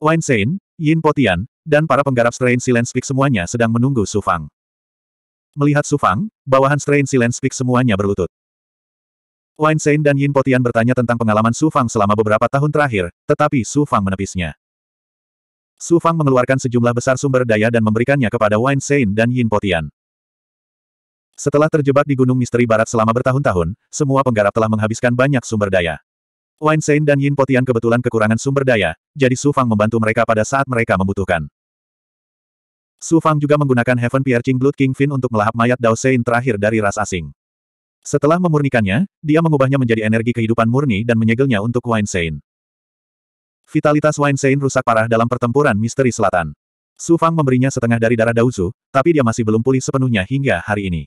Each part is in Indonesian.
Line Sein, Yin Potian, dan para penggarap Strain Silence Peak semuanya sedang menunggu Su Fang. Melihat Su Fang, bawahan Strain Silence Peak semuanya berlutut. Line Sein dan Yin Potian bertanya tentang pengalaman Su Fang selama beberapa tahun terakhir, tetapi Su Fang menepisnya. Su Fang mengeluarkan sejumlah besar sumber daya dan memberikannya kepada Wine Sein dan Yin Potian. Setelah terjebak di Gunung Misteri Barat selama bertahun-tahun, semua penggarap telah menghabiskan banyak sumber daya. Line Sein dan Yin Potian kebetulan kekurangan sumber daya, jadi Su Fang membantu mereka pada saat mereka membutuhkan. Su Fang juga menggunakan Heaven Piercing Blood King Kingfin untuk melahap mayat Dao Sein terakhir dari ras asing. Setelah memurnikannya, dia mengubahnya menjadi energi kehidupan murni dan menyegelnya untuk Wine Sein. Vitalitas Wine Sein rusak parah dalam pertempuran misteri selatan. Su Fang memberinya setengah dari darah Dausu, tapi dia masih belum pulih sepenuhnya hingga hari ini.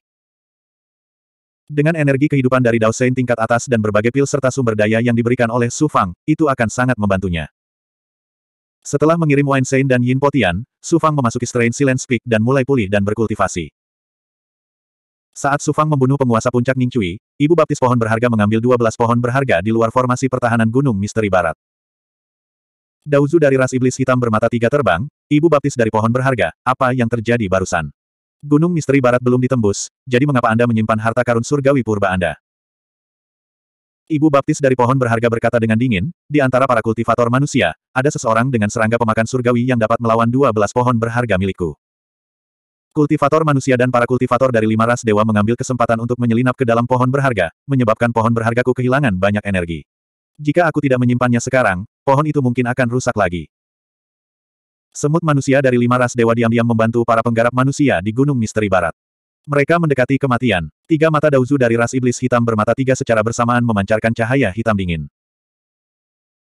Dengan energi kehidupan dari Dao Sein tingkat atas dan berbagai pil serta sumber daya yang diberikan oleh Su Fang, itu akan sangat membantunya. Setelah mengirim Sein dan Yin Potian, Su Fang memasuki Strain Silence Peak dan mulai pulih dan berkultivasi. Saat Su Fang membunuh penguasa puncak Ning Cui, Ibu Baptis pohon berharga mengambil 12 pohon berharga di luar formasi pertahanan Gunung Misteri Barat. Dauzu dari ras iblis hitam bermata tiga terbang, Ibu Baptis dari pohon berharga, apa yang terjadi barusan? Gunung Misteri Barat belum ditembus, jadi mengapa Anda menyimpan harta karun surgawi purba Anda? Ibu baptis dari pohon berharga berkata dengan dingin, di antara para kultivator manusia, ada seseorang dengan serangga pemakan surgawi yang dapat melawan dua pohon berharga milikku. Kultivator manusia dan para kultivator dari lima ras dewa mengambil kesempatan untuk menyelinap ke dalam pohon berharga, menyebabkan pohon berhargaku kehilangan banyak energi. Jika aku tidak menyimpannya sekarang, pohon itu mungkin akan rusak lagi. Semut manusia dari lima ras dewa diam-diam membantu para penggarap manusia di Gunung Misteri Barat. Mereka mendekati kematian. Tiga mata Dauzu dari ras iblis hitam bermata tiga secara bersamaan memancarkan cahaya hitam dingin.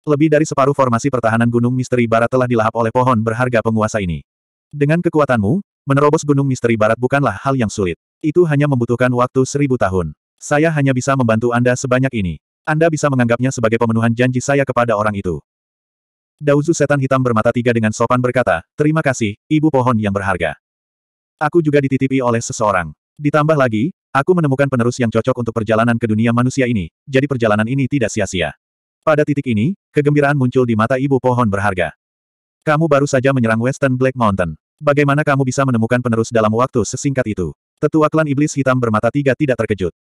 Lebih dari separuh formasi pertahanan Gunung Misteri Barat telah dilahap oleh pohon berharga penguasa ini. Dengan kekuatanmu, menerobos Gunung Misteri Barat bukanlah hal yang sulit. Itu hanya membutuhkan waktu seribu tahun. Saya hanya bisa membantu Anda sebanyak ini. Anda bisa menganggapnya sebagai pemenuhan janji saya kepada orang itu. Dauzu setan hitam bermata tiga dengan sopan berkata, terima kasih, ibu pohon yang berharga. Aku juga dititipi oleh seseorang. Ditambah lagi, aku menemukan penerus yang cocok untuk perjalanan ke dunia manusia ini, jadi perjalanan ini tidak sia-sia. Pada titik ini, kegembiraan muncul di mata ibu pohon berharga. Kamu baru saja menyerang Western Black Mountain. Bagaimana kamu bisa menemukan penerus dalam waktu sesingkat itu? Tetua klan iblis hitam bermata tiga tidak terkejut.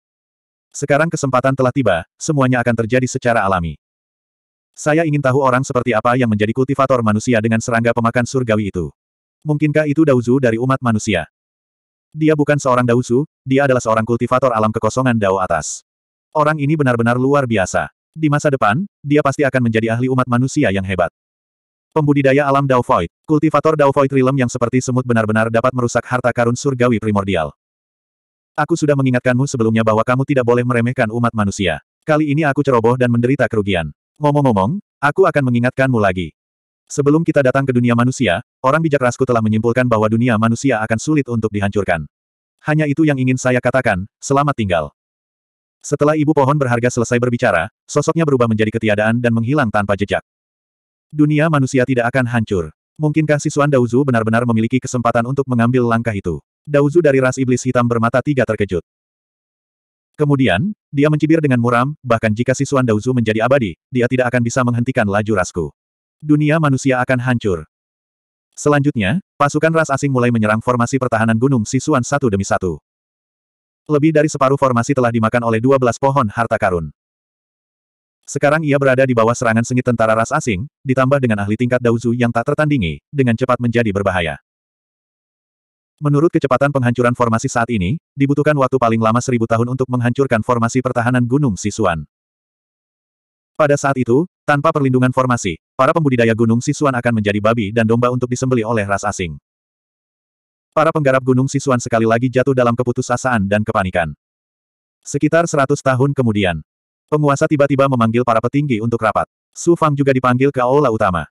Sekarang kesempatan telah tiba, semuanya akan terjadi secara alami. Saya ingin tahu orang seperti apa yang menjadi kultivator manusia dengan serangga pemakan surgawi itu. Mungkinkah itu Dauzu dari umat manusia? Dia bukan seorang Dauzu, dia adalah seorang kultivator alam kekosongan Dao atas. Orang ini benar-benar luar biasa. Di masa depan, dia pasti akan menjadi ahli umat manusia yang hebat. Pembudidaya alam Dao Void, kultivator Dao Void Realm yang seperti semut benar-benar dapat merusak harta karun surgawi primordial. Aku sudah mengingatkanmu sebelumnya bahwa kamu tidak boleh meremehkan umat manusia. Kali ini aku ceroboh dan menderita kerugian. Ngomong-ngomong, aku akan mengingatkanmu lagi. Sebelum kita datang ke dunia manusia, orang bijak Rasku telah menyimpulkan bahwa dunia manusia akan sulit untuk dihancurkan. Hanya itu yang ingin saya katakan, selamat tinggal. Setelah ibu pohon berharga selesai berbicara, sosoknya berubah menjadi ketiadaan dan menghilang tanpa jejak. Dunia manusia tidak akan hancur. Mungkinkah siswan Dauzu benar-benar memiliki kesempatan untuk mengambil langkah itu? Dauzu dari ras iblis hitam bermata tiga terkejut. Kemudian, dia mencibir dengan muram, bahkan jika Sisuan Dauzu menjadi abadi, dia tidak akan bisa menghentikan laju rasku. Dunia manusia akan hancur. Selanjutnya, pasukan ras asing mulai menyerang formasi pertahanan gunung Sisuan satu demi satu. Lebih dari separuh formasi telah dimakan oleh 12 pohon harta karun. Sekarang ia berada di bawah serangan sengit tentara ras asing, ditambah dengan ahli tingkat Dauzu yang tak tertandingi, dengan cepat menjadi berbahaya. Menurut kecepatan penghancuran formasi saat ini, dibutuhkan waktu paling lama seribu tahun untuk menghancurkan formasi pertahanan Gunung Sisuan. Pada saat itu, tanpa perlindungan formasi, para pembudidaya Gunung Sisuan akan menjadi babi dan domba untuk disembeli oleh ras asing. Para penggarap Gunung Sisuan sekali lagi jatuh dalam keputusasaan dan kepanikan. Sekitar 100 tahun kemudian, penguasa tiba-tiba memanggil para petinggi untuk rapat. Su Fang juga dipanggil ke aula utama.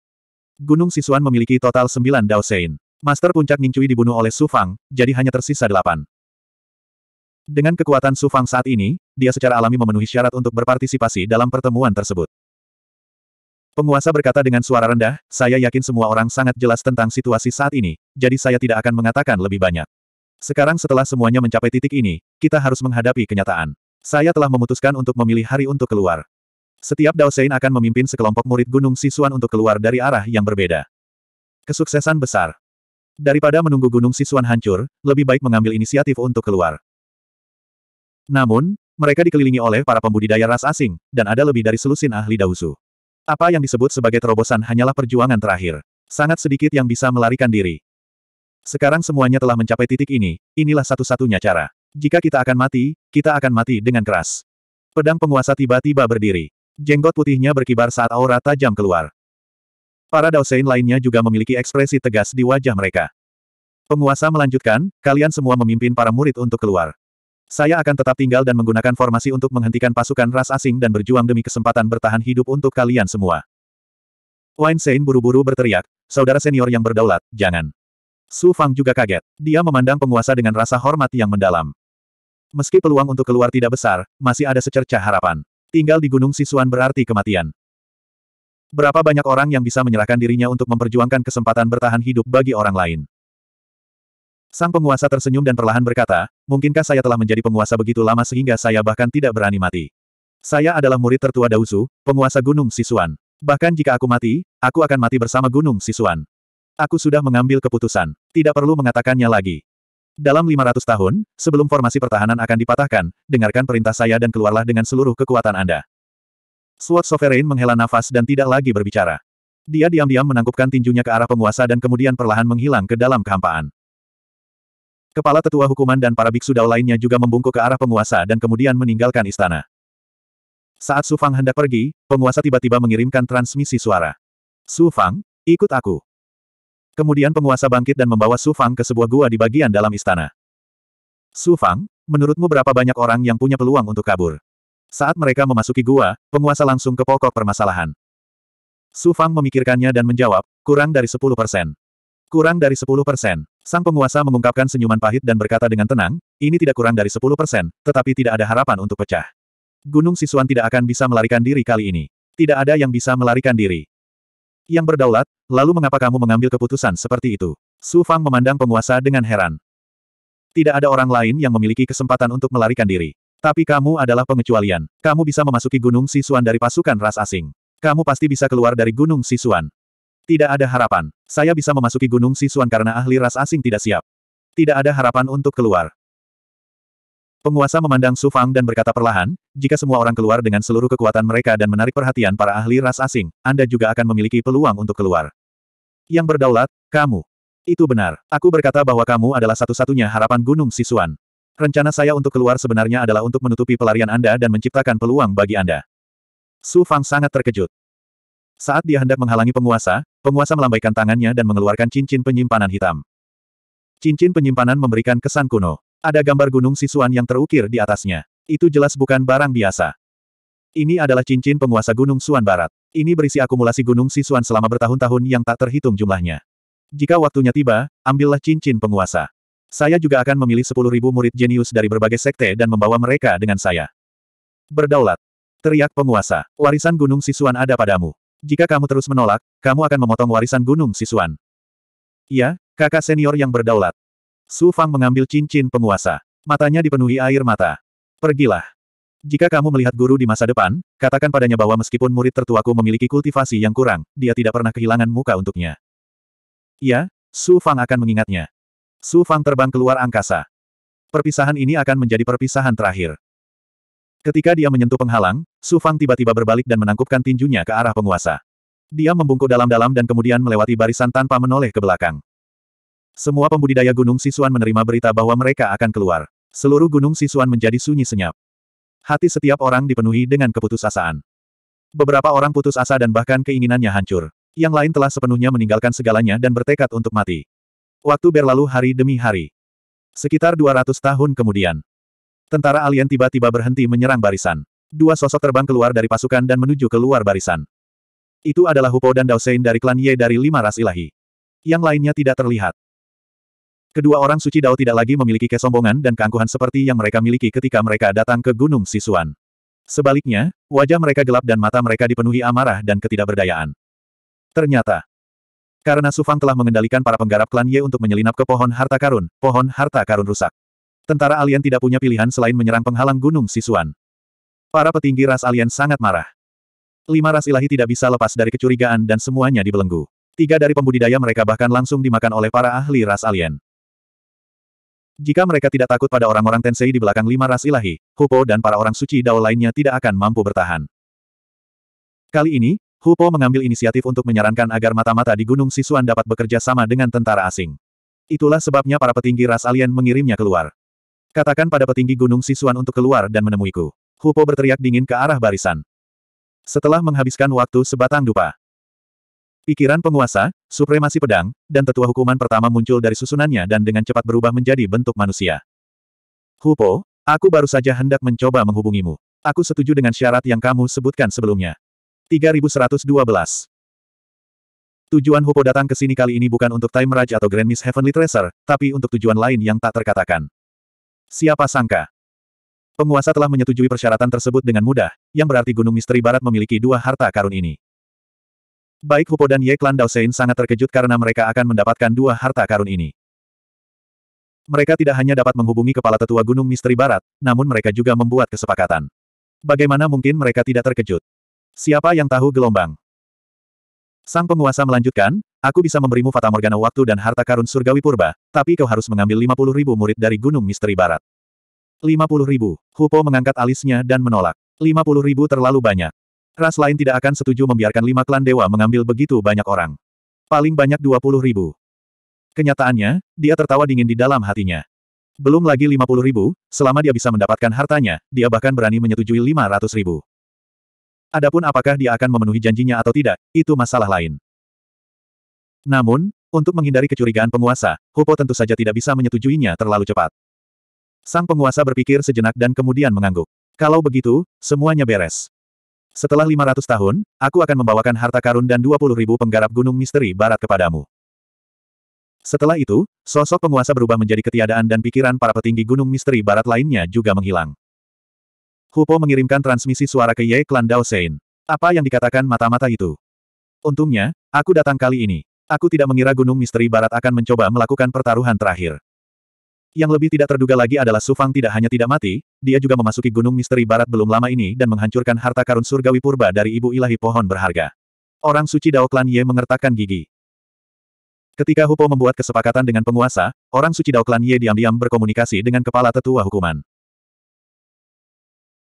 Gunung Sisuan memiliki total 9 Daosein. Master puncak Ningcui dibunuh oleh Su Fang, jadi hanya tersisa delapan. Dengan kekuatan Su Fang saat ini, dia secara alami memenuhi syarat untuk berpartisipasi dalam pertemuan tersebut. Penguasa berkata dengan suara rendah, saya yakin semua orang sangat jelas tentang situasi saat ini, jadi saya tidak akan mengatakan lebih banyak. Sekarang setelah semuanya mencapai titik ini, kita harus menghadapi kenyataan. Saya telah memutuskan untuk memilih hari untuk keluar. Setiap Daosein akan memimpin sekelompok murid Gunung Sisuan untuk keluar dari arah yang berbeda. Kesuksesan besar. Daripada menunggu Gunung Sisuan hancur, lebih baik mengambil inisiatif untuk keluar. Namun, mereka dikelilingi oleh para pembudidaya ras asing, dan ada lebih dari selusin ahli Dausu. Apa yang disebut sebagai terobosan hanyalah perjuangan terakhir. Sangat sedikit yang bisa melarikan diri. Sekarang semuanya telah mencapai titik ini, inilah satu-satunya cara. Jika kita akan mati, kita akan mati dengan keras. Pedang penguasa tiba-tiba berdiri. Jenggot putihnya berkibar saat aura tajam keluar. Para Daosein lainnya juga memiliki ekspresi tegas di wajah mereka. Penguasa melanjutkan, kalian semua memimpin para murid untuk keluar. Saya akan tetap tinggal dan menggunakan formasi untuk menghentikan pasukan ras asing dan berjuang demi kesempatan bertahan hidup untuk kalian semua. Weinstein buru-buru berteriak, saudara senior yang berdaulat, jangan. Su Fang juga kaget. Dia memandang penguasa dengan rasa hormat yang mendalam. Meski peluang untuk keluar tidak besar, masih ada secerca harapan. Tinggal di Gunung Sisuan berarti kematian. Berapa banyak orang yang bisa menyerahkan dirinya untuk memperjuangkan kesempatan bertahan hidup bagi orang lain? Sang penguasa tersenyum dan perlahan berkata, mungkinkah saya telah menjadi penguasa begitu lama sehingga saya bahkan tidak berani mati. Saya adalah murid tertua Dausu, penguasa Gunung Sisuan. Bahkan jika aku mati, aku akan mati bersama Gunung Sisuan. Aku sudah mengambil keputusan. Tidak perlu mengatakannya lagi. Dalam 500 tahun, sebelum formasi pertahanan akan dipatahkan, dengarkan perintah saya dan keluarlah dengan seluruh kekuatan Anda. Sword Sovereign menghela nafas dan tidak lagi berbicara. Dia diam-diam menangkupkan tinjunya ke arah penguasa dan kemudian perlahan menghilang ke dalam kehampaan. Kepala tetua hukuman dan para biksu dao lainnya juga membungkuk ke arah penguasa dan kemudian meninggalkan istana. Saat Su Fang hendak pergi, penguasa tiba-tiba mengirimkan transmisi suara. Su Fang, ikut aku. Kemudian penguasa bangkit dan membawa Su Fang ke sebuah gua di bagian dalam istana. Su Fang, menurutmu berapa banyak orang yang punya peluang untuk kabur? Saat mereka memasuki gua, penguasa langsung ke pokok permasalahan. Su Fang memikirkannya dan menjawab, kurang dari 10 persen. Kurang dari 10 persen. Sang penguasa mengungkapkan senyuman pahit dan berkata dengan tenang, ini tidak kurang dari 10 persen, tetapi tidak ada harapan untuk pecah. Gunung Sisuan tidak akan bisa melarikan diri kali ini. Tidak ada yang bisa melarikan diri. Yang berdaulat, lalu mengapa kamu mengambil keputusan seperti itu? Su Fang memandang penguasa dengan heran. Tidak ada orang lain yang memiliki kesempatan untuk melarikan diri. Tapi kamu adalah pengecualian. Kamu bisa memasuki Gunung Sisuan dari pasukan ras asing. Kamu pasti bisa keluar dari Gunung Sisuan. Tidak ada harapan. Saya bisa memasuki Gunung Sisuan karena ahli ras asing tidak siap. Tidak ada harapan untuk keluar. Penguasa memandang Su Fang dan berkata perlahan, jika semua orang keluar dengan seluruh kekuatan mereka dan menarik perhatian para ahli ras asing, Anda juga akan memiliki peluang untuk keluar. Yang berdaulat, kamu. Itu benar. Aku berkata bahwa kamu adalah satu-satunya harapan Gunung Sisuan. Rencana saya untuk keluar sebenarnya adalah untuk menutupi pelarian Anda dan menciptakan peluang bagi Anda. Su Fang sangat terkejut. Saat dia hendak menghalangi penguasa, penguasa melambaikan tangannya dan mengeluarkan cincin penyimpanan hitam. Cincin penyimpanan memberikan kesan kuno. Ada gambar gunung Sisuan yang terukir di atasnya. Itu jelas bukan barang biasa. Ini adalah cincin penguasa Gunung Suan Barat. Ini berisi akumulasi Gunung Sisuan selama bertahun-tahun yang tak terhitung jumlahnya. Jika waktunya tiba, ambillah cincin penguasa. Saya juga akan memilih sepuluh ribu murid jenius dari berbagai sekte dan membawa mereka dengan saya. Berdaulat. Teriak penguasa. Warisan Gunung Sisuan ada padamu. Jika kamu terus menolak, kamu akan memotong warisan Gunung Sisuan. Ya, kakak senior yang berdaulat. Su Fang mengambil cincin penguasa. Matanya dipenuhi air mata. Pergilah. Jika kamu melihat guru di masa depan, katakan padanya bahwa meskipun murid tertuaku memiliki kultivasi yang kurang, dia tidak pernah kehilangan muka untuknya. Ya, Su Fang akan mengingatnya. Su Fang terbang keluar angkasa. Perpisahan ini akan menjadi perpisahan terakhir. Ketika dia menyentuh penghalang, Su Fang tiba-tiba berbalik dan menangkupkan tinjunya ke arah penguasa. Dia membungkuk dalam-dalam dan kemudian melewati barisan tanpa menoleh ke belakang. Semua pembudidaya Gunung Sisuan menerima berita bahwa mereka akan keluar. Seluruh Gunung Sisuan menjadi sunyi senyap. Hati setiap orang dipenuhi dengan keputusasaan. Beberapa orang putus asa dan bahkan keinginannya hancur. Yang lain telah sepenuhnya meninggalkan segalanya dan bertekad untuk mati. Waktu berlalu hari demi hari. Sekitar 200 tahun kemudian. Tentara alien tiba-tiba berhenti menyerang barisan. Dua sosok terbang keluar dari pasukan dan menuju ke luar barisan. Itu adalah Hupo dan Daosein dari klan Ye dari lima ras ilahi. Yang lainnya tidak terlihat. Kedua orang suci Dao tidak lagi memiliki kesombongan dan keangkuhan seperti yang mereka miliki ketika mereka datang ke Gunung Sisuan. Sebaliknya, wajah mereka gelap dan mata mereka dipenuhi amarah dan ketidakberdayaan. Ternyata, karena Sufang telah mengendalikan para penggarap klan Ye untuk menyelinap ke pohon harta karun, pohon harta karun rusak. Tentara alien tidak punya pilihan selain menyerang penghalang gunung Sisuan. Para petinggi ras alien sangat marah. Lima ras ilahi tidak bisa lepas dari kecurigaan dan semuanya dibelenggu. Tiga dari pembudidaya mereka bahkan langsung dimakan oleh para ahli ras alien. Jika mereka tidak takut pada orang-orang Tensei di belakang lima ras ilahi, Hupo dan para orang suci Dao lainnya tidak akan mampu bertahan. Kali ini, Hu mengambil inisiatif untuk menyarankan agar mata-mata di Gunung Sisuan dapat bekerja sama dengan tentara asing. Itulah sebabnya para petinggi ras alien mengirimnya keluar. Katakan pada petinggi Gunung Sisuan untuk keluar dan menemuiku. Hu Po berteriak dingin ke arah barisan. Setelah menghabiskan waktu sebatang dupa. Pikiran penguasa, supremasi pedang, dan tetua hukuman pertama muncul dari susunannya dan dengan cepat berubah menjadi bentuk manusia. Hupo, aku baru saja hendak mencoba menghubungimu. Aku setuju dengan syarat yang kamu sebutkan sebelumnya. 3112. Tujuan Hupo datang ke sini kali ini bukan untuk Time Raj atau Grand Miss Heavenly Treasure, tapi untuk tujuan lain yang tak terkatakan. Siapa sangka? Penguasa telah menyetujui persyaratan tersebut dengan mudah, yang berarti Gunung Misteri Barat memiliki dua harta karun ini. Baik Hupo dan Ye Klan Daosein sangat terkejut karena mereka akan mendapatkan dua harta karun ini. Mereka tidak hanya dapat menghubungi kepala tetua Gunung Misteri Barat, namun mereka juga membuat kesepakatan. Bagaimana mungkin mereka tidak terkejut? Siapa yang tahu gelombang? Sang penguasa melanjutkan, aku bisa memberimu Fata Morgana waktu dan harta karun surgawi purba, tapi kau harus mengambil 50 ribu murid dari Gunung Misteri Barat. 50 ribu. Hupo mengangkat alisnya dan menolak. 50 ribu terlalu banyak. Ras lain tidak akan setuju membiarkan lima klan dewa mengambil begitu banyak orang. Paling banyak 20 ribu. Kenyataannya, dia tertawa dingin di dalam hatinya. Belum lagi 50 ribu, selama dia bisa mendapatkan hartanya, dia bahkan berani menyetujui 500 ribu. Adapun apakah dia akan memenuhi janjinya atau tidak, itu masalah lain. Namun, untuk menghindari kecurigaan penguasa, Hupo tentu saja tidak bisa menyetujuinya terlalu cepat. Sang penguasa berpikir sejenak dan kemudian mengangguk. Kalau begitu, semuanya beres. Setelah 500 tahun, aku akan membawakan harta karun dan 20 ribu penggarap gunung misteri barat kepadamu. Setelah itu, sosok penguasa berubah menjadi ketiadaan dan pikiran para petinggi gunung misteri barat lainnya juga menghilang. Hupo mengirimkan transmisi suara ke Ye Klan Dao Sein. Apa yang dikatakan mata-mata itu? Untungnya, aku datang kali ini. Aku tidak mengira Gunung Misteri Barat akan mencoba melakukan pertaruhan terakhir. Yang lebih tidak terduga lagi adalah Sufang tidak hanya tidak mati, dia juga memasuki Gunung Misteri Barat belum lama ini dan menghancurkan harta karun surgawi purba dari Ibu Ilahi Pohon Berharga. Orang suci Dao Klan Ye mengertakkan gigi. Ketika Hupo membuat kesepakatan dengan penguasa, orang suci Dao Klan Ye diam-diam berkomunikasi dengan kepala tetua hukuman.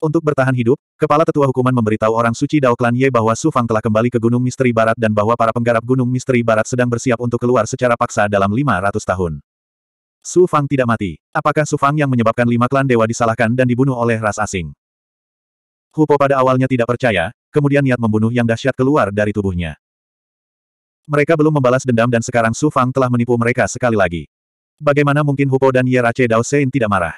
Untuk bertahan hidup, kepala tetua hukuman memberitahu orang suci Dao Klan Ye bahwa Su Fang telah kembali ke Gunung Misteri Barat dan bahwa para penggarap Gunung Misteri Barat sedang bersiap untuk keluar secara paksa dalam 500 tahun. Su Fang tidak mati. Apakah Su Fang yang menyebabkan lima klan dewa disalahkan dan dibunuh oleh ras asing? Hupo pada awalnya tidak percaya, kemudian niat membunuh yang dahsyat keluar dari tubuhnya. Mereka belum membalas dendam dan sekarang Su Fang telah menipu mereka sekali lagi. Bagaimana mungkin Hupo dan Ye Rache Dao Sein tidak marah?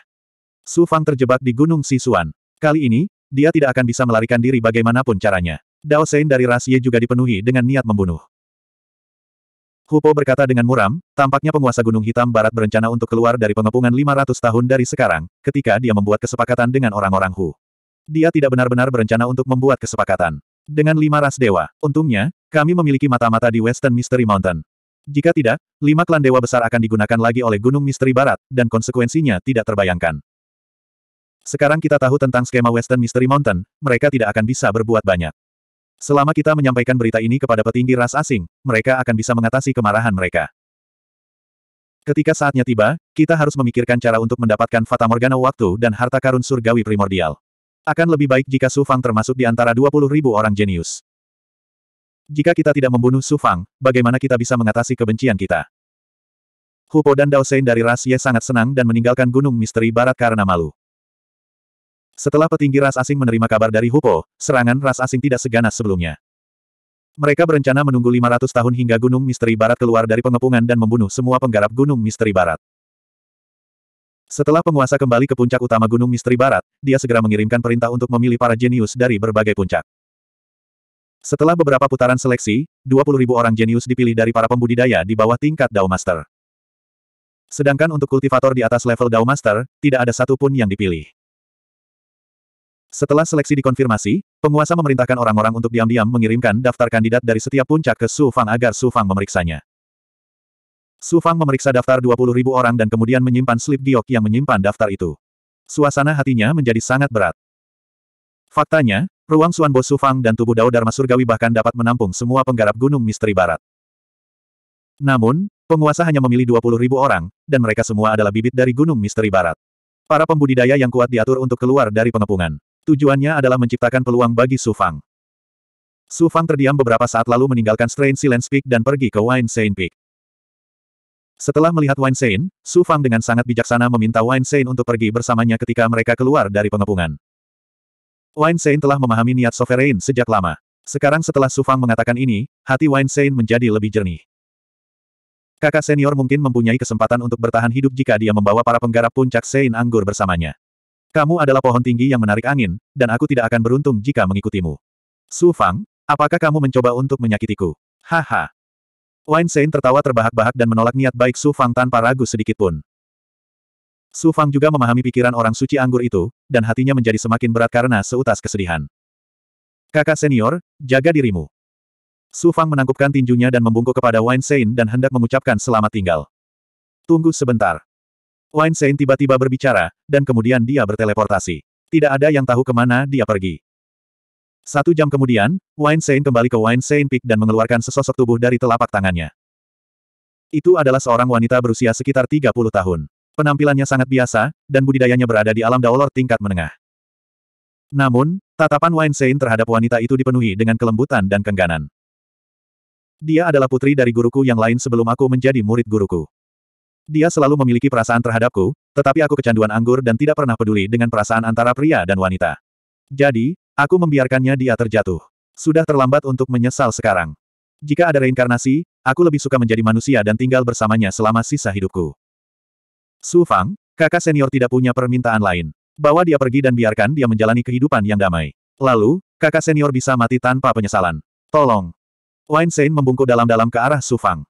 Su Fang terjebak di Gunung Sisuan. Kali ini, dia tidak akan bisa melarikan diri bagaimanapun caranya. Dao Sein dari ras Ye juga dipenuhi dengan niat membunuh. Hupo berkata dengan muram, tampaknya penguasa Gunung Hitam Barat berencana untuk keluar dari pengepungan 500 tahun dari sekarang, ketika dia membuat kesepakatan dengan orang-orang Hu. Dia tidak benar-benar berencana untuk membuat kesepakatan. Dengan lima ras dewa, untungnya, kami memiliki mata-mata di Western Mystery Mountain. Jika tidak, lima klan dewa besar akan digunakan lagi oleh Gunung Misteri Barat, dan konsekuensinya tidak terbayangkan. Sekarang kita tahu tentang skema Western Mystery Mountain, mereka tidak akan bisa berbuat banyak. Selama kita menyampaikan berita ini kepada petinggi ras asing, mereka akan bisa mengatasi kemarahan mereka. Ketika saatnya tiba, kita harus memikirkan cara untuk mendapatkan Fata Morgana waktu dan harta karun surgawi primordial. Akan lebih baik jika Su Fang termasuk di antara 20 ribu orang jenius. Jika kita tidak membunuh Su Fang, bagaimana kita bisa mengatasi kebencian kita? Hupo dan Dao Sein dari ras Ye sangat senang dan meninggalkan Gunung Misteri Barat karena malu. Setelah petinggi ras asing menerima kabar dari Hupo, serangan ras asing tidak seganas sebelumnya. Mereka berencana menunggu 500 tahun hingga Gunung Misteri Barat keluar dari pengepungan dan membunuh semua penggarap Gunung Misteri Barat. Setelah penguasa kembali ke puncak utama Gunung Misteri Barat, dia segera mengirimkan perintah untuk memilih para jenius dari berbagai puncak. Setelah beberapa putaran seleksi, 20.000 orang jenius dipilih dari para pembudidaya di bawah tingkat Dao Master. Sedangkan untuk kultivator di atas level Dao Master, tidak ada satupun yang dipilih. Setelah seleksi dikonfirmasi, penguasa memerintahkan orang-orang untuk diam-diam mengirimkan daftar kandidat dari setiap puncak ke Su Fang agar Su Fang memeriksanya. Su Fang memeriksa daftar 20.000 orang dan kemudian menyimpan slip giok yang menyimpan daftar itu. Suasana hatinya menjadi sangat berat. Faktanya, ruang Suan Su Fang dan tubuh Dao Dharma Surgawi bahkan dapat menampung semua penggarap gunung misteri barat. Namun, penguasa hanya memilih 20.000 orang, dan mereka semua adalah bibit dari gunung misteri barat. Para pembudidaya yang kuat diatur untuk keluar dari pengepungan. Tujuannya adalah menciptakan peluang bagi Su Fang. Su Fang terdiam beberapa saat lalu meninggalkan Strange Silence Peak dan pergi ke Wine Sein Peak. Setelah melihat Wine Sein, Su Fang dengan sangat bijaksana meminta Wine Sein untuk pergi bersamanya ketika mereka keluar dari pengepungan. Wine Sein telah memahami niat Sovereign sejak lama. Sekarang setelah Su Fang mengatakan ini, hati Wine Sein menjadi lebih jernih. Kakak senior mungkin mempunyai kesempatan untuk bertahan hidup jika dia membawa para penggarap puncak Sein Anggur bersamanya. Kamu adalah pohon tinggi yang menarik angin, dan aku tidak akan beruntung jika mengikutimu. Su Fang, apakah kamu mencoba untuk menyakitiku? Haha. Wine Sein tertawa terbahak-bahak dan menolak niat baik Su Fang tanpa ragu sedikitpun. Su Fang juga memahami pikiran orang suci anggur itu, dan hatinya menjadi semakin berat karena seutas kesedihan. Kakak senior, jaga dirimu. Su Fang menangkupkan tinjunya dan membungkuk kepada Wine Sein dan hendak mengucapkan selamat tinggal. Tunggu sebentar. Line Sein tiba-tiba berbicara, dan kemudian dia berteleportasi. Tidak ada yang tahu kemana dia pergi. Satu jam kemudian, Wine Sein kembali ke Wine Sein Peak dan mengeluarkan sesosok tubuh dari telapak tangannya. Itu adalah seorang wanita berusia sekitar 30 tahun. Penampilannya sangat biasa, dan budidayanya berada di alam daulor tingkat menengah. Namun, tatapan Wine Sein terhadap wanita itu dipenuhi dengan kelembutan dan kengganan. Dia adalah putri dari guruku yang lain sebelum aku menjadi murid guruku. Dia selalu memiliki perasaan terhadapku, tetapi aku kecanduan anggur dan tidak pernah peduli dengan perasaan antara pria dan wanita. Jadi, aku membiarkannya dia terjatuh. Sudah terlambat untuk menyesal sekarang. Jika ada reinkarnasi, aku lebih suka menjadi manusia dan tinggal bersamanya selama sisa hidupku. Su Fang, kakak senior tidak punya permintaan lain. Bawa dia pergi dan biarkan dia menjalani kehidupan yang damai. Lalu, kakak senior bisa mati tanpa penyesalan. Tolong. Saint membungkuk dalam-dalam ke arah Su Fang.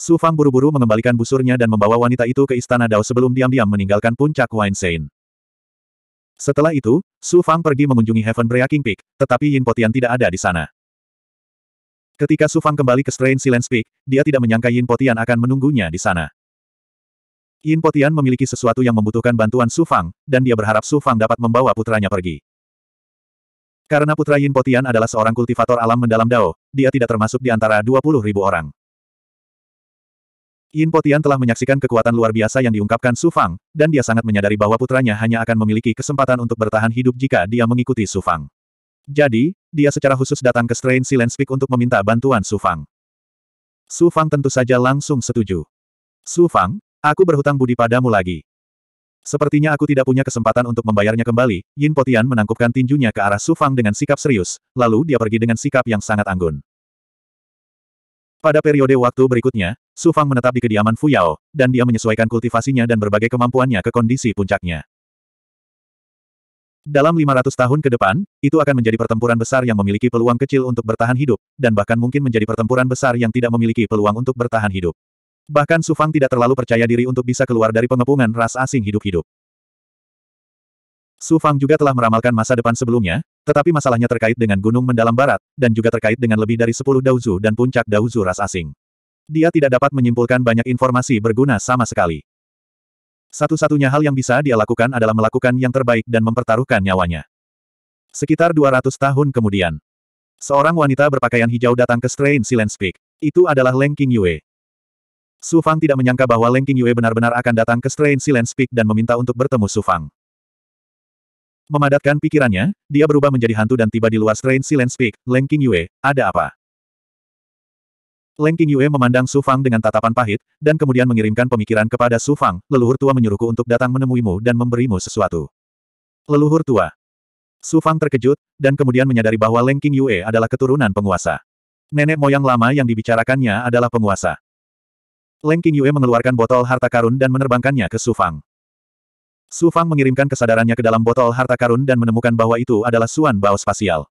Su Fang buru-buru mengembalikan busurnya dan membawa wanita itu ke istana Dao sebelum diam-diam meninggalkan puncak Wine Weinstein. Setelah itu, Su Fang pergi mengunjungi Heaven Breaking Peak, tetapi Yin Potian tidak ada di sana. Ketika Su Fang kembali ke Strain Silence Peak, dia tidak menyangka Yin Potian akan menunggunya di sana. Yin Potian memiliki sesuatu yang membutuhkan bantuan Su Fang, dan dia berharap Su Fang dapat membawa putranya pergi. Karena putra Yin Potian adalah seorang kultivator alam mendalam Dao, dia tidak termasuk di antara puluh ribu orang. Yin Potian telah menyaksikan kekuatan luar biasa yang diungkapkan Su Fang, dan dia sangat menyadari bahwa putranya hanya akan memiliki kesempatan untuk bertahan hidup jika dia mengikuti Su Fang. Jadi, dia secara khusus datang ke strain Silent Peak untuk meminta bantuan Su Fang. Su Fang tentu saja langsung setuju. Su Fang, aku berhutang budi padamu lagi. Sepertinya aku tidak punya kesempatan untuk membayarnya kembali, Yin Potian menangkupkan tinjunya ke arah Su Fang dengan sikap serius, lalu dia pergi dengan sikap yang sangat anggun. Pada periode waktu berikutnya, Su Fang menetap di kediaman Fu Yao, dan dia menyesuaikan kultivasinya dan berbagai kemampuannya ke kondisi puncaknya. Dalam 500 tahun ke depan, itu akan menjadi pertempuran besar yang memiliki peluang kecil untuk bertahan hidup, dan bahkan mungkin menjadi pertempuran besar yang tidak memiliki peluang untuk bertahan hidup. Bahkan Su Fang tidak terlalu percaya diri untuk bisa keluar dari pengepungan ras asing hidup-hidup. Su Fang juga telah meramalkan masa depan sebelumnya, tetapi masalahnya terkait dengan gunung mendalam barat, dan juga terkait dengan lebih dari 10 dauzu dan puncak dauzu ras asing. Dia tidak dapat menyimpulkan banyak informasi berguna sama sekali. Satu-satunya hal yang bisa dia lakukan adalah melakukan yang terbaik dan mempertaruhkan nyawanya. Sekitar 200 tahun kemudian, seorang wanita berpakaian hijau datang ke Strain Silence Peak. Itu adalah Leng King Yue. Su Fang tidak menyangka bahwa Leng King Yue benar-benar akan datang ke Strain Silence Peak dan meminta untuk bertemu Su Fang. Memadatkan pikirannya, dia berubah menjadi hantu dan tiba di luar Strange Silence Peak, Leng King Yue, ada apa? Leng King Yue memandang Su Fang dengan tatapan pahit, dan kemudian mengirimkan pemikiran kepada Su Fang, leluhur tua menyuruhku untuk datang menemuimu dan memberimu sesuatu. Leluhur tua. Su Fang terkejut, dan kemudian menyadari bahwa Leng King Yue adalah keturunan penguasa. Nenek moyang lama yang dibicarakannya adalah penguasa. Leng King Yue mengeluarkan botol harta karun dan menerbangkannya ke Su Fang. Su Fang mengirimkan kesadarannya ke dalam botol harta karun dan menemukan bahwa itu adalah Suan Bao Spasial.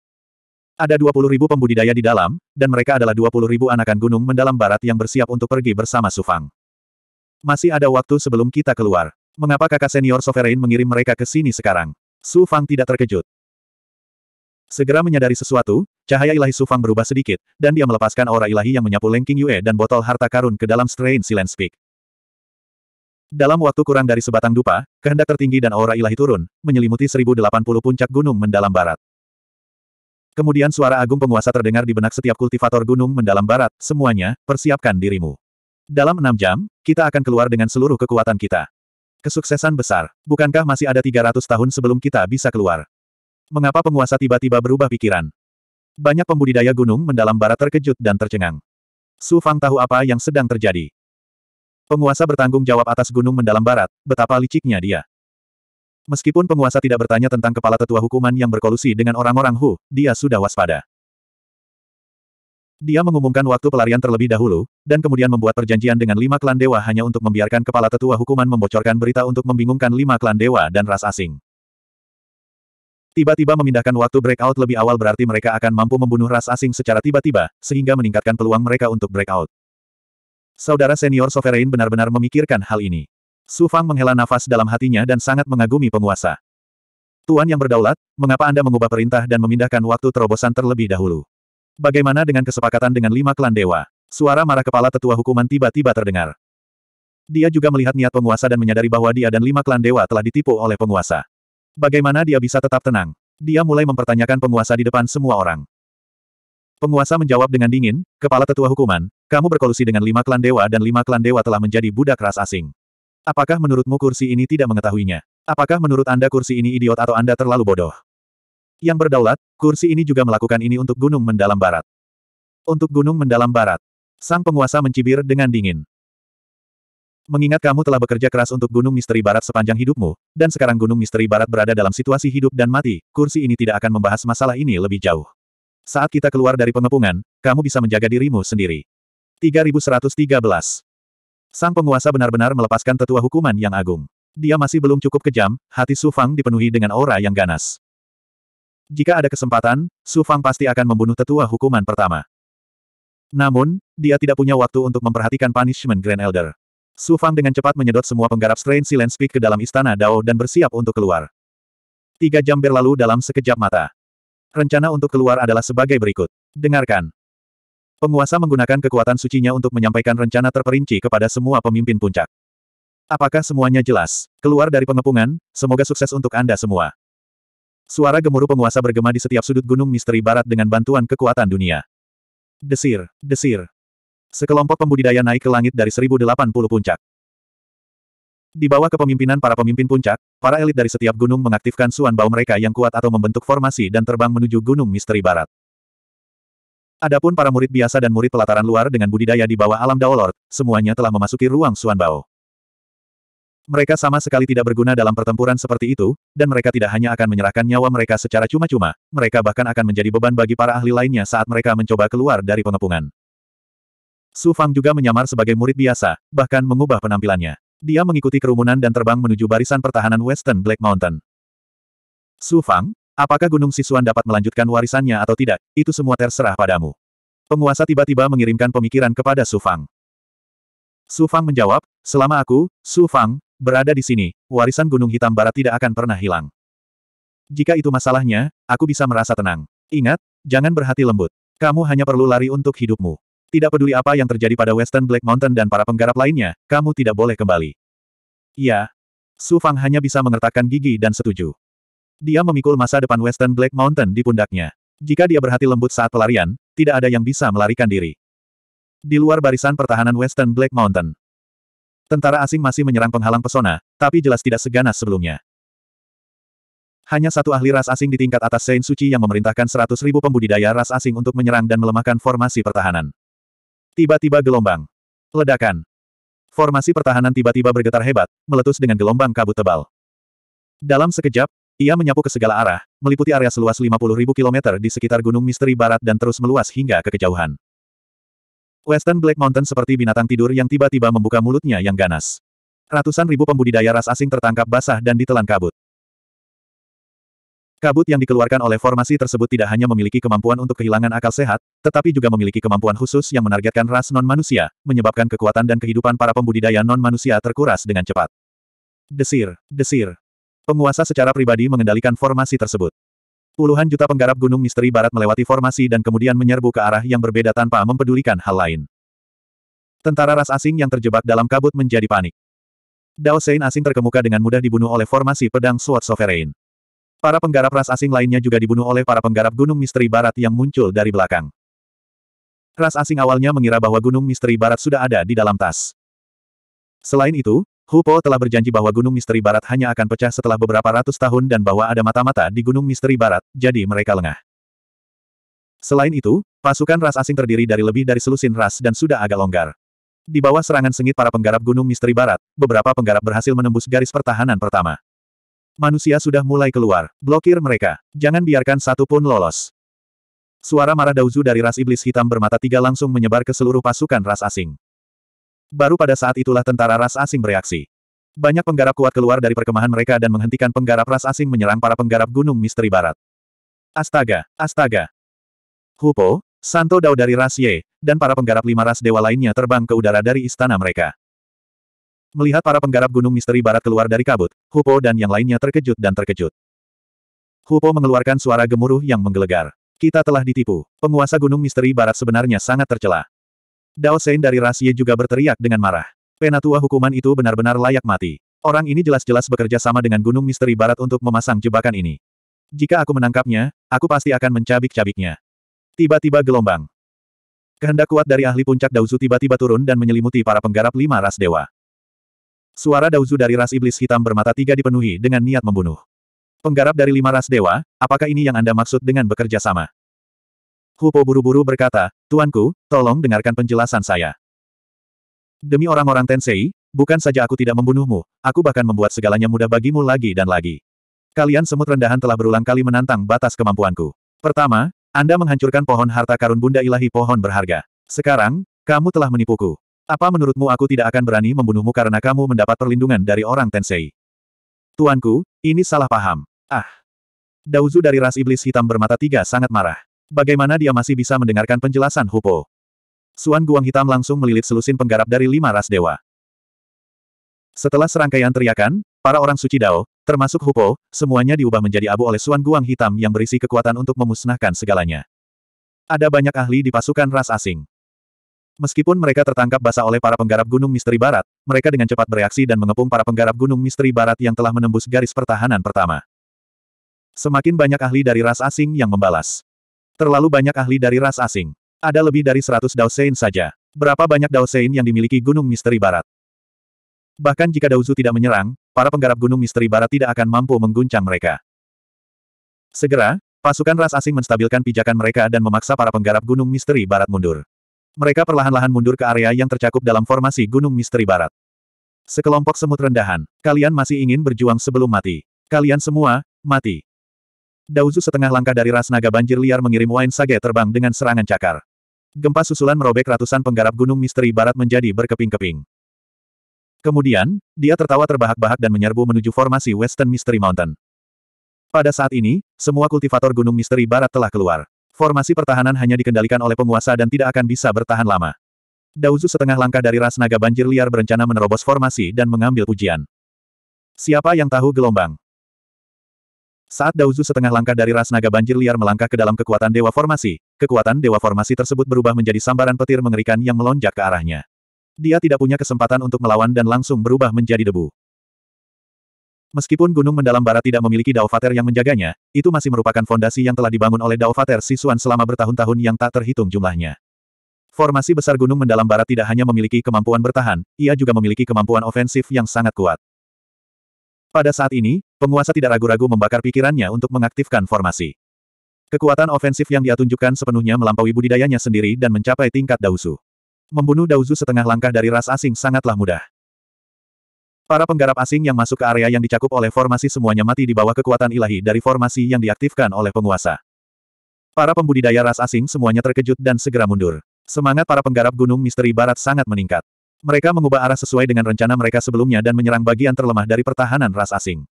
Ada 20 ribu pembudidaya di dalam, dan mereka adalah 20 ribu anakan gunung mendalam barat yang bersiap untuk pergi bersama Su Fang. Masih ada waktu sebelum kita keluar. Mengapa kakak senior Sovereign mengirim mereka ke sini sekarang? Su Fang tidak terkejut. Segera menyadari sesuatu, cahaya ilahi Su Fang berubah sedikit, dan dia melepaskan aura ilahi yang menyapu Lengking Yue dan botol harta karun ke dalam strain Silence Peak. Dalam waktu kurang dari sebatang dupa, kehendak tertinggi dan aura ilahi turun, menyelimuti 1080 puncak gunung mendalam barat. Kemudian suara agung penguasa terdengar di benak setiap kultivator gunung mendalam barat, semuanya, persiapkan dirimu. Dalam enam jam, kita akan keluar dengan seluruh kekuatan kita. Kesuksesan besar, bukankah masih ada 300 tahun sebelum kita bisa keluar? Mengapa penguasa tiba-tiba berubah pikiran? Banyak pembudidaya gunung mendalam barat terkejut dan tercengang. Su Fang tahu apa yang sedang terjadi. Penguasa bertanggung jawab atas gunung mendalam barat, betapa liciknya dia. Meskipun penguasa tidak bertanya tentang kepala tetua hukuman yang berkolusi dengan orang-orang Hu, dia sudah waspada. Dia mengumumkan waktu pelarian terlebih dahulu, dan kemudian membuat perjanjian dengan lima klan dewa hanya untuk membiarkan kepala tetua hukuman membocorkan berita untuk membingungkan lima klan dewa dan ras asing. Tiba-tiba memindahkan waktu breakout lebih awal berarti mereka akan mampu membunuh ras asing secara tiba-tiba, sehingga meningkatkan peluang mereka untuk breakout. Saudara senior Sovereign benar-benar memikirkan hal ini. Su Fang menghela nafas dalam hatinya dan sangat mengagumi penguasa. Tuan yang berdaulat, mengapa Anda mengubah perintah dan memindahkan waktu terobosan terlebih dahulu? Bagaimana dengan kesepakatan dengan lima klan dewa? Suara marah kepala tetua hukuman tiba-tiba terdengar. Dia juga melihat niat penguasa dan menyadari bahwa dia dan lima klan dewa telah ditipu oleh penguasa. Bagaimana dia bisa tetap tenang? Dia mulai mempertanyakan penguasa di depan semua orang. Penguasa menjawab dengan dingin, Kepala Tetua Hukuman, kamu berkolusi dengan lima klan dewa dan lima klan dewa telah menjadi budak ras asing. Apakah menurutmu kursi ini tidak mengetahuinya? Apakah menurut Anda kursi ini idiot atau Anda terlalu bodoh? Yang berdaulat, kursi ini juga melakukan ini untuk Gunung Mendalam Barat. Untuk Gunung Mendalam Barat. Sang penguasa mencibir dengan dingin. Mengingat kamu telah bekerja keras untuk Gunung Misteri Barat sepanjang hidupmu, dan sekarang Gunung Misteri Barat berada dalam situasi hidup dan mati, kursi ini tidak akan membahas masalah ini lebih jauh. Saat kita keluar dari pengepungan, kamu bisa menjaga dirimu sendiri. 3113. Sang penguasa benar-benar melepaskan tetua hukuman yang agung. Dia masih belum cukup kejam, hati Su Fang dipenuhi dengan aura yang ganas. Jika ada kesempatan, Su Fang pasti akan membunuh tetua hukuman pertama. Namun, dia tidak punya waktu untuk memperhatikan punishment Grand Elder. Su Fang dengan cepat menyedot semua penggarap strain Silence Peak ke dalam istana Dao dan bersiap untuk keluar. Tiga jam berlalu dalam sekejap mata. Rencana untuk keluar adalah sebagai berikut. Dengarkan. Penguasa menggunakan kekuatan sucinya untuk menyampaikan rencana terperinci kepada semua pemimpin puncak. Apakah semuanya jelas? Keluar dari pengepungan, semoga sukses untuk Anda semua. Suara gemuruh penguasa bergema di setiap sudut gunung misteri barat dengan bantuan kekuatan dunia. Desir, desir. Sekelompok pembudidaya naik ke langit dari 1080 puncak. Di bawah kepemimpinan para pemimpin puncak, para elit dari setiap gunung mengaktifkan suan bau mereka yang kuat atau membentuk formasi dan terbang menuju Gunung Misteri Barat. Adapun para murid biasa dan murid pelataran luar dengan budidaya di bawah alam Daolord, semuanya telah memasuki ruang suan bau. Mereka sama sekali tidak berguna dalam pertempuran seperti itu, dan mereka tidak hanya akan menyerahkan nyawa mereka secara cuma-cuma, mereka bahkan akan menjadi beban bagi para ahli lainnya saat mereka mencoba keluar dari pengepungan. Su Fang juga menyamar sebagai murid biasa, bahkan mengubah penampilannya. Dia mengikuti kerumunan dan terbang menuju barisan pertahanan Western Black Mountain. Su Fang, apakah Gunung Sisuan dapat melanjutkan warisannya atau tidak, itu semua terserah padamu. Penguasa tiba-tiba mengirimkan pemikiran kepada Su Fang. Su Fang menjawab, selama aku, Su Fang, berada di sini, warisan Gunung Hitam Barat tidak akan pernah hilang. Jika itu masalahnya, aku bisa merasa tenang. Ingat, jangan berhati lembut. Kamu hanya perlu lari untuk hidupmu. Tidak peduli apa yang terjadi pada Western Black Mountain dan para penggarap lainnya, kamu tidak boleh kembali. Ya, Su Fang hanya bisa mengertakkan gigi dan setuju. Dia memikul masa depan Western Black Mountain di pundaknya. Jika dia berhati lembut saat pelarian, tidak ada yang bisa melarikan diri. Di luar barisan pertahanan Western Black Mountain. Tentara asing masih menyerang penghalang pesona, tapi jelas tidak seganas sebelumnya. Hanya satu ahli ras asing di tingkat atas Saint Suci yang memerintahkan seratus ribu pembudidaya ras asing untuk menyerang dan melemahkan formasi pertahanan. Tiba-tiba gelombang. Ledakan. Formasi pertahanan tiba-tiba bergetar hebat, meletus dengan gelombang kabut tebal. Dalam sekejap, ia menyapu ke segala arah, meliputi area seluas 50.000 km di sekitar Gunung Misteri Barat dan terus meluas hingga ke kejauhan. Western Black Mountain seperti binatang tidur yang tiba-tiba membuka mulutnya yang ganas. Ratusan ribu pembudidaya ras asing tertangkap basah dan ditelan kabut. Kabut yang dikeluarkan oleh formasi tersebut tidak hanya memiliki kemampuan untuk kehilangan akal sehat, tetapi juga memiliki kemampuan khusus yang menargetkan ras non-manusia, menyebabkan kekuatan dan kehidupan para pembudidaya non-manusia terkuras dengan cepat. Desir, desir. Penguasa secara pribadi mengendalikan formasi tersebut. Puluhan juta penggarap gunung misteri barat melewati formasi dan kemudian menyerbu ke arah yang berbeda tanpa mempedulikan hal lain. Tentara ras asing yang terjebak dalam kabut menjadi panik. Dao Sein asing terkemuka dengan mudah dibunuh oleh formasi pedang Sword Sovereign. Para penggarap ras asing lainnya juga dibunuh oleh para penggarap gunung misteri barat yang muncul dari belakang. Ras asing awalnya mengira bahwa gunung misteri barat sudah ada di dalam tas. Selain itu, Hu Po telah berjanji bahwa gunung misteri barat hanya akan pecah setelah beberapa ratus tahun dan bahwa ada mata-mata di gunung misteri barat, jadi mereka lengah. Selain itu, pasukan ras asing terdiri dari lebih dari selusin ras dan sudah agak longgar. Di bawah serangan sengit para penggarap gunung misteri barat, beberapa penggarap berhasil menembus garis pertahanan pertama. Manusia sudah mulai keluar. Blokir mereka. Jangan biarkan satu pun lolos. Suara marah Dauzu dari ras iblis hitam bermata tiga langsung menyebar ke seluruh pasukan ras asing. Baru pada saat itulah tentara ras asing bereaksi. Banyak penggarap kuat keluar dari perkemahan mereka dan menghentikan penggarap ras asing menyerang para penggarap gunung misteri barat. Astaga, astaga. Hupo, Santo Dao dari ras Ye, dan para penggarap lima ras dewa lainnya terbang ke udara dari istana mereka. Melihat para penggarap gunung misteri barat keluar dari kabut, Hupo dan yang lainnya terkejut dan terkejut. Hupo mengeluarkan suara gemuruh yang menggelegar. Kita telah ditipu. Penguasa gunung misteri barat sebenarnya sangat tercela. Dao Sein dari Rasye juga berteriak dengan marah. Penatua hukuman itu benar-benar layak mati. Orang ini jelas-jelas bekerja sama dengan gunung misteri barat untuk memasang jebakan ini. Jika aku menangkapnya, aku pasti akan mencabik-cabiknya. Tiba-tiba gelombang. Kehendak kuat dari ahli puncak Daozu tiba-tiba turun dan menyelimuti para penggarap lima ras dewa. Suara Dauzu dari ras iblis hitam bermata tiga dipenuhi dengan niat membunuh. Penggarap dari lima ras dewa, apakah ini yang Anda maksud dengan bekerja sama? Hupo buru-buru berkata, Tuanku, tolong dengarkan penjelasan saya. Demi orang-orang Tensei, bukan saja aku tidak membunuhmu, aku bahkan membuat segalanya mudah bagimu lagi dan lagi. Kalian semut rendahan telah berulang kali menantang batas kemampuanku. Pertama, Anda menghancurkan pohon harta karun Bunda Ilahi pohon berharga. Sekarang, kamu telah menipuku. Apa menurutmu aku tidak akan berani membunuhmu karena kamu mendapat perlindungan dari orang Tensei? Tuanku, ini salah paham. Ah! Dauzu dari ras iblis hitam bermata tiga sangat marah. Bagaimana dia masih bisa mendengarkan penjelasan Hupo? Suan Guang Hitam langsung melilit selusin penggarap dari lima ras dewa. Setelah serangkaian teriakan, para orang suci Dao, termasuk Hupo, semuanya diubah menjadi abu oleh Suan Guang Hitam yang berisi kekuatan untuk memusnahkan segalanya. Ada banyak ahli di pasukan ras asing. Meskipun mereka tertangkap basah oleh para penggarap gunung misteri barat, mereka dengan cepat bereaksi dan mengepung para penggarap gunung misteri barat yang telah menembus garis pertahanan pertama. Semakin banyak ahli dari ras asing yang membalas. Terlalu banyak ahli dari ras asing. Ada lebih dari 100 Daosein saja. Berapa banyak Daosein yang dimiliki gunung misteri barat? Bahkan jika Daozu tidak menyerang, para penggarap gunung misteri barat tidak akan mampu mengguncang mereka. Segera, pasukan ras asing menstabilkan pijakan mereka dan memaksa para penggarap gunung misteri barat mundur. Mereka perlahan-lahan mundur ke area yang tercakup dalam formasi Gunung Misteri Barat. Sekelompok semut rendahan, kalian masih ingin berjuang sebelum mati. Kalian semua, mati. Dauzu setengah langkah dari ras naga banjir liar mengirim Wine Sage terbang dengan serangan cakar. Gempa susulan merobek ratusan penggarap Gunung Misteri Barat menjadi berkeping-keping. Kemudian, dia tertawa terbahak-bahak dan menyerbu menuju formasi Western Mystery Mountain. Pada saat ini, semua kultivator Gunung Misteri Barat telah keluar. Formasi pertahanan hanya dikendalikan oleh penguasa dan tidak akan bisa bertahan lama. Dauzu setengah langkah dari ras naga banjir liar berencana menerobos formasi dan mengambil pujian. Siapa yang tahu gelombang? Saat Dauzu setengah langkah dari ras naga banjir liar melangkah ke dalam kekuatan dewa formasi, kekuatan dewa formasi tersebut berubah menjadi sambaran petir mengerikan yang melonjak ke arahnya. Dia tidak punya kesempatan untuk melawan dan langsung berubah menjadi debu. Meskipun Gunung Mendalam Barat tidak memiliki Daovater yang menjaganya, itu masih merupakan fondasi yang telah dibangun oleh Daovater Sisuan selama bertahun-tahun yang tak terhitung jumlahnya. Formasi besar Gunung Mendalam Barat tidak hanya memiliki kemampuan bertahan, ia juga memiliki kemampuan ofensif yang sangat kuat. Pada saat ini, penguasa tidak ragu-ragu membakar pikirannya untuk mengaktifkan formasi. Kekuatan ofensif yang dia tunjukkan sepenuhnya melampaui budidayanya sendiri dan mencapai tingkat Dausu. Membunuh Dausu setengah langkah dari ras asing sangatlah mudah. Para penggarap asing yang masuk ke area yang dicakup oleh formasi semuanya mati di bawah kekuatan ilahi dari formasi yang diaktifkan oleh penguasa. Para pembudidaya ras asing semuanya terkejut dan segera mundur. Semangat para penggarap gunung misteri barat sangat meningkat. Mereka mengubah arah sesuai dengan rencana mereka sebelumnya dan menyerang bagian terlemah dari pertahanan ras asing.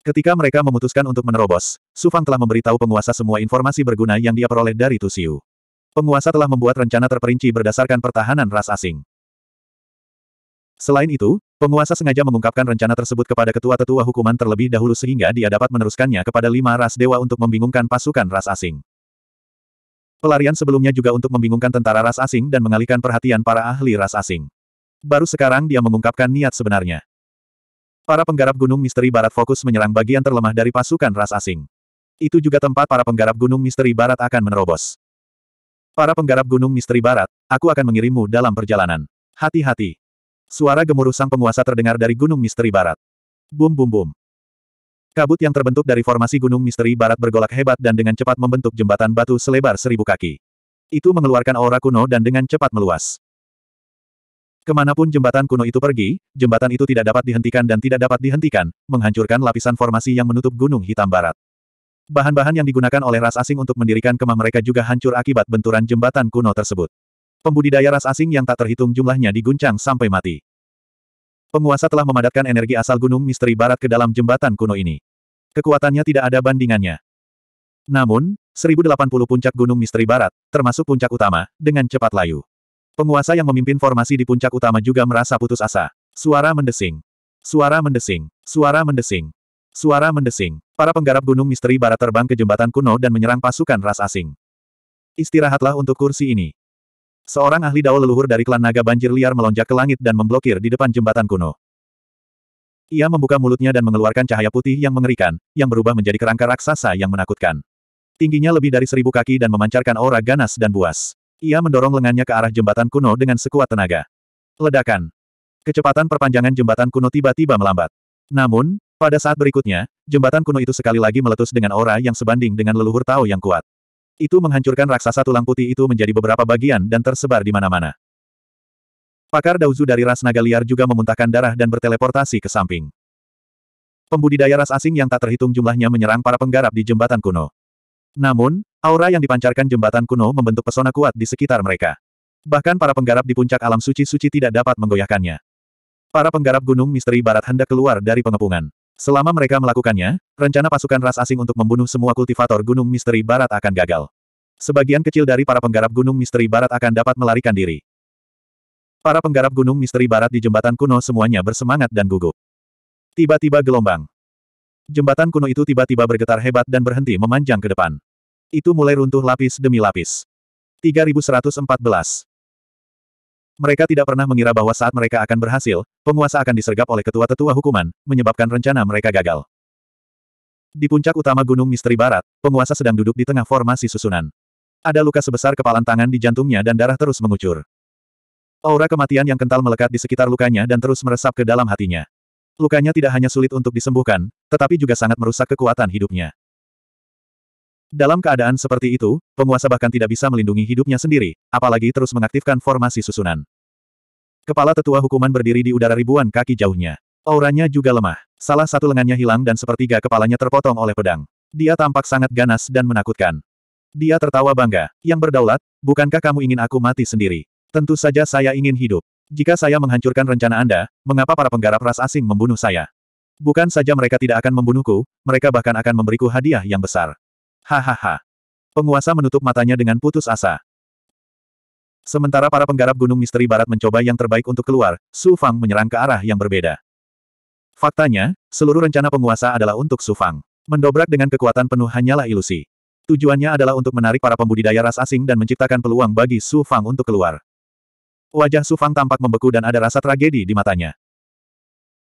Ketika mereka memutuskan untuk menerobos, Sufang telah memberitahu penguasa semua informasi berguna yang dia peroleh dari Tusiu. Penguasa telah membuat rencana terperinci berdasarkan pertahanan ras asing. Selain itu, penguasa sengaja mengungkapkan rencana tersebut kepada ketua-tetua hukuman terlebih dahulu sehingga dia dapat meneruskannya kepada lima ras dewa untuk membingungkan pasukan ras asing. Pelarian sebelumnya juga untuk membingungkan tentara ras asing dan mengalihkan perhatian para ahli ras asing. Baru sekarang dia mengungkapkan niat sebenarnya. Para penggarap gunung misteri barat fokus menyerang bagian terlemah dari pasukan ras asing. Itu juga tempat para penggarap gunung misteri barat akan menerobos. Para penggarap gunung misteri barat, aku akan mengirimmu dalam perjalanan. Hati-hati. Suara gemuruh sang penguasa terdengar dari Gunung Misteri Barat. Bum bum bum. Kabut yang terbentuk dari formasi Gunung Misteri Barat bergolak hebat dan dengan cepat membentuk jembatan batu selebar seribu kaki. Itu mengeluarkan aura kuno dan dengan cepat meluas. Kemanapun jembatan kuno itu pergi, jembatan itu tidak dapat dihentikan dan tidak dapat dihentikan, menghancurkan lapisan formasi yang menutup Gunung Hitam Barat. Bahan-bahan yang digunakan oleh ras asing untuk mendirikan kemah mereka juga hancur akibat benturan jembatan kuno tersebut. Pembudidaya ras asing yang tak terhitung jumlahnya diguncang sampai mati. Penguasa telah memadatkan energi asal gunung misteri barat ke dalam jembatan kuno ini. Kekuatannya tidak ada bandingannya. Namun, 1080 puncak gunung misteri barat, termasuk puncak utama, dengan cepat layu. Penguasa yang memimpin formasi di puncak utama juga merasa putus asa. Suara mendesing. Suara mendesing. Suara mendesing. Suara mendesing. Para penggarap gunung misteri barat terbang ke jembatan kuno dan menyerang pasukan ras asing. Istirahatlah untuk kursi ini. Seorang ahli dao leluhur dari klan naga banjir liar melonjak ke langit dan memblokir di depan jembatan kuno. Ia membuka mulutnya dan mengeluarkan cahaya putih yang mengerikan, yang berubah menjadi kerangka raksasa yang menakutkan. Tingginya lebih dari seribu kaki dan memancarkan aura ganas dan buas. Ia mendorong lengannya ke arah jembatan kuno dengan sekuat tenaga. Ledakan. Kecepatan perpanjangan jembatan kuno tiba-tiba melambat. Namun, pada saat berikutnya, jembatan kuno itu sekali lagi meletus dengan aura yang sebanding dengan leluhur Tao yang kuat. Itu menghancurkan raksasa tulang putih itu menjadi beberapa bagian dan tersebar di mana-mana. Pakar Dauzu dari ras naga liar juga memuntahkan darah dan berteleportasi ke samping. Pembudidaya ras asing yang tak terhitung jumlahnya menyerang para penggarap di jembatan kuno. Namun, aura yang dipancarkan jembatan kuno membentuk pesona kuat di sekitar mereka. Bahkan para penggarap di puncak alam suci-suci tidak dapat menggoyahkannya. Para penggarap gunung misteri barat hendak keluar dari pengepungan. Selama mereka melakukannya, rencana pasukan ras asing untuk membunuh semua kultivator Gunung Misteri Barat akan gagal. Sebagian kecil dari para penggarap Gunung Misteri Barat akan dapat melarikan diri. Para penggarap Gunung Misteri Barat di jembatan kuno semuanya bersemangat dan gugup. Tiba-tiba gelombang. Jembatan kuno itu tiba-tiba bergetar hebat dan berhenti memanjang ke depan. Itu mulai runtuh lapis demi lapis. 3114. Mereka tidak pernah mengira bahwa saat mereka akan berhasil, penguasa akan disergap oleh ketua-tetua hukuman, menyebabkan rencana mereka gagal. Di puncak utama Gunung Misteri Barat, penguasa sedang duduk di tengah formasi susunan. Ada luka sebesar kepalan tangan di jantungnya dan darah terus mengucur. Aura kematian yang kental melekat di sekitar lukanya dan terus meresap ke dalam hatinya. Lukanya tidak hanya sulit untuk disembuhkan, tetapi juga sangat merusak kekuatan hidupnya. Dalam keadaan seperti itu, penguasa bahkan tidak bisa melindungi hidupnya sendiri, apalagi terus mengaktifkan formasi susunan. Kepala tetua hukuman berdiri di udara ribuan kaki jauhnya. Auranya juga lemah. Salah satu lengannya hilang dan sepertiga kepalanya terpotong oleh pedang. Dia tampak sangat ganas dan menakutkan. Dia tertawa bangga. Yang berdaulat, bukankah kamu ingin aku mati sendiri? Tentu saja saya ingin hidup. Jika saya menghancurkan rencana Anda, mengapa para penggarap ras asing membunuh saya? Bukan saja mereka tidak akan membunuhku, mereka bahkan akan memberiku hadiah yang besar. Hahaha. Penguasa menutup matanya dengan putus asa. Sementara para penggarap Gunung Misteri Barat mencoba yang terbaik untuk keluar, Su Fang menyerang ke arah yang berbeda. Faktanya, seluruh rencana penguasa adalah untuk Su Fang. Mendobrak dengan kekuatan penuh hanyalah ilusi. Tujuannya adalah untuk menarik para pembudidaya ras asing dan menciptakan peluang bagi Su Fang untuk keluar. Wajah Su Fang tampak membeku dan ada rasa tragedi di matanya.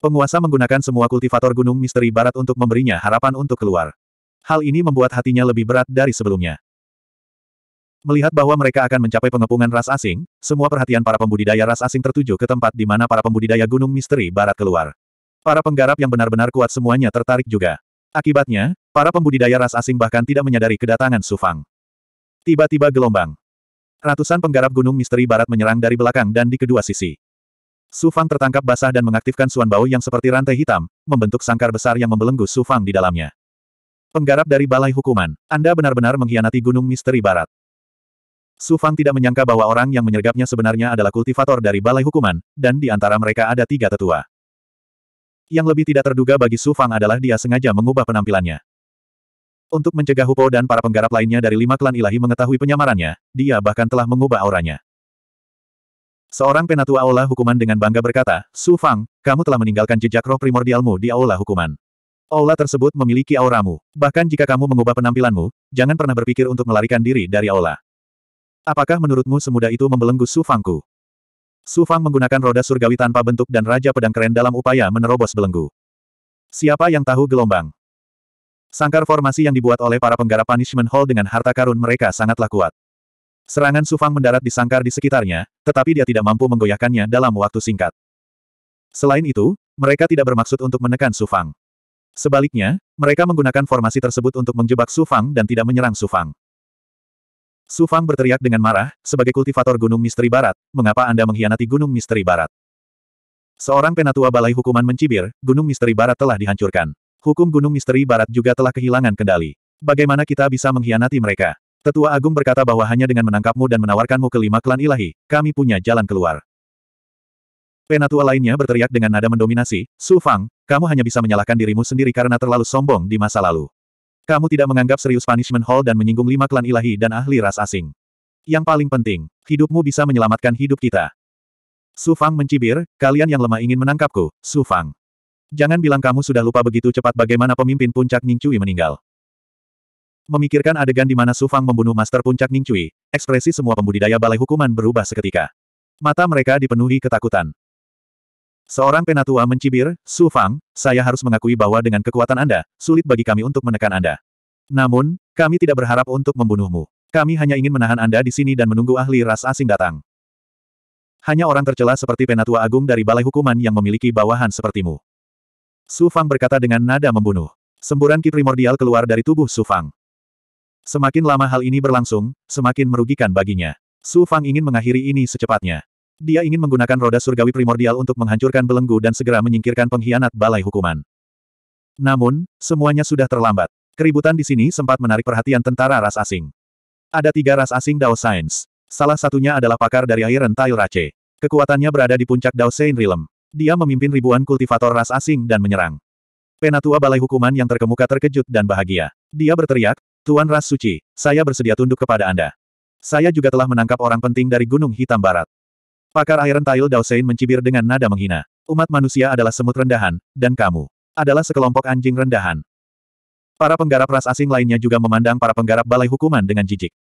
Penguasa menggunakan semua kultivator Gunung Misteri Barat untuk memberinya harapan untuk keluar. Hal ini membuat hatinya lebih berat dari sebelumnya. Melihat bahwa mereka akan mencapai pengepungan ras asing, semua perhatian para pembudidaya ras asing tertuju ke tempat di mana para pembudidaya gunung misteri barat keluar. Para penggarap yang benar-benar kuat semuanya tertarik juga. Akibatnya, para pembudidaya ras asing bahkan tidak menyadari kedatangan Sufang. Tiba-tiba gelombang. Ratusan penggarap gunung misteri barat menyerang dari belakang dan di kedua sisi. Sufang tertangkap basah dan mengaktifkan suan bau yang seperti rantai hitam, membentuk sangkar besar yang membelenggu Sufang di dalamnya. Penggarap dari Balai Hukuman, Anda benar-benar mengkhianati Gunung Misteri Barat. Su Fang tidak menyangka bahwa orang yang menyergapnya sebenarnya adalah kultivator dari Balai Hukuman, dan di antara mereka ada tiga tetua. Yang lebih tidak terduga bagi Su Fang adalah dia sengaja mengubah penampilannya. Untuk mencegah Hupo dan para penggarap lainnya dari lima klan ilahi mengetahui penyamarannya, dia bahkan telah mengubah auranya. Seorang penatua Aula Hukuman dengan bangga berkata, Su Fang, kamu telah meninggalkan jejak roh primordialmu di Aula Hukuman. Aula tersebut memiliki auramu. Bahkan jika kamu mengubah penampilanmu, jangan pernah berpikir untuk melarikan diri dari aula. Apakah menurutmu semudah itu membelenggu Su Fangku? Su Fang menggunakan roda surgawi tanpa bentuk dan Raja Pedang Keren dalam upaya menerobos belenggu. Siapa yang tahu gelombang? Sangkar formasi yang dibuat oleh para penggarap Punishment Hall dengan harta karun mereka sangatlah kuat. Serangan Su Fang mendarat di sangkar di sekitarnya, tetapi dia tidak mampu menggoyahkannya dalam waktu singkat. Selain itu, mereka tidak bermaksud untuk menekan Su Fang. Sebaliknya, mereka menggunakan formasi tersebut untuk menjebak Su Fang dan tidak menyerang Su Fang. Su Fang berteriak dengan marah, sebagai kultivator Gunung Misteri Barat, mengapa Anda mengkhianati Gunung Misteri Barat? Seorang penatua balai hukuman mencibir, Gunung Misteri Barat telah dihancurkan. Hukum Gunung Misteri Barat juga telah kehilangan kendali. Bagaimana kita bisa mengkhianati mereka? Tetua Agung berkata bahwa hanya dengan menangkapmu dan menawarkanmu ke lima klan ilahi, kami punya jalan keluar. Penatua lainnya berteriak dengan nada mendominasi, Su Fang, kamu hanya bisa menyalahkan dirimu sendiri karena terlalu sombong di masa lalu. Kamu tidak menganggap serius Punishment Hall dan menyinggung lima klan ilahi dan ahli ras asing. Yang paling penting, hidupmu bisa menyelamatkan hidup kita. Su Fang mencibir, kalian yang lemah ingin menangkapku, Su Fang. Jangan bilang kamu sudah lupa begitu cepat bagaimana pemimpin puncak Ning Cui meninggal. Memikirkan adegan di mana Su Fang membunuh Master Puncak Ning Cui, ekspresi semua pembudidaya balai hukuman berubah seketika. Mata mereka dipenuhi ketakutan. Seorang penatua mencibir, Su Fang, saya harus mengakui bahwa dengan kekuatan Anda, sulit bagi kami untuk menekan Anda. Namun, kami tidak berharap untuk membunuhmu. Kami hanya ingin menahan Anda di sini dan menunggu ahli ras asing datang. Hanya orang tercela seperti penatua agung dari balai hukuman yang memiliki bawahan sepertimu. Su Fang berkata dengan nada membunuh. Semburan ki primordial keluar dari tubuh Su Fang. Semakin lama hal ini berlangsung, semakin merugikan baginya. Su Fang ingin mengakhiri ini secepatnya. Dia ingin menggunakan roda surgawi primordial untuk menghancurkan belenggu dan segera menyingkirkan pengkhianat balai hukuman. Namun, semuanya sudah terlambat. Keributan di sini sempat menarik perhatian tentara ras asing. Ada tiga ras asing Dao Science. Salah satunya adalah pakar dari Iron Tail Rache. Kekuatannya berada di puncak Dao Sein Realm. Dia memimpin ribuan kultivator ras asing dan menyerang. Penatua Balai Hukuman yang terkemuka terkejut dan bahagia. Dia berteriak, Tuan Ras Suci, saya bersedia tunduk kepada Anda. Saya juga telah menangkap orang penting dari Gunung Hitam Barat. Pakar Iron Tail Daosein mencibir dengan nada menghina. Umat manusia adalah semut rendahan, dan kamu adalah sekelompok anjing rendahan. Para penggarap ras asing lainnya juga memandang para penggarap balai hukuman dengan jijik.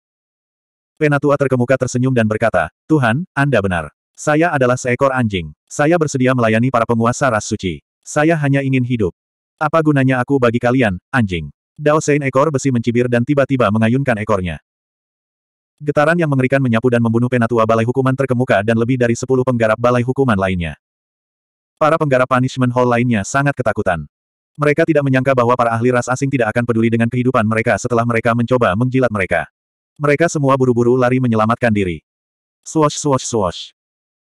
Penatua terkemuka tersenyum dan berkata, Tuhan, Anda benar. Saya adalah seekor anjing. Saya bersedia melayani para penguasa ras suci. Saya hanya ingin hidup. Apa gunanya aku bagi kalian, anjing? Dao Sein ekor besi mencibir dan tiba-tiba mengayunkan ekornya. Getaran yang mengerikan menyapu dan membunuh penatua balai hukuman terkemuka dan lebih dari sepuluh penggarap balai hukuman lainnya. Para penggarap punishment hall lainnya sangat ketakutan. Mereka tidak menyangka bahwa para ahli ras asing tidak akan peduli dengan kehidupan mereka setelah mereka mencoba menjilat mereka. Mereka semua buru-buru lari menyelamatkan diri. Swash swash swash.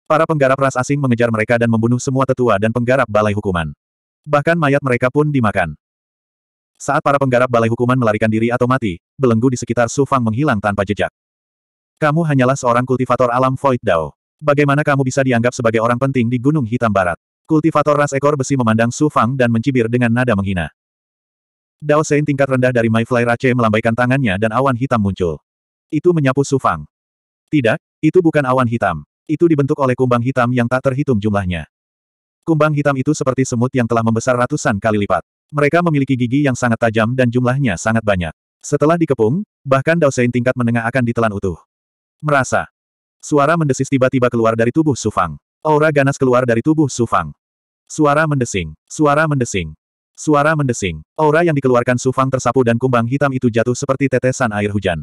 Para penggarap ras asing mengejar mereka dan membunuh semua tetua dan penggarap balai hukuman. Bahkan mayat mereka pun dimakan. Saat para penggarap balai hukuman melarikan diri atau mati, belenggu di sekitar sufang menghilang tanpa jejak. Kamu hanyalah seorang kultivator alam Void Dao. Bagaimana kamu bisa dianggap sebagai orang penting di Gunung Hitam Barat? Kultivator ras ekor besi memandang Su Fang dan mencibir dengan nada menghina. Dao Sein tingkat rendah dari Mayfly Rache melambaikan tangannya dan awan hitam muncul. Itu menyapu Su Fang. Tidak, itu bukan awan hitam. Itu dibentuk oleh kumbang hitam yang tak terhitung jumlahnya. Kumbang hitam itu seperti semut yang telah membesar ratusan kali lipat. Mereka memiliki gigi yang sangat tajam dan jumlahnya sangat banyak. Setelah dikepung, bahkan Dao Sein tingkat menengah akan ditelan utuh. Merasa. Suara mendesis tiba-tiba keluar dari tubuh Sufang. Aura ganas keluar dari tubuh Sufang. Suara mendesing. Suara mendesing. Suara mendesing. Aura yang dikeluarkan Sufang tersapu dan kumbang hitam itu jatuh seperti tetesan air hujan.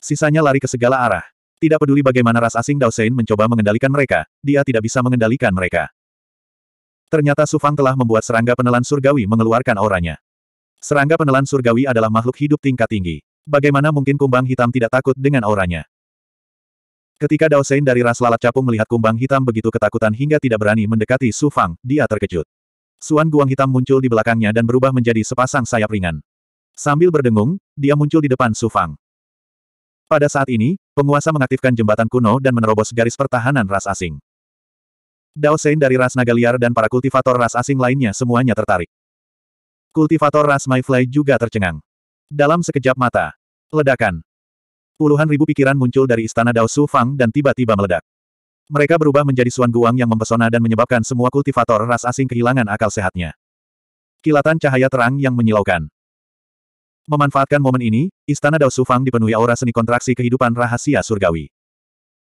Sisanya lari ke segala arah. Tidak peduli bagaimana ras asing Daosein mencoba mengendalikan mereka, dia tidak bisa mengendalikan mereka. Ternyata Sufang telah membuat serangga penelan surgawi mengeluarkan auranya. Serangga penelan surgawi adalah makhluk hidup tingkat tinggi. Bagaimana mungkin kumbang hitam tidak takut dengan auranya? Ketika Dao Sein dari ras lalat capung melihat kumbang hitam begitu ketakutan hingga tidak berani mendekati Su Fang, dia terkejut. Suan guang hitam muncul di belakangnya dan berubah menjadi sepasang sayap ringan. Sambil berdengung, dia muncul di depan Su Fang. Pada saat ini, penguasa mengaktifkan jembatan kuno dan menerobos garis pertahanan ras asing. Dao Sein dari ras naga liar dan para kultivator ras asing lainnya semuanya tertarik. Kultivator ras Mayfly juga tercengang. Dalam sekejap mata, ledakan, Puluhan ribu pikiran muncul dari istana Dao Su Fang dan tiba-tiba meledak. Mereka berubah menjadi Suan Guang yang mempesona dan menyebabkan semua kultivator ras asing kehilangan akal sehatnya. Kilatan cahaya terang yang menyilaukan. Memanfaatkan momen ini, istana Dao Su Fang dipenuhi aura seni kontraksi kehidupan rahasia surgawi.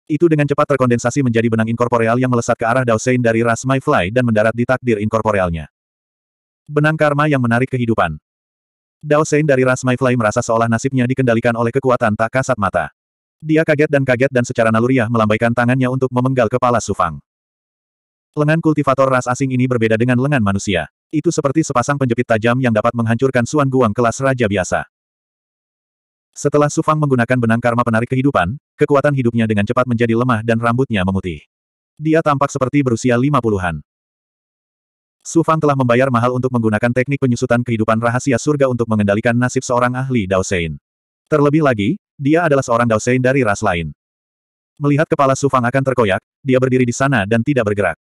Itu dengan cepat terkondensasi menjadi benang inkorporeal yang melesat ke arah Dao Sein dari ras My Fly dan mendarat di takdir inkorporealnya. Benang karma yang menarik kehidupan. Dao Sein dari ras Maifly merasa seolah nasibnya dikendalikan oleh kekuatan tak kasat mata. Dia kaget dan kaget dan secara naluriah melambaikan tangannya untuk memenggal kepala Sufang. Lengan kultivator ras asing ini berbeda dengan lengan manusia. Itu seperti sepasang penjepit tajam yang dapat menghancurkan Suan Guang kelas raja biasa. Setelah Sufang menggunakan benang karma penarik kehidupan, kekuatan hidupnya dengan cepat menjadi lemah dan rambutnya memutih. Dia tampak seperti berusia lima puluhan. Su Fang telah membayar mahal untuk menggunakan teknik penyusutan kehidupan rahasia surga untuk mengendalikan nasib seorang ahli Sein. Terlebih lagi, dia adalah seorang Sein dari ras lain. Melihat kepala Su Fang akan terkoyak, dia berdiri di sana dan tidak bergerak.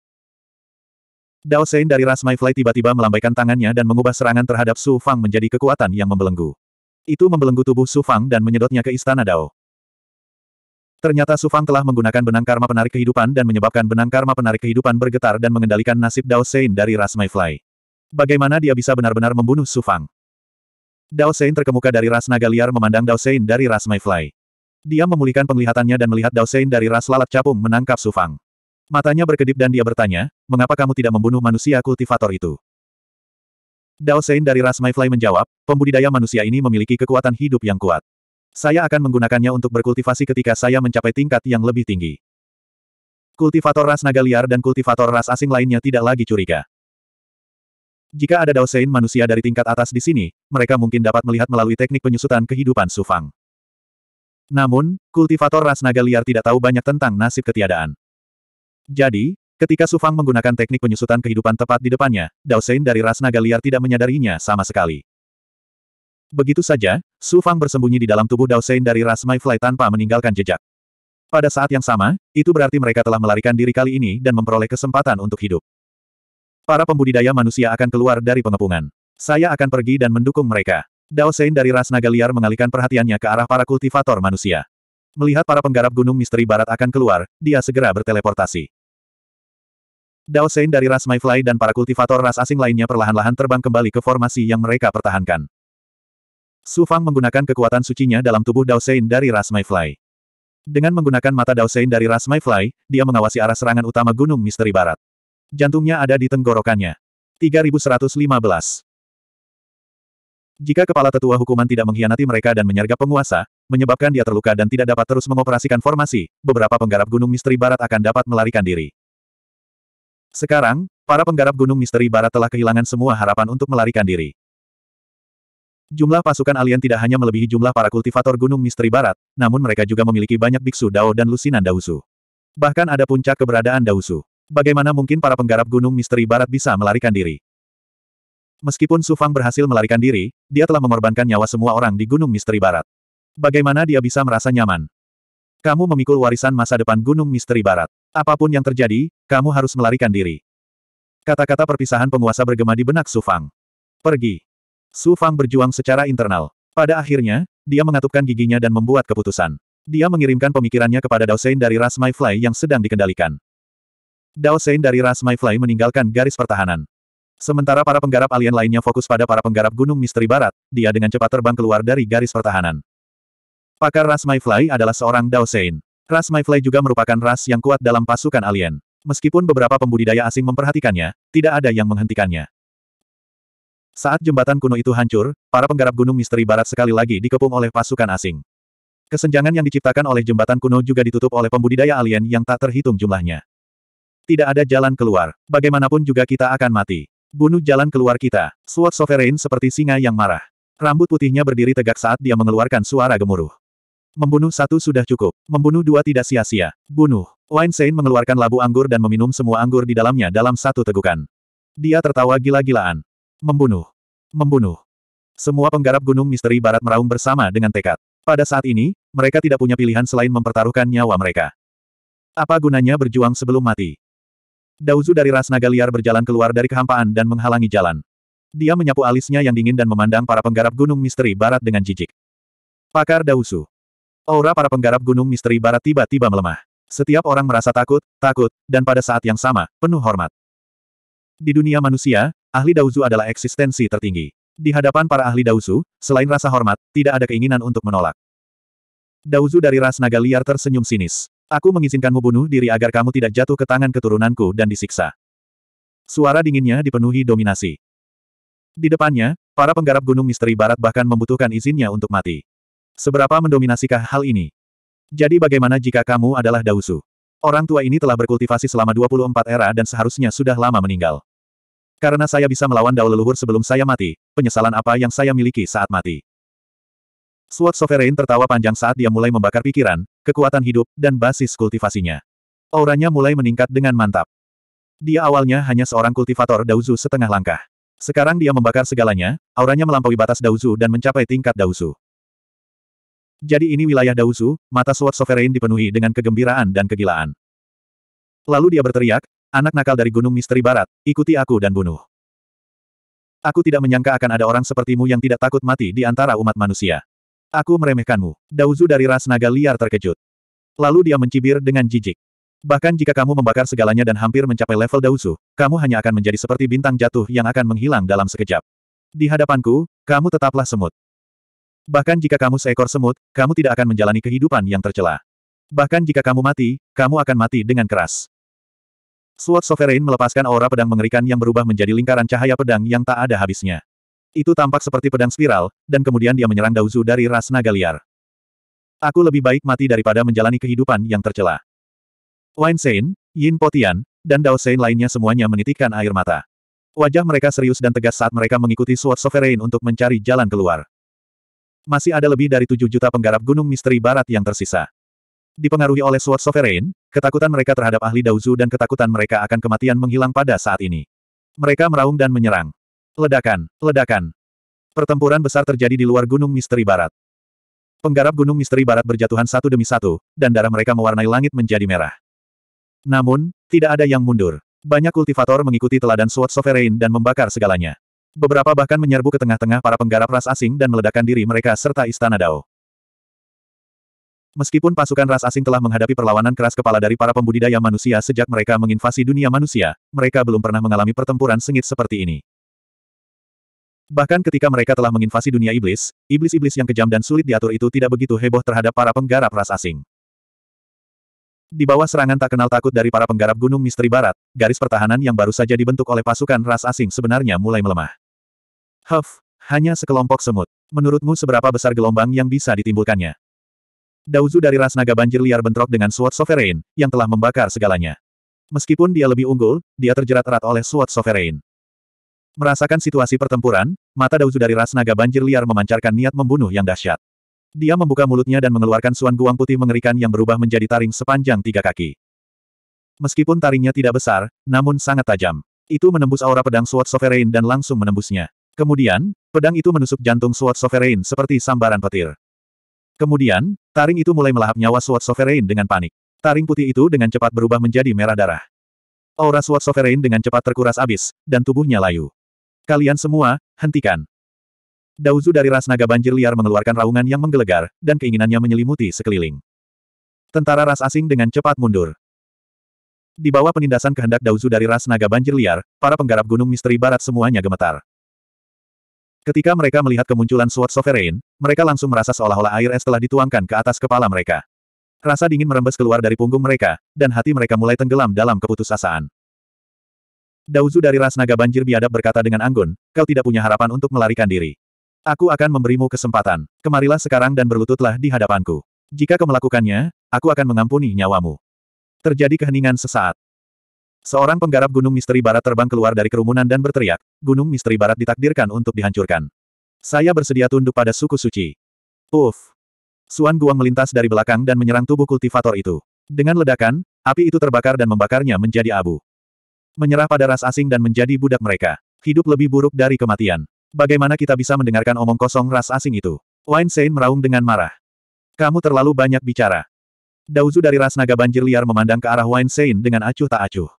Sein dari ras Maifly tiba-tiba melambaikan tangannya dan mengubah serangan terhadap Su Fang menjadi kekuatan yang membelenggu. Itu membelenggu tubuh Su Fang dan menyedotnya ke istana Dao. Ternyata Sufang telah menggunakan benang karma penarik kehidupan dan menyebabkan benang karma penarik kehidupan bergetar dan mengendalikan nasib Dao Sein dari Ras Fly. Bagaimana dia bisa benar-benar membunuh Sufang? Dao Sein terkemuka dari ras naga liar memandang Dao Sein dari ras Mayfly. Dia memulihkan penglihatannya dan melihat Dao Sein dari ras lalat capung menangkap Sufang. Matanya berkedip dan dia bertanya, mengapa kamu tidak membunuh manusia kultivator itu? Dao Sein dari ras Mayfly menjawab, pembudidaya manusia ini memiliki kekuatan hidup yang kuat. Saya akan menggunakannya untuk berkultivasi ketika saya mencapai tingkat yang lebih tinggi. Kultivator ras naga liar dan kultivator ras asing lainnya tidak lagi curiga. Jika ada Daosein manusia dari tingkat atas di sini, mereka mungkin dapat melihat melalui teknik penyusutan kehidupan Sufang. Namun, kultivator ras naga liar tidak tahu banyak tentang nasib ketiadaan. Jadi, ketika Sufang menggunakan teknik penyusutan kehidupan tepat di depannya, Daosein dari ras naga liar tidak menyadarinya sama sekali. Begitu saja, Su Fang bersembunyi di dalam tubuh Dao Sein dari ras Mai Fly tanpa meninggalkan jejak. Pada saat yang sama, itu berarti mereka telah melarikan diri kali ini dan memperoleh kesempatan untuk hidup. Para pembudidaya manusia akan keluar dari pengepungan. Saya akan pergi dan mendukung mereka. Dao Sein dari ras naga liar mengalihkan perhatiannya ke arah para kultivator manusia. Melihat para penggarap gunung misteri barat akan keluar, dia segera berteleportasi. Dao Sein dari ras Maifly dan para kultivator ras asing lainnya perlahan-lahan terbang kembali ke formasi yang mereka pertahankan. Su Fang menggunakan kekuatan sucinya dalam tubuh Sein dari ras My Fly. Dengan menggunakan mata Sein dari ras My Fly, dia mengawasi arah serangan utama Gunung Misteri Barat. Jantungnya ada di tenggorokannya. 3115 Jika kepala tetua hukuman tidak mengkhianati mereka dan menyergap penguasa, menyebabkan dia terluka dan tidak dapat terus mengoperasikan formasi, beberapa penggarap Gunung Misteri Barat akan dapat melarikan diri. Sekarang, para penggarap Gunung Misteri Barat telah kehilangan semua harapan untuk melarikan diri. Jumlah pasukan alien tidak hanya melebihi jumlah para kultivator Gunung Misteri Barat, namun mereka juga memiliki banyak biksu Dao dan lusinan Dausu. Bahkan ada puncak keberadaan Dausu. Bagaimana mungkin para penggarap Gunung Misteri Barat bisa melarikan diri? Meskipun Su Fang berhasil melarikan diri, dia telah mengorbankan nyawa semua orang di Gunung Misteri Barat. Bagaimana dia bisa merasa nyaman? Kamu memikul warisan masa depan Gunung Misteri Barat. Apapun yang terjadi, kamu harus melarikan diri. Kata-kata perpisahan penguasa bergema di benak Su Fang. Pergi. Su Fang berjuang secara internal. Pada akhirnya, dia mengatupkan giginya dan membuat keputusan. Dia mengirimkan pemikirannya kepada Dao Sein dari ras My Fly yang sedang dikendalikan. Dao Sein dari ras My Fly meninggalkan garis pertahanan. Sementara para penggarap alien lainnya fokus pada para penggarap gunung misteri barat, dia dengan cepat terbang keluar dari garis pertahanan. Pakar ras My Fly adalah seorang Dao Sein. Ras My Fly juga merupakan ras yang kuat dalam pasukan alien. Meskipun beberapa pembudidaya asing memperhatikannya, tidak ada yang menghentikannya. Saat jembatan kuno itu hancur, para penggarap gunung misteri barat sekali lagi dikepung oleh pasukan asing. Kesenjangan yang diciptakan oleh jembatan kuno juga ditutup oleh pembudidaya alien yang tak terhitung jumlahnya. Tidak ada jalan keluar. Bagaimanapun juga kita akan mati. Bunuh jalan keluar kita. Sword Sovereign seperti singa yang marah. Rambut putihnya berdiri tegak saat dia mengeluarkan suara gemuruh. Membunuh satu sudah cukup. Membunuh dua tidak sia-sia. Bunuh. Weinstein mengeluarkan labu anggur dan meminum semua anggur di dalamnya dalam satu tegukan. Dia tertawa gila-gilaan. Membunuh. Membunuh. Semua penggarap gunung misteri barat meraung bersama dengan tekad. Pada saat ini, mereka tidak punya pilihan selain mempertaruhkan nyawa mereka. Apa gunanya berjuang sebelum mati? Dauzu dari ras naga liar berjalan keluar dari kehampaan dan menghalangi jalan. Dia menyapu alisnya yang dingin dan memandang para penggarap gunung misteri barat dengan jijik. Pakar Dausu. Aura para penggarap gunung misteri barat tiba-tiba melemah. Setiap orang merasa takut, takut, dan pada saat yang sama, penuh hormat. Di dunia manusia, Ahli Dauzu adalah eksistensi tertinggi. Di hadapan para ahli Dauzu, selain rasa hormat, tidak ada keinginan untuk menolak. Dauzu dari ras naga liar tersenyum sinis. Aku mengizinkanmu bunuh diri agar kamu tidak jatuh ke tangan keturunanku dan disiksa. Suara dinginnya dipenuhi dominasi. Di depannya, para penggarap gunung misteri barat bahkan membutuhkan izinnya untuk mati. Seberapa mendominasikah hal ini? Jadi bagaimana jika kamu adalah Dausu? Orang tua ini telah berkultivasi selama 24 era dan seharusnya sudah lama meninggal. Karena saya bisa melawan Dao Leluhur sebelum saya mati, penyesalan apa yang saya miliki saat mati? Sword Sovereign tertawa panjang saat dia mulai membakar pikiran, kekuatan hidup, dan basis kultivasinya. Auranya mulai meningkat dengan mantap. Dia awalnya hanya seorang kultivator Dauzu setengah langkah. Sekarang dia membakar segalanya, auranya melampaui batas Dauzu dan mencapai tingkat Dauzu. Jadi ini wilayah Dauzu, mata Sword Sovereign dipenuhi dengan kegembiraan dan kegilaan. Lalu dia berteriak, Anak nakal dari Gunung Misteri Barat, ikuti aku dan bunuh. Aku tidak menyangka akan ada orang sepertimu yang tidak takut mati di antara umat manusia. Aku meremehkanmu. Dauzu dari ras naga liar terkejut. Lalu dia mencibir dengan jijik. Bahkan jika kamu membakar segalanya dan hampir mencapai level Dauzu, kamu hanya akan menjadi seperti bintang jatuh yang akan menghilang dalam sekejap. Di hadapanku, kamu tetaplah semut. Bahkan jika kamu seekor semut, kamu tidak akan menjalani kehidupan yang tercela. Bahkan jika kamu mati, kamu akan mati dengan keras. Sword Sovereign melepaskan aura pedang mengerikan yang berubah menjadi lingkaran cahaya pedang yang tak ada habisnya. Itu tampak seperti pedang spiral, dan kemudian dia menyerang Dauzu dari ras naga liar. Aku lebih baik mati daripada menjalani kehidupan yang tercela. Wine Sein, Yin Potian, dan Dao Sein lainnya semuanya menitikkan air mata. Wajah mereka serius dan tegas saat mereka mengikuti Sword Sovereign untuk mencari jalan keluar. Masih ada lebih dari tujuh juta penggarap gunung misteri barat yang tersisa. Dipengaruhi oleh Sword Sovereign, ketakutan mereka terhadap ahli Daozu dan ketakutan mereka akan kematian menghilang pada saat ini. Mereka meraung dan menyerang. Ledakan, ledakan. Pertempuran besar terjadi di luar Gunung Misteri Barat. Penggarap Gunung Misteri Barat berjatuhan satu demi satu, dan darah mereka mewarnai langit menjadi merah. Namun, tidak ada yang mundur. Banyak kultivator mengikuti teladan Sword Sovereign dan membakar segalanya. Beberapa bahkan menyerbu ke tengah-tengah para penggarap ras asing dan meledakkan diri mereka serta Istana Dao. Meskipun pasukan ras asing telah menghadapi perlawanan keras kepala dari para pembudidaya manusia sejak mereka menginvasi dunia manusia, mereka belum pernah mengalami pertempuran sengit seperti ini. Bahkan ketika mereka telah menginvasi dunia iblis, iblis-iblis yang kejam dan sulit diatur itu tidak begitu heboh terhadap para penggarap ras asing. Di bawah serangan tak kenal takut dari para penggarap Gunung Misteri Barat, garis pertahanan yang baru saja dibentuk oleh pasukan ras asing sebenarnya mulai melemah. Huff, hanya sekelompok semut. Menurutmu seberapa besar gelombang yang bisa ditimbulkannya? Dauzu dari ras naga banjir liar bentrok dengan Sword Sovereign, yang telah membakar segalanya. Meskipun dia lebih unggul, dia terjerat erat oleh Sword Sovereign. Merasakan situasi pertempuran, mata Dauzu dari ras naga banjir liar memancarkan niat membunuh yang dahsyat. Dia membuka mulutnya dan mengeluarkan suan guang putih mengerikan yang berubah menjadi taring sepanjang tiga kaki. Meskipun taringnya tidak besar, namun sangat tajam. Itu menembus aura pedang Sword Sovereign dan langsung menembusnya. Kemudian, pedang itu menusuk jantung Sword Sovereign seperti sambaran petir. Kemudian, taring itu mulai melahap nyawa Sword Sovereign dengan panik. Taring putih itu dengan cepat berubah menjadi merah darah. Aura Sword Sovereign dengan cepat terkuras abis, dan tubuhnya layu. Kalian semua, hentikan. Dauzu dari ras naga banjir liar mengeluarkan raungan yang menggelegar, dan keinginannya menyelimuti sekeliling. Tentara ras asing dengan cepat mundur. Di bawah penindasan kehendak Dauzu dari ras naga banjir liar, para penggarap gunung misteri barat semuanya gemetar. Ketika mereka melihat kemunculan Sword Sovereign, mereka langsung merasa seolah-olah air es telah dituangkan ke atas kepala mereka. Rasa dingin merembes keluar dari punggung mereka, dan hati mereka mulai tenggelam dalam keputusasaan. Dauzu dari ras naga banjir biadab berkata dengan anggun, kau tidak punya harapan untuk melarikan diri. Aku akan memberimu kesempatan. Kemarilah sekarang dan berlututlah di hadapanku. Jika kau melakukannya, aku akan mengampuni nyawamu. Terjadi keheningan sesaat. Seorang penggarap Gunung Misteri Barat terbang keluar dari kerumunan dan berteriak, Gunung Misteri Barat ditakdirkan untuk dihancurkan. Saya bersedia tunduk pada suku suci. Uff! Suan Guang melintas dari belakang dan menyerang tubuh kultivator itu. Dengan ledakan, api itu terbakar dan membakarnya menjadi abu. Menyerah pada ras asing dan menjadi budak mereka. Hidup lebih buruk dari kematian. Bagaimana kita bisa mendengarkan omong kosong ras asing itu? Wain Sein meraung dengan marah. Kamu terlalu banyak bicara. Dauzu dari ras naga banjir liar memandang ke arah Wain Sein dengan acuh tak acuh.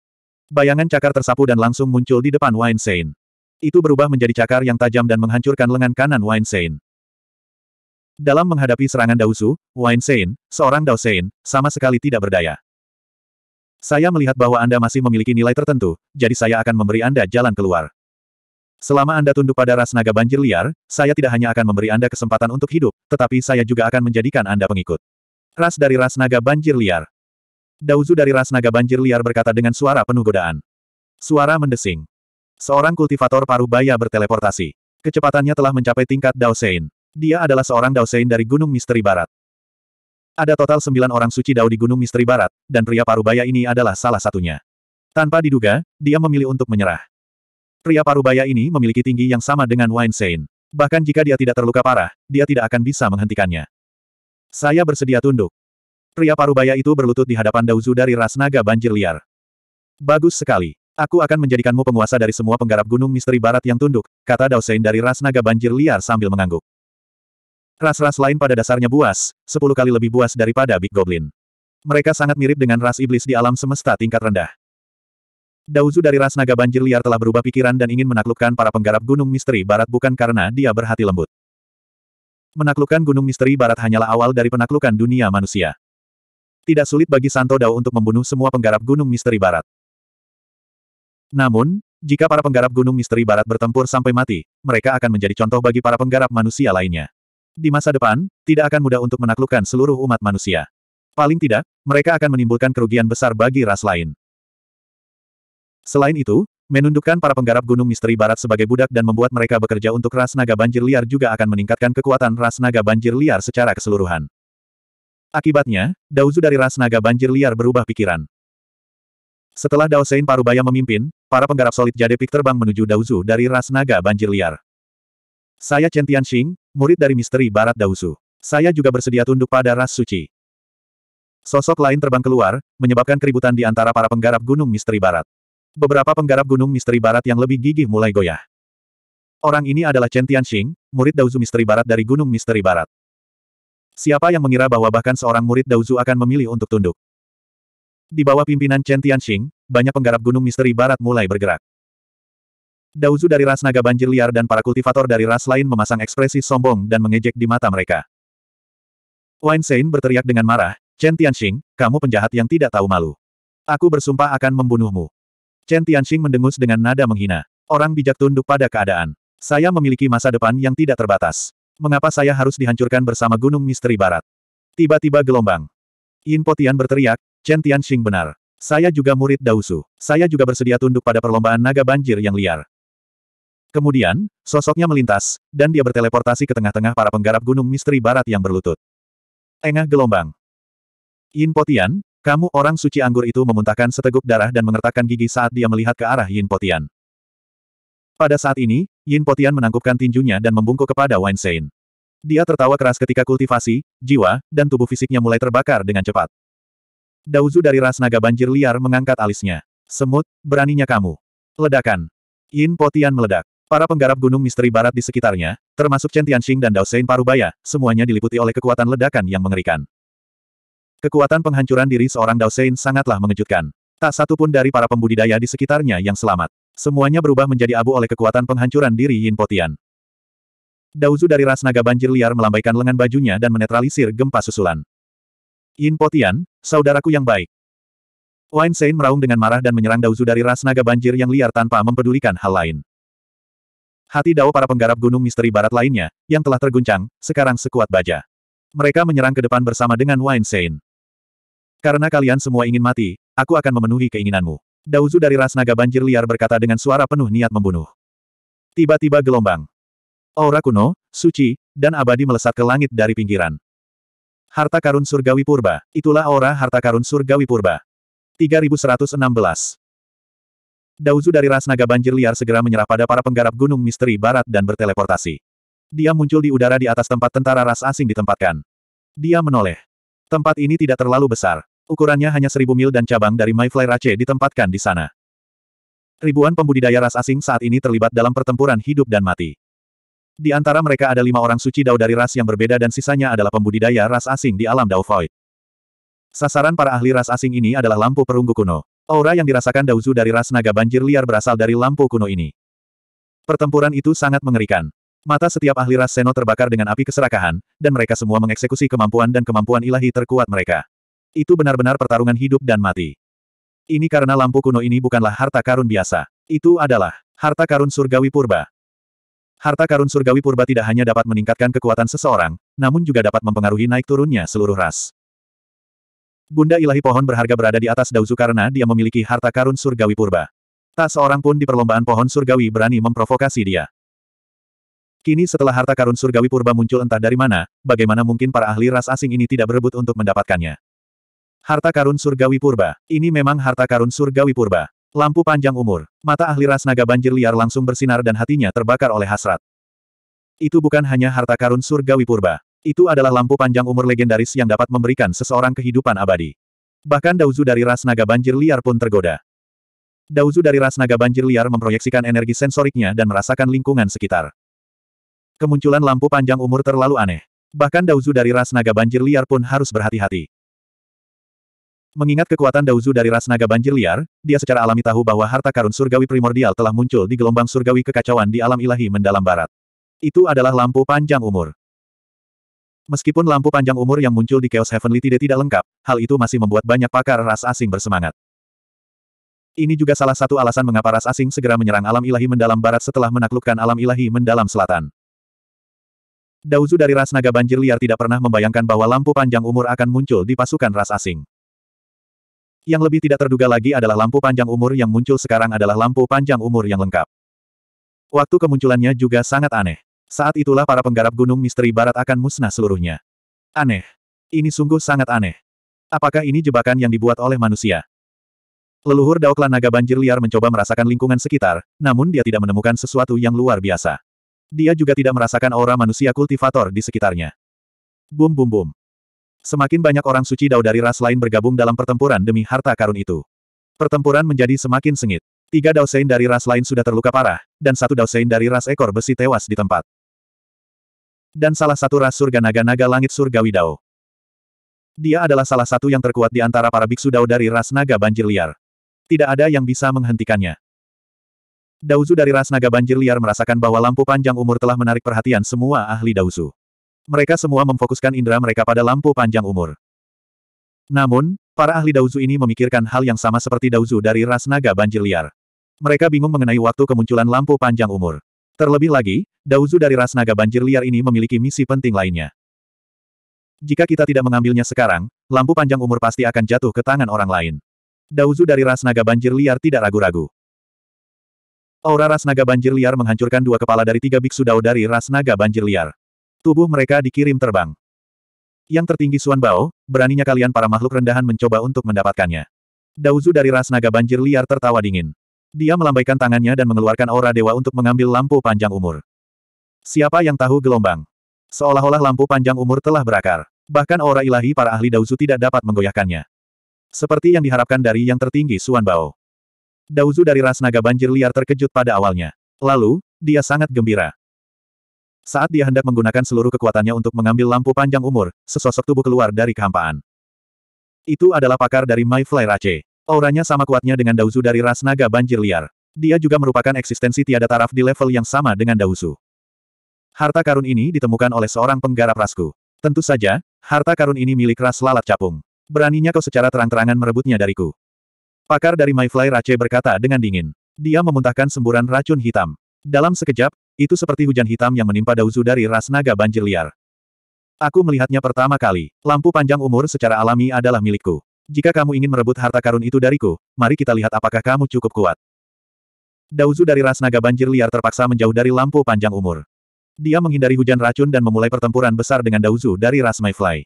Bayangan cakar tersapu dan langsung muncul di depan Weinstein. Itu berubah menjadi cakar yang tajam dan menghancurkan lengan kanan Weinstein. Dalam menghadapi serangan Dausu, Weinstein, seorang Dausein, sama sekali tidak berdaya. Saya melihat bahwa Anda masih memiliki nilai tertentu, jadi saya akan memberi Anda jalan keluar. Selama Anda tunduk pada ras naga banjir liar, saya tidak hanya akan memberi Anda kesempatan untuk hidup, tetapi saya juga akan menjadikan Anda pengikut. Ras dari ras naga banjir liar. Dauzu dari ras naga banjir liar berkata dengan suara penuh godaan. Suara mendesing. Seorang kultivator paruh baya berteleportasi. Kecepatannya telah mencapai tingkat Dao Daosein. Dia adalah seorang Dao Daosein dari Gunung Misteri Barat. Ada total sembilan orang suci Dao di Gunung Misteri Barat, dan pria parubaya ini adalah salah satunya. Tanpa diduga, dia memilih untuk menyerah. Pria parubaya ini memiliki tinggi yang sama dengan Sein. Bahkan jika dia tidak terluka parah, dia tidak akan bisa menghentikannya. Saya bersedia tunduk. Pria parubaya itu berlutut di hadapan Dauzu dari ras naga banjir liar. Bagus sekali. Aku akan menjadikanmu penguasa dari semua penggarap gunung misteri barat yang tunduk, kata Dausein dari ras naga banjir liar sambil mengangguk. Ras-ras lain pada dasarnya buas, sepuluh kali lebih buas daripada Big Goblin. Mereka sangat mirip dengan ras iblis di alam semesta tingkat rendah. Dauzu dari ras naga banjir liar telah berubah pikiran dan ingin menaklukkan para penggarap gunung misteri barat bukan karena dia berhati lembut. Menaklukkan gunung misteri barat hanyalah awal dari penaklukan dunia manusia. Tidak sulit bagi Santo Dao untuk membunuh semua penggarap Gunung Misteri Barat. Namun, jika para penggarap Gunung Misteri Barat bertempur sampai mati, mereka akan menjadi contoh bagi para penggarap manusia lainnya. Di masa depan, tidak akan mudah untuk menaklukkan seluruh umat manusia. Paling tidak, mereka akan menimbulkan kerugian besar bagi ras lain. Selain itu, menundukkan para penggarap Gunung Misteri Barat sebagai budak dan membuat mereka bekerja untuk ras naga banjir liar juga akan meningkatkan kekuatan ras naga banjir liar secara keseluruhan. Akibatnya, Daozu dari ras naga banjir liar berubah pikiran. Setelah Daosein Parubaya memimpin, para penggarap solid Jade Pik terbang menuju Daozu dari ras naga banjir liar. Saya Chen Tianxing, murid dari misteri barat Daozu. Saya juga bersedia tunduk pada ras suci. Sosok lain terbang keluar, menyebabkan keributan di antara para penggarap gunung misteri barat. Beberapa penggarap gunung misteri barat yang lebih gigih mulai goyah. Orang ini adalah Chen Tianxing, murid Daozu misteri barat dari gunung misteri barat. Siapa yang mengira bahwa bahkan seorang murid Daozu akan memilih untuk tunduk? Di bawah pimpinan Chen Tianxing, banyak penggarap gunung misteri barat mulai bergerak. Daozu dari ras naga banjir liar dan para kultivator dari ras lain memasang ekspresi sombong dan mengejek di mata mereka. Sein berteriak dengan marah, Chen Tianxing, kamu penjahat yang tidak tahu malu. Aku bersumpah akan membunuhmu. Chen Tianxing mendengus dengan nada menghina. Orang bijak tunduk pada keadaan. Saya memiliki masa depan yang tidak terbatas. Mengapa saya harus dihancurkan bersama Gunung Misteri Barat? Tiba-tiba gelombang. Yin Potian berteriak, Chen Tianxing benar. Saya juga murid Dausu. Saya juga bersedia tunduk pada perlombaan naga banjir yang liar. Kemudian, sosoknya melintas, dan dia berteleportasi ke tengah-tengah para penggarap gunung misteri barat yang berlutut. Engah gelombang. Yin Potian, kamu orang suci anggur itu memuntahkan seteguk darah dan mengertakkan gigi saat dia melihat ke arah Yin Potian. Pada saat ini, Yin Potian menangkupkan tinjunya dan membungkuk kepada Wine Sein. Dia tertawa keras ketika kultivasi, jiwa, dan tubuh fisiknya mulai terbakar dengan cepat. Dauzu dari ras naga banjir liar mengangkat alisnya. Semut, beraninya kamu. Ledakan. Yin Potian meledak. Para penggarap gunung misteri barat di sekitarnya, termasuk Chen Tianxing dan Dao Sein Parubaya, semuanya diliputi oleh kekuatan ledakan yang mengerikan. Kekuatan penghancuran diri seorang Dao Sein sangatlah mengejutkan. Tak satu pun dari para pembudidaya di sekitarnya yang selamat. Semuanya berubah menjadi abu oleh kekuatan penghancuran diri Yin Potian. Dauzu dari ras naga banjir liar melambaikan lengan bajunya dan menetralisir gempa susulan. Yin Potian, saudaraku yang baik. Wine Sein meraung dengan marah dan menyerang Dauzu dari ras naga banjir yang liar tanpa mempedulikan hal lain. Hati Dao para penggarap gunung misteri barat lainnya, yang telah terguncang, sekarang sekuat baja. Mereka menyerang ke depan bersama dengan Wine Sein. Karena kalian semua ingin mati, aku akan memenuhi keinginanmu. Dauzu dari ras naga banjir liar berkata dengan suara penuh niat membunuh. Tiba-tiba gelombang. Aura kuno, suci, dan abadi melesat ke langit dari pinggiran. Harta karun surgawi purba, itulah aura harta karun surgawi purba. 3116 Dauzu dari ras naga banjir liar segera menyerah pada para penggarap gunung misteri barat dan berteleportasi. Dia muncul di udara di atas tempat tentara ras asing ditempatkan. Dia menoleh. Tempat ini tidak terlalu besar. Ukurannya hanya seribu mil dan cabang dari Mayfly Rache ditempatkan di sana. Ribuan pembudidaya ras asing saat ini terlibat dalam pertempuran hidup dan mati. Di antara mereka ada lima orang suci dao dari ras yang berbeda dan sisanya adalah pembudidaya ras asing di alam dao void. Sasaran para ahli ras asing ini adalah lampu perunggu kuno. Aura yang dirasakan Dauzu dari ras naga banjir liar berasal dari lampu kuno ini. Pertempuran itu sangat mengerikan. Mata setiap ahli ras Seno terbakar dengan api keserakahan, dan mereka semua mengeksekusi kemampuan dan kemampuan ilahi terkuat mereka. Itu benar-benar pertarungan hidup dan mati. Ini karena lampu kuno ini bukanlah harta karun biasa. Itu adalah harta karun surgawi purba. Harta karun surgawi purba tidak hanya dapat meningkatkan kekuatan seseorang, namun juga dapat mempengaruhi naik turunnya seluruh ras. Bunda ilahi pohon berharga berada di atas Dauzu karena dia memiliki harta karun surgawi purba. Tak seorang pun di perlombaan pohon surgawi berani memprovokasi dia. Kini setelah harta karun surgawi purba muncul entah dari mana, bagaimana mungkin para ahli ras asing ini tidak berebut untuk mendapatkannya. Harta karun surgawi purba. Ini memang harta karun surgawi purba. Lampu panjang umur. Mata ahli ras naga banjir liar langsung bersinar dan hatinya terbakar oleh hasrat. Itu bukan hanya harta karun surgawi purba. Itu adalah lampu panjang umur legendaris yang dapat memberikan seseorang kehidupan abadi. Bahkan Dauzu dari ras naga banjir liar pun tergoda. Dauzu dari ras naga banjir liar memproyeksikan energi sensoriknya dan merasakan lingkungan sekitar. Kemunculan lampu panjang umur terlalu aneh. Bahkan Dauzu dari ras naga banjir liar pun harus berhati-hati. Mengingat kekuatan Dauzu dari ras naga banjir liar, dia secara alami tahu bahwa harta karun surgawi primordial telah muncul di gelombang surgawi kekacauan di alam ilahi mendalam barat. Itu adalah lampu panjang umur. Meskipun lampu panjang umur yang muncul di Chaos Heavenly tidak tidak lengkap, hal itu masih membuat banyak pakar ras asing bersemangat. Ini juga salah satu alasan mengapa ras asing segera menyerang alam ilahi mendalam barat setelah menaklukkan alam ilahi mendalam selatan. Dauzu dari ras naga banjir liar tidak pernah membayangkan bahwa lampu panjang umur akan muncul di pasukan ras asing. Yang lebih tidak terduga lagi adalah lampu panjang umur yang muncul sekarang adalah lampu panjang umur yang lengkap. Waktu kemunculannya juga sangat aneh. Saat itulah para penggarap gunung misteri barat akan musnah seluruhnya. Aneh. Ini sungguh sangat aneh. Apakah ini jebakan yang dibuat oleh manusia? Leluhur Daoklan Naga Banjir Liar mencoba merasakan lingkungan sekitar, namun dia tidak menemukan sesuatu yang luar biasa. Dia juga tidak merasakan aura manusia kultivator di sekitarnya. Bum bum bum. Semakin banyak orang suci dao dari ras lain bergabung dalam pertempuran demi harta karun itu. Pertempuran menjadi semakin sengit. Tiga Dao Sein dari ras lain sudah terluka parah, dan satu Dao Sein dari ras ekor besi tewas di tempat. Dan salah satu ras surga naga-naga langit surgawi Dao. Dia adalah salah satu yang terkuat di antara para biksu Dao dari ras naga banjir liar. Tidak ada yang bisa menghentikannya. Dauzu dari ras naga banjir liar merasakan bahwa lampu panjang umur telah menarik perhatian semua ahli Dauzu. Mereka semua memfokuskan indera mereka pada lampu panjang umur. Namun, para ahli Dauzu ini memikirkan hal yang sama seperti Dauzu dari ras naga banjir liar. Mereka bingung mengenai waktu kemunculan lampu panjang umur. Terlebih lagi, Dauzu dari ras naga banjir liar ini memiliki misi penting lainnya. Jika kita tidak mengambilnya sekarang, lampu panjang umur pasti akan jatuh ke tangan orang lain. Dauzu dari ras naga banjir liar tidak ragu-ragu. Aura ras naga banjir liar menghancurkan dua kepala dari tiga biksu Dao dari ras naga banjir liar. Tubuh mereka dikirim terbang. Yang tertinggi Suan Bao, beraninya kalian para makhluk rendahan mencoba untuk mendapatkannya. Dauzu dari ras naga banjir liar tertawa dingin. Dia melambaikan tangannya dan mengeluarkan aura dewa untuk mengambil lampu panjang umur. Siapa yang tahu gelombang? Seolah-olah lampu panjang umur telah berakar. Bahkan aura ilahi para ahli Dauzu tidak dapat menggoyahkannya. Seperti yang diharapkan dari yang tertinggi Suan Bao. Dauzu dari ras naga banjir liar terkejut pada awalnya. Lalu, dia sangat gembira. Saat dia hendak menggunakan seluruh kekuatannya untuk mengambil lampu panjang umur, sesosok tubuh keluar dari kehampaan. Itu adalah pakar dari My Fly Rache. Auranya sama kuatnya dengan Dauzu dari ras naga banjir liar. Dia juga merupakan eksistensi tiada taraf di level yang sama dengan Dauzu. Harta karun ini ditemukan oleh seorang penggarap rasku. Tentu saja, harta karun ini milik ras lalat capung. Beraninya kau secara terang-terangan merebutnya dariku. Pakar dari My Fly Rache berkata dengan dingin. Dia memuntahkan semburan racun hitam. Dalam sekejap, itu seperti hujan hitam yang menimpa Dauzu dari ras naga banjir liar. Aku melihatnya pertama kali. Lampu panjang umur secara alami adalah milikku. Jika kamu ingin merebut harta karun itu dariku, mari kita lihat apakah kamu cukup kuat. Dauzu dari ras naga banjir liar terpaksa menjauh dari lampu panjang umur. Dia menghindari hujan racun dan memulai pertempuran besar dengan Dauzu dari ras Mayfly.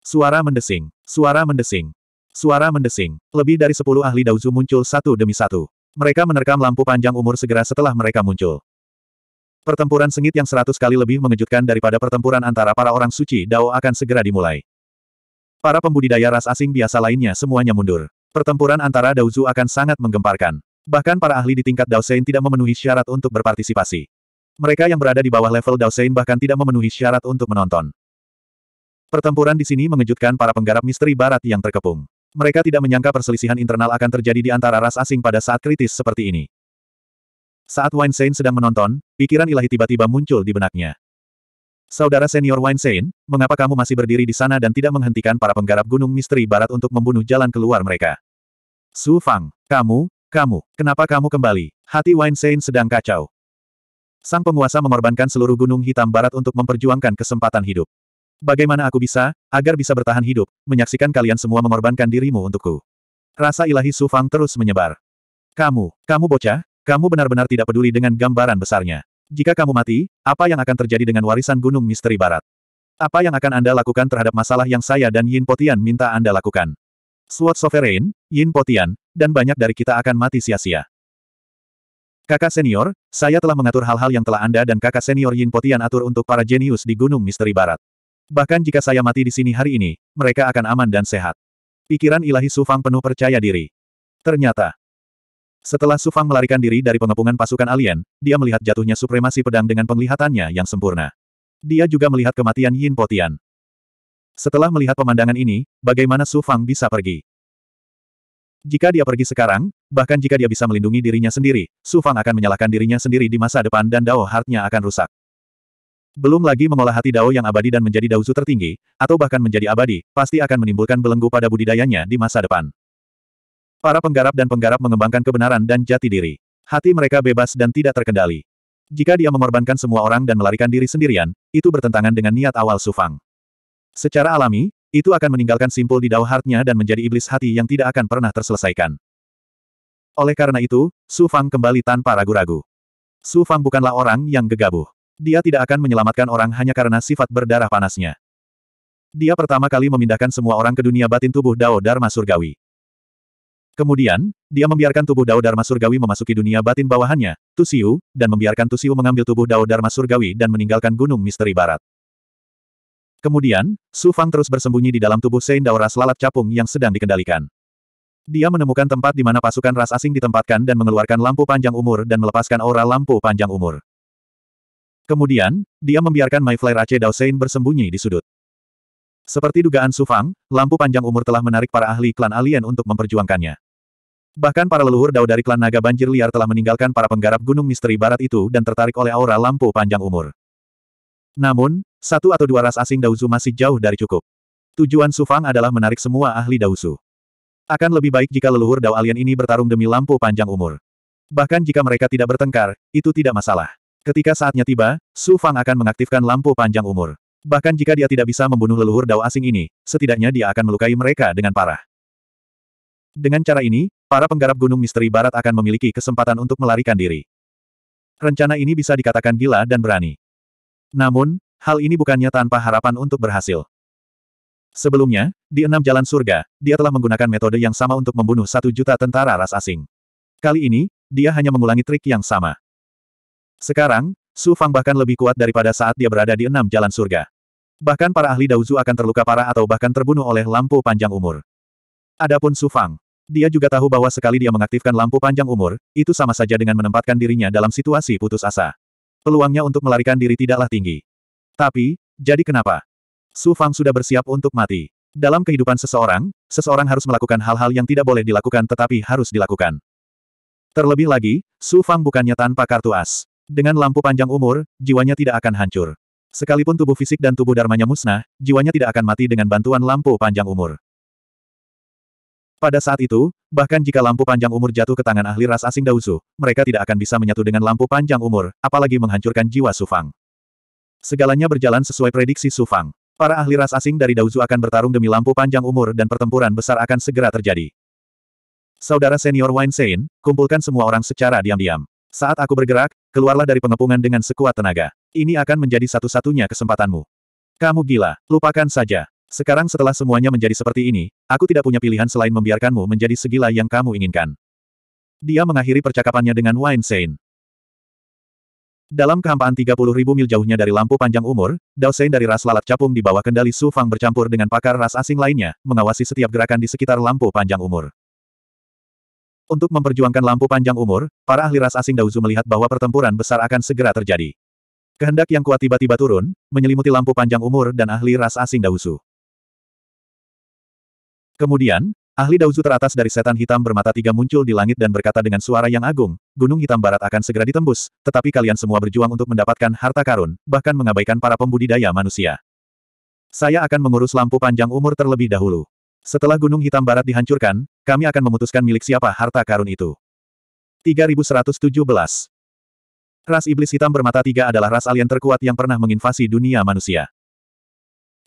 Suara mendesing, suara mendesing, suara mendesing. Lebih dari sepuluh ahli Dauzu muncul satu demi satu. Mereka menerkam lampu panjang umur segera setelah mereka muncul. Pertempuran sengit yang seratus kali lebih mengejutkan daripada pertempuran antara para orang suci Dao akan segera dimulai. Para pembudidaya ras asing biasa lainnya semuanya mundur. Pertempuran antara Daozu akan sangat menggemparkan. Bahkan para ahli di tingkat Daosein tidak memenuhi syarat untuk berpartisipasi. Mereka yang berada di bawah level Daosein bahkan tidak memenuhi syarat untuk menonton. Pertempuran di sini mengejutkan para penggarap misteri barat yang terkepung. Mereka tidak menyangka perselisihan internal akan terjadi di antara ras asing pada saat kritis seperti ini. Saat Weinstein sedang menonton, pikiran ilahi tiba-tiba muncul di benaknya. Saudara senior Weinstein, mengapa kamu masih berdiri di sana dan tidak menghentikan para penggarap gunung misteri barat untuk membunuh jalan keluar mereka? Su Fang, kamu, kamu, kenapa kamu kembali? Hati Weinstein sedang kacau. Sang penguasa mengorbankan seluruh gunung hitam barat untuk memperjuangkan kesempatan hidup. Bagaimana aku bisa, agar bisa bertahan hidup, menyaksikan kalian semua mengorbankan dirimu untukku. Rasa ilahi Su Fang terus menyebar. Kamu, kamu bocah, kamu benar-benar tidak peduli dengan gambaran besarnya. Jika kamu mati, apa yang akan terjadi dengan warisan Gunung Misteri Barat? Apa yang akan Anda lakukan terhadap masalah yang saya dan Yin Potian minta Anda lakukan? Sword Sovereign, Yin Potian, dan banyak dari kita akan mati sia-sia. Kakak senior, saya telah mengatur hal-hal yang telah Anda dan kakak senior Yin Potian atur untuk para jenius di Gunung Misteri Barat. Bahkan jika saya mati di sini hari ini, mereka akan aman dan sehat. Pikiran ilahi Sufang penuh percaya diri. Ternyata. Setelah Sufang melarikan diri dari pengepungan pasukan alien, dia melihat jatuhnya supremasi pedang dengan penglihatannya yang sempurna. Dia juga melihat kematian Yin Potian. Setelah melihat pemandangan ini, bagaimana Sufang bisa pergi? Jika dia pergi sekarang, bahkan jika dia bisa melindungi dirinya sendiri, Sufang akan menyalahkan dirinya sendiri di masa depan dan Dao Heart-nya akan rusak. Belum lagi mengolah hati Dao yang abadi dan menjadi Dao su tertinggi, atau bahkan menjadi abadi, pasti akan menimbulkan belenggu pada budidayanya di masa depan. Para penggarap dan penggarap mengembangkan kebenaran dan jati diri. Hati mereka bebas dan tidak terkendali. Jika dia mengorbankan semua orang dan melarikan diri sendirian, itu bertentangan dengan niat awal Sufang. Secara alami, itu akan meninggalkan simpul di Dao Heart-nya dan menjadi iblis hati yang tidak akan pernah terselesaikan. Oleh karena itu, Sufang kembali tanpa ragu-ragu. Sufang bukanlah orang yang gegabah. Dia tidak akan menyelamatkan orang hanya karena sifat berdarah panasnya. Dia pertama kali memindahkan semua orang ke dunia batin tubuh Dao Dharma Surgawi. Kemudian, dia membiarkan tubuh Dao Dharma Surgawi memasuki dunia batin bawahannya, Tusiu, dan membiarkan Tusiu mengambil tubuh Dao Dharma Surgawi dan meninggalkan Gunung Misteri Barat. Kemudian, Su Fang terus bersembunyi di dalam tubuh Sein Dao Ras Lalat Capung yang sedang dikendalikan. Dia menemukan tempat di mana pasukan ras asing ditempatkan dan mengeluarkan lampu panjang umur dan melepaskan aura lampu panjang umur. Kemudian, dia membiarkan My Flare Ace Daosein bersembunyi di sudut. Seperti dugaan Sufang, lampu panjang umur telah menarik para ahli klan alien untuk memperjuangkannya. Bahkan para leluhur dao dari klan naga banjir liar telah meninggalkan para penggarap gunung misteri barat itu dan tertarik oleh aura lampu panjang umur. Namun, satu atau dua ras asing Dauzu masih jauh dari cukup. Tujuan Sufang adalah menarik semua ahli Dauzu. Akan lebih baik jika leluhur Dao alien ini bertarung demi lampu panjang umur. Bahkan jika mereka tidak bertengkar, itu tidak masalah. Ketika saatnya tiba, Su Fang akan mengaktifkan lampu panjang umur. Bahkan jika dia tidak bisa membunuh leluhur dao asing ini, setidaknya dia akan melukai mereka dengan parah. Dengan cara ini, para penggarap gunung misteri barat akan memiliki kesempatan untuk melarikan diri. Rencana ini bisa dikatakan gila dan berani. Namun, hal ini bukannya tanpa harapan untuk berhasil. Sebelumnya, di enam jalan surga, dia telah menggunakan metode yang sama untuk membunuh satu juta tentara ras asing. Kali ini, dia hanya mengulangi trik yang sama. Sekarang, Su Fang bahkan lebih kuat daripada saat dia berada di enam jalan surga. Bahkan para ahli Daozu akan terluka parah atau bahkan terbunuh oleh lampu panjang umur. Adapun Su Fang, dia juga tahu bahwa sekali dia mengaktifkan lampu panjang umur, itu sama saja dengan menempatkan dirinya dalam situasi putus asa. Peluangnya untuk melarikan diri tidaklah tinggi. Tapi, jadi kenapa? Su Fang sudah bersiap untuk mati. Dalam kehidupan seseorang, seseorang harus melakukan hal-hal yang tidak boleh dilakukan tetapi harus dilakukan. Terlebih lagi, Su Fang bukannya tanpa kartu as. Dengan lampu panjang umur, jiwanya tidak akan hancur. Sekalipun tubuh fisik dan tubuh dharmanya musnah, jiwanya tidak akan mati dengan bantuan lampu panjang umur. Pada saat itu, bahkan jika lampu panjang umur jatuh ke tangan ahli ras asing Dausu, mereka tidak akan bisa menyatu dengan lampu panjang umur, apalagi menghancurkan jiwa Sufang. Segalanya berjalan sesuai prediksi Sufang. Para ahli ras asing dari Dausu akan bertarung demi lampu panjang umur dan pertempuran besar akan segera terjadi. Saudara senior Wine Sein, kumpulkan semua orang secara diam-diam. Saat aku bergerak, keluarlah dari pengepungan dengan sekuat tenaga. Ini akan menjadi satu-satunya kesempatanmu. Kamu gila, lupakan saja. Sekarang setelah semuanya menjadi seperti ini, aku tidak punya pilihan selain membiarkanmu menjadi segila yang kamu inginkan. Dia mengakhiri percakapannya dengan Wayne Sein. Dalam kehampaan 30 ribu mil jauhnya dari lampu panjang umur, Dao Sein dari ras lalat capung di bawah kendali Su Fang bercampur dengan pakar ras asing lainnya, mengawasi setiap gerakan di sekitar lampu panjang umur. Untuk memperjuangkan lampu panjang umur, para ahli ras asing Dauzu melihat bahwa pertempuran besar akan segera terjadi. Kehendak yang kuat tiba-tiba turun, menyelimuti lampu panjang umur dan ahli ras asing Dauzu. Kemudian, ahli Dauzu teratas dari setan hitam bermata tiga muncul di langit dan berkata dengan suara yang agung, Gunung Hitam Barat akan segera ditembus, tetapi kalian semua berjuang untuk mendapatkan harta karun, bahkan mengabaikan para pembudidaya manusia. Saya akan mengurus lampu panjang umur terlebih dahulu. Setelah Gunung Hitam Barat dihancurkan, kami akan memutuskan milik siapa harta karun itu. 3117 Ras Iblis Hitam Bermata Tiga adalah ras alien terkuat yang pernah menginvasi dunia manusia.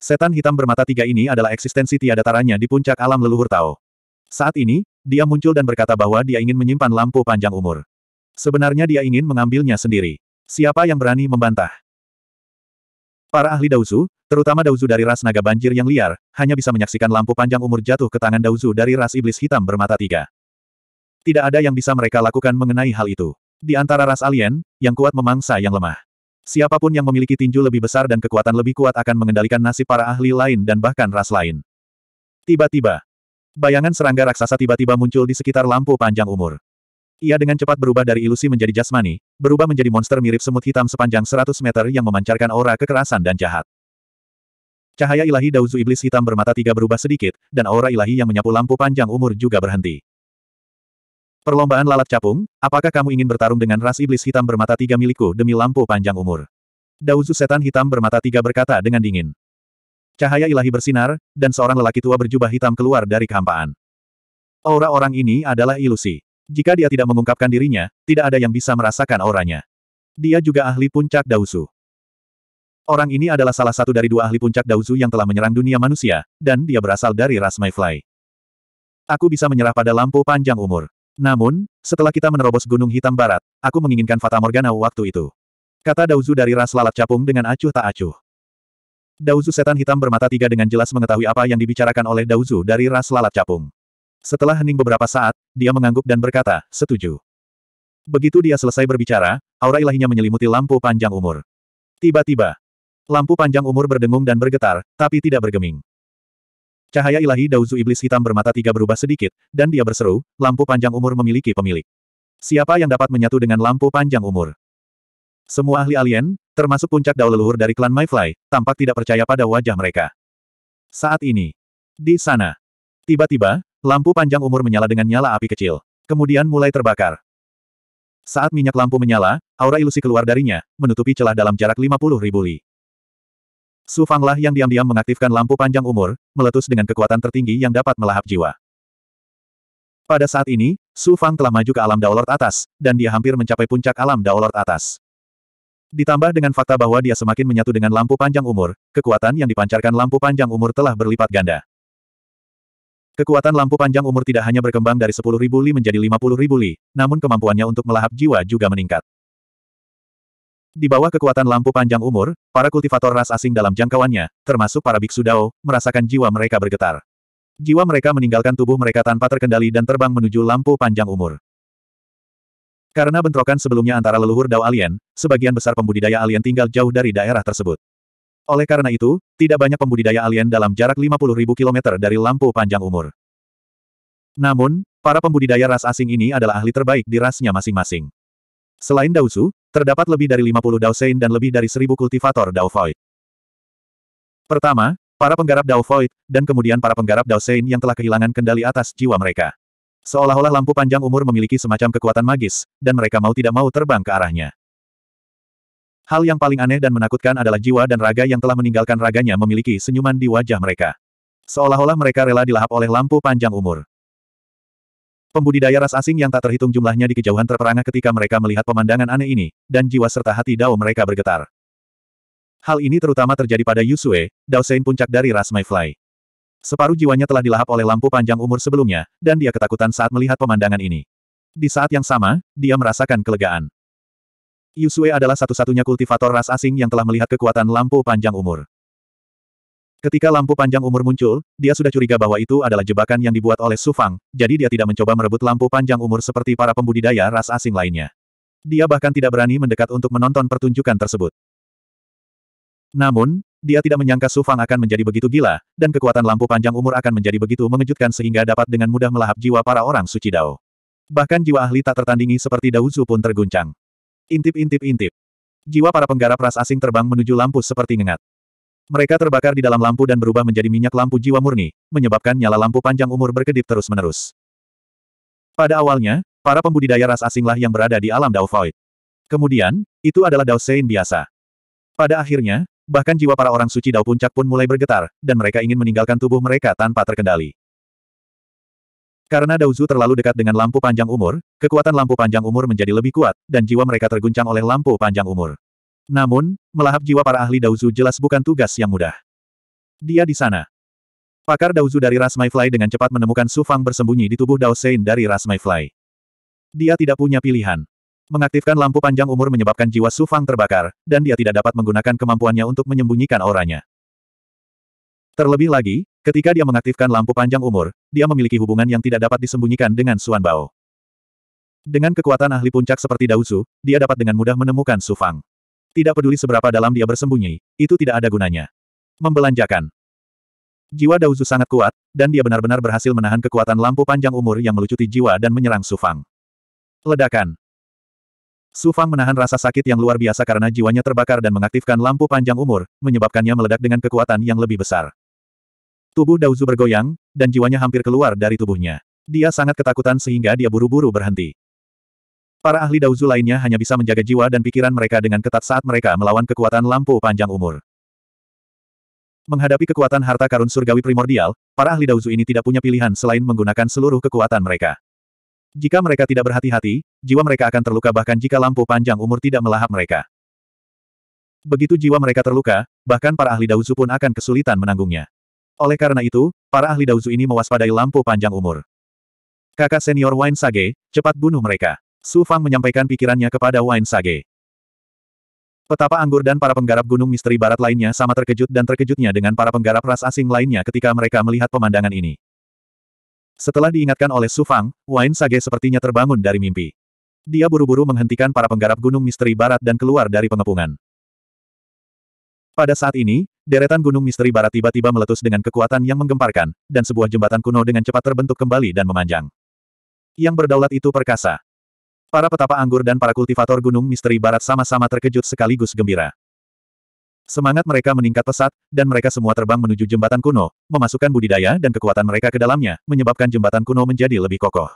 Setan hitam bermata tiga ini adalah eksistensi tiada taranya di puncak alam leluhur Tao. Saat ini, dia muncul dan berkata bahwa dia ingin menyimpan lampu panjang umur. Sebenarnya dia ingin mengambilnya sendiri. Siapa yang berani membantah? Para ahli Dausu, Terutama Dauzu dari ras naga banjir yang liar, hanya bisa menyaksikan lampu panjang umur jatuh ke tangan Dauzu dari ras iblis hitam bermata tiga. Tidak ada yang bisa mereka lakukan mengenai hal itu. Di antara ras alien, yang kuat memangsa yang lemah. Siapapun yang memiliki tinju lebih besar dan kekuatan lebih kuat akan mengendalikan nasib para ahli lain dan bahkan ras lain. Tiba-tiba, bayangan serangga raksasa tiba-tiba muncul di sekitar lampu panjang umur. Ia dengan cepat berubah dari ilusi menjadi jasmani, berubah menjadi monster mirip semut hitam sepanjang 100 meter yang memancarkan aura kekerasan dan jahat. Cahaya ilahi Dauzu Iblis Hitam bermata tiga berubah sedikit, dan aura ilahi yang menyapu lampu panjang umur juga berhenti. Perlombaan lalat capung, apakah kamu ingin bertarung dengan ras Iblis Hitam bermata tiga milikku demi lampu panjang umur? Dauzu Setan Hitam bermata tiga berkata dengan dingin. Cahaya ilahi bersinar, dan seorang lelaki tua berjubah hitam keluar dari kehampaan. Aura orang ini adalah ilusi. Jika dia tidak mengungkapkan dirinya, tidak ada yang bisa merasakan auranya. Dia juga ahli puncak Dauzu. Orang ini adalah salah satu dari dua ahli puncak Daozu yang telah menyerang dunia manusia, dan dia berasal dari ras Mayfly. Aku bisa menyerah pada lampu panjang umur. Namun, setelah kita menerobos Gunung Hitam Barat, aku menginginkan Fata Morgana waktu itu. Kata Daozu dari ras lalat capung dengan acuh tak acuh. Daozu setan hitam bermata tiga dengan jelas mengetahui apa yang dibicarakan oleh Daozu dari ras lalat capung. Setelah hening beberapa saat, dia mengangguk dan berkata, setuju. Begitu dia selesai berbicara, aura ilahinya menyelimuti lampu panjang umur. Tiba-tiba, Lampu panjang umur berdengung dan bergetar, tapi tidak bergeming. Cahaya ilahi Dauzu Iblis Hitam bermata tiga berubah sedikit, dan dia berseru, lampu panjang umur memiliki pemilik. Siapa yang dapat menyatu dengan lampu panjang umur? Semua ahli alien, termasuk puncak dao leluhur dari klan Myfly, tampak tidak percaya pada wajah mereka. Saat ini, di sana, tiba-tiba, lampu panjang umur menyala dengan nyala api kecil. Kemudian mulai terbakar. Saat minyak lampu menyala, aura ilusi keluar darinya, menutupi celah dalam jarak 50 ribu li. Su Fanglah yang diam-diam mengaktifkan lampu panjang umur, meletus dengan kekuatan tertinggi yang dapat melahap jiwa. Pada saat ini, Su Fang telah maju ke alam Daolord atas, dan dia hampir mencapai puncak alam Daolord atas. Ditambah dengan fakta bahwa dia semakin menyatu dengan lampu panjang umur, kekuatan yang dipancarkan lampu panjang umur telah berlipat ganda. Kekuatan lampu panjang umur tidak hanya berkembang dari 10.000 li menjadi 50.000 li, namun kemampuannya untuk melahap jiwa juga meningkat. Di bawah kekuatan lampu panjang umur, para kultivator ras asing dalam jangkauannya, termasuk para biksu Dao, merasakan jiwa mereka bergetar. Jiwa mereka meninggalkan tubuh mereka tanpa terkendali dan terbang menuju lampu panjang umur. Karena bentrokan sebelumnya antara leluhur Dao alien, sebagian besar pembudidaya alien tinggal jauh dari daerah tersebut. Oleh karena itu, tidak banyak pembudidaya alien dalam jarak 50.000 km dari lampu panjang umur. Namun, para pembudidaya ras asing ini adalah ahli terbaik di rasnya masing-masing. Selain Dausu, Terdapat lebih dari 50 Daosein dan lebih dari 1000 kultivator Dao Void. Pertama, para penggarap Dao Void, dan kemudian para penggarap Daosein yang telah kehilangan kendali atas jiwa mereka. Seolah-olah lampu panjang umur memiliki semacam kekuatan magis, dan mereka mau tidak mau terbang ke arahnya. Hal yang paling aneh dan menakutkan adalah jiwa dan raga yang telah meninggalkan raganya memiliki senyuman di wajah mereka. Seolah-olah mereka rela dilahap oleh lampu panjang umur. Pembudidaya ras asing yang tak terhitung jumlahnya di kejauhan terperangah ketika mereka melihat pemandangan aneh ini, dan jiwa serta hati Dao mereka bergetar. Hal ini terutama terjadi pada Yusue, Dao Sein puncak dari ras Mayfly. Separuh jiwanya telah dilahap oleh lampu panjang umur sebelumnya, dan dia ketakutan saat melihat pemandangan ini. Di saat yang sama, dia merasakan kelegaan. Yusue adalah satu-satunya kultivator ras asing yang telah melihat kekuatan lampu panjang umur. Ketika lampu panjang umur muncul, dia sudah curiga bahwa itu adalah jebakan yang dibuat oleh Su Fang, jadi dia tidak mencoba merebut lampu panjang umur seperti para pembudidaya ras asing lainnya. Dia bahkan tidak berani mendekat untuk menonton pertunjukan tersebut. Namun, dia tidak menyangka Su Fang akan menjadi begitu gila, dan kekuatan lampu panjang umur akan menjadi begitu mengejutkan sehingga dapat dengan mudah melahap jiwa para orang suci Dao. Bahkan jiwa ahli tak tertandingi seperti Dao Zu pun terguncang. Intip-intip-intip. Jiwa para penggarap ras asing terbang menuju lampu seperti ngengat. Mereka terbakar di dalam lampu dan berubah menjadi minyak lampu jiwa murni, menyebabkan nyala lampu panjang umur berkedip terus-menerus. Pada awalnya, para pembudidaya ras asinglah yang berada di alam Dao Void. Kemudian, itu adalah Dao Sein biasa. Pada akhirnya, bahkan jiwa para orang suci Dao Puncak pun mulai bergetar, dan mereka ingin meninggalkan tubuh mereka tanpa terkendali. Karena Daozu terlalu dekat dengan lampu panjang umur, kekuatan lampu panjang umur menjadi lebih kuat, dan jiwa mereka terguncang oleh lampu panjang umur. Namun, melahap jiwa para ahli Dauzu jelas bukan tugas yang mudah. Dia di sana. Pakar Dauzu dari ras Mayfly dengan cepat menemukan Su Fang bersembunyi di tubuh Dao Sein dari ras Mayfly. Dia tidak punya pilihan. Mengaktifkan lampu panjang umur menyebabkan jiwa Su Fang terbakar, dan dia tidak dapat menggunakan kemampuannya untuk menyembunyikan auranya. Terlebih lagi, ketika dia mengaktifkan lampu panjang umur, dia memiliki hubungan yang tidak dapat disembunyikan dengan Suan Bao. Dengan kekuatan ahli puncak seperti Daozu, dia dapat dengan mudah menemukan Su Fang. Tidak peduli seberapa dalam dia bersembunyi, itu tidak ada gunanya. Membelanjakan. Jiwa Dauzu sangat kuat, dan dia benar-benar berhasil menahan kekuatan lampu panjang umur yang melucuti jiwa dan menyerang Sufang. Ledakan. Sufang menahan rasa sakit yang luar biasa karena jiwanya terbakar dan mengaktifkan lampu panjang umur, menyebabkannya meledak dengan kekuatan yang lebih besar. Tubuh Dauzu bergoyang, dan jiwanya hampir keluar dari tubuhnya. Dia sangat ketakutan sehingga dia buru-buru berhenti. Para ahli Daozu lainnya hanya bisa menjaga jiwa dan pikiran mereka dengan ketat saat mereka melawan kekuatan lampu panjang umur. Menghadapi kekuatan harta karun surgawi primordial, para ahli Daozu ini tidak punya pilihan selain menggunakan seluruh kekuatan mereka. Jika mereka tidak berhati-hati, jiwa mereka akan terluka bahkan jika lampu panjang umur tidak melahap mereka. Begitu jiwa mereka terluka, bahkan para ahli Daozu pun akan kesulitan menanggungnya. Oleh karena itu, para ahli Daozu ini mewaspadai lampu panjang umur. Kakak senior Wine Sage, cepat bunuh mereka. Su Fang menyampaikan pikirannya kepada Wine Sage. Petapa anggur dan para penggarap gunung misteri barat lainnya sama terkejut dan terkejutnya dengan para penggarap ras asing lainnya ketika mereka melihat pemandangan ini. Setelah diingatkan oleh Su Fang, Wine Sage sepertinya terbangun dari mimpi. Dia buru-buru menghentikan para penggarap gunung misteri barat dan keluar dari pengepungan. Pada saat ini, deretan gunung misteri barat tiba-tiba meletus dengan kekuatan yang menggemparkan, dan sebuah jembatan kuno dengan cepat terbentuk kembali dan memanjang. Yang berdaulat itu perkasa. Para petapa anggur dan para kultivator gunung misteri barat sama-sama terkejut sekaligus gembira. Semangat mereka meningkat pesat, dan mereka semua terbang menuju jembatan kuno, memasukkan budidaya dan kekuatan mereka ke dalamnya, menyebabkan jembatan kuno menjadi lebih kokoh.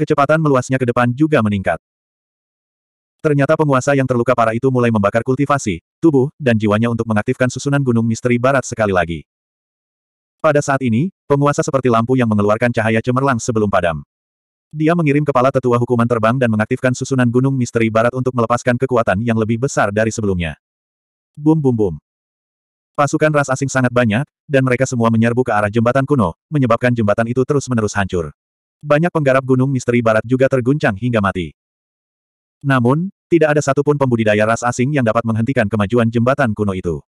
Kecepatan meluasnya ke depan juga meningkat. Ternyata penguasa yang terluka parah itu mulai membakar kultivasi, tubuh, dan jiwanya untuk mengaktifkan susunan gunung misteri barat sekali lagi. Pada saat ini, penguasa seperti lampu yang mengeluarkan cahaya cemerlang sebelum padam. Dia mengirim kepala tetua hukuman terbang dan mengaktifkan susunan gunung misteri barat untuk melepaskan kekuatan yang lebih besar dari sebelumnya. Bum bum bum. Pasukan ras asing sangat banyak, dan mereka semua menyerbu ke arah jembatan kuno, menyebabkan jembatan itu terus-menerus hancur. Banyak penggarap gunung misteri barat juga terguncang hingga mati. Namun, tidak ada satupun pembudidaya ras asing yang dapat menghentikan kemajuan jembatan kuno itu.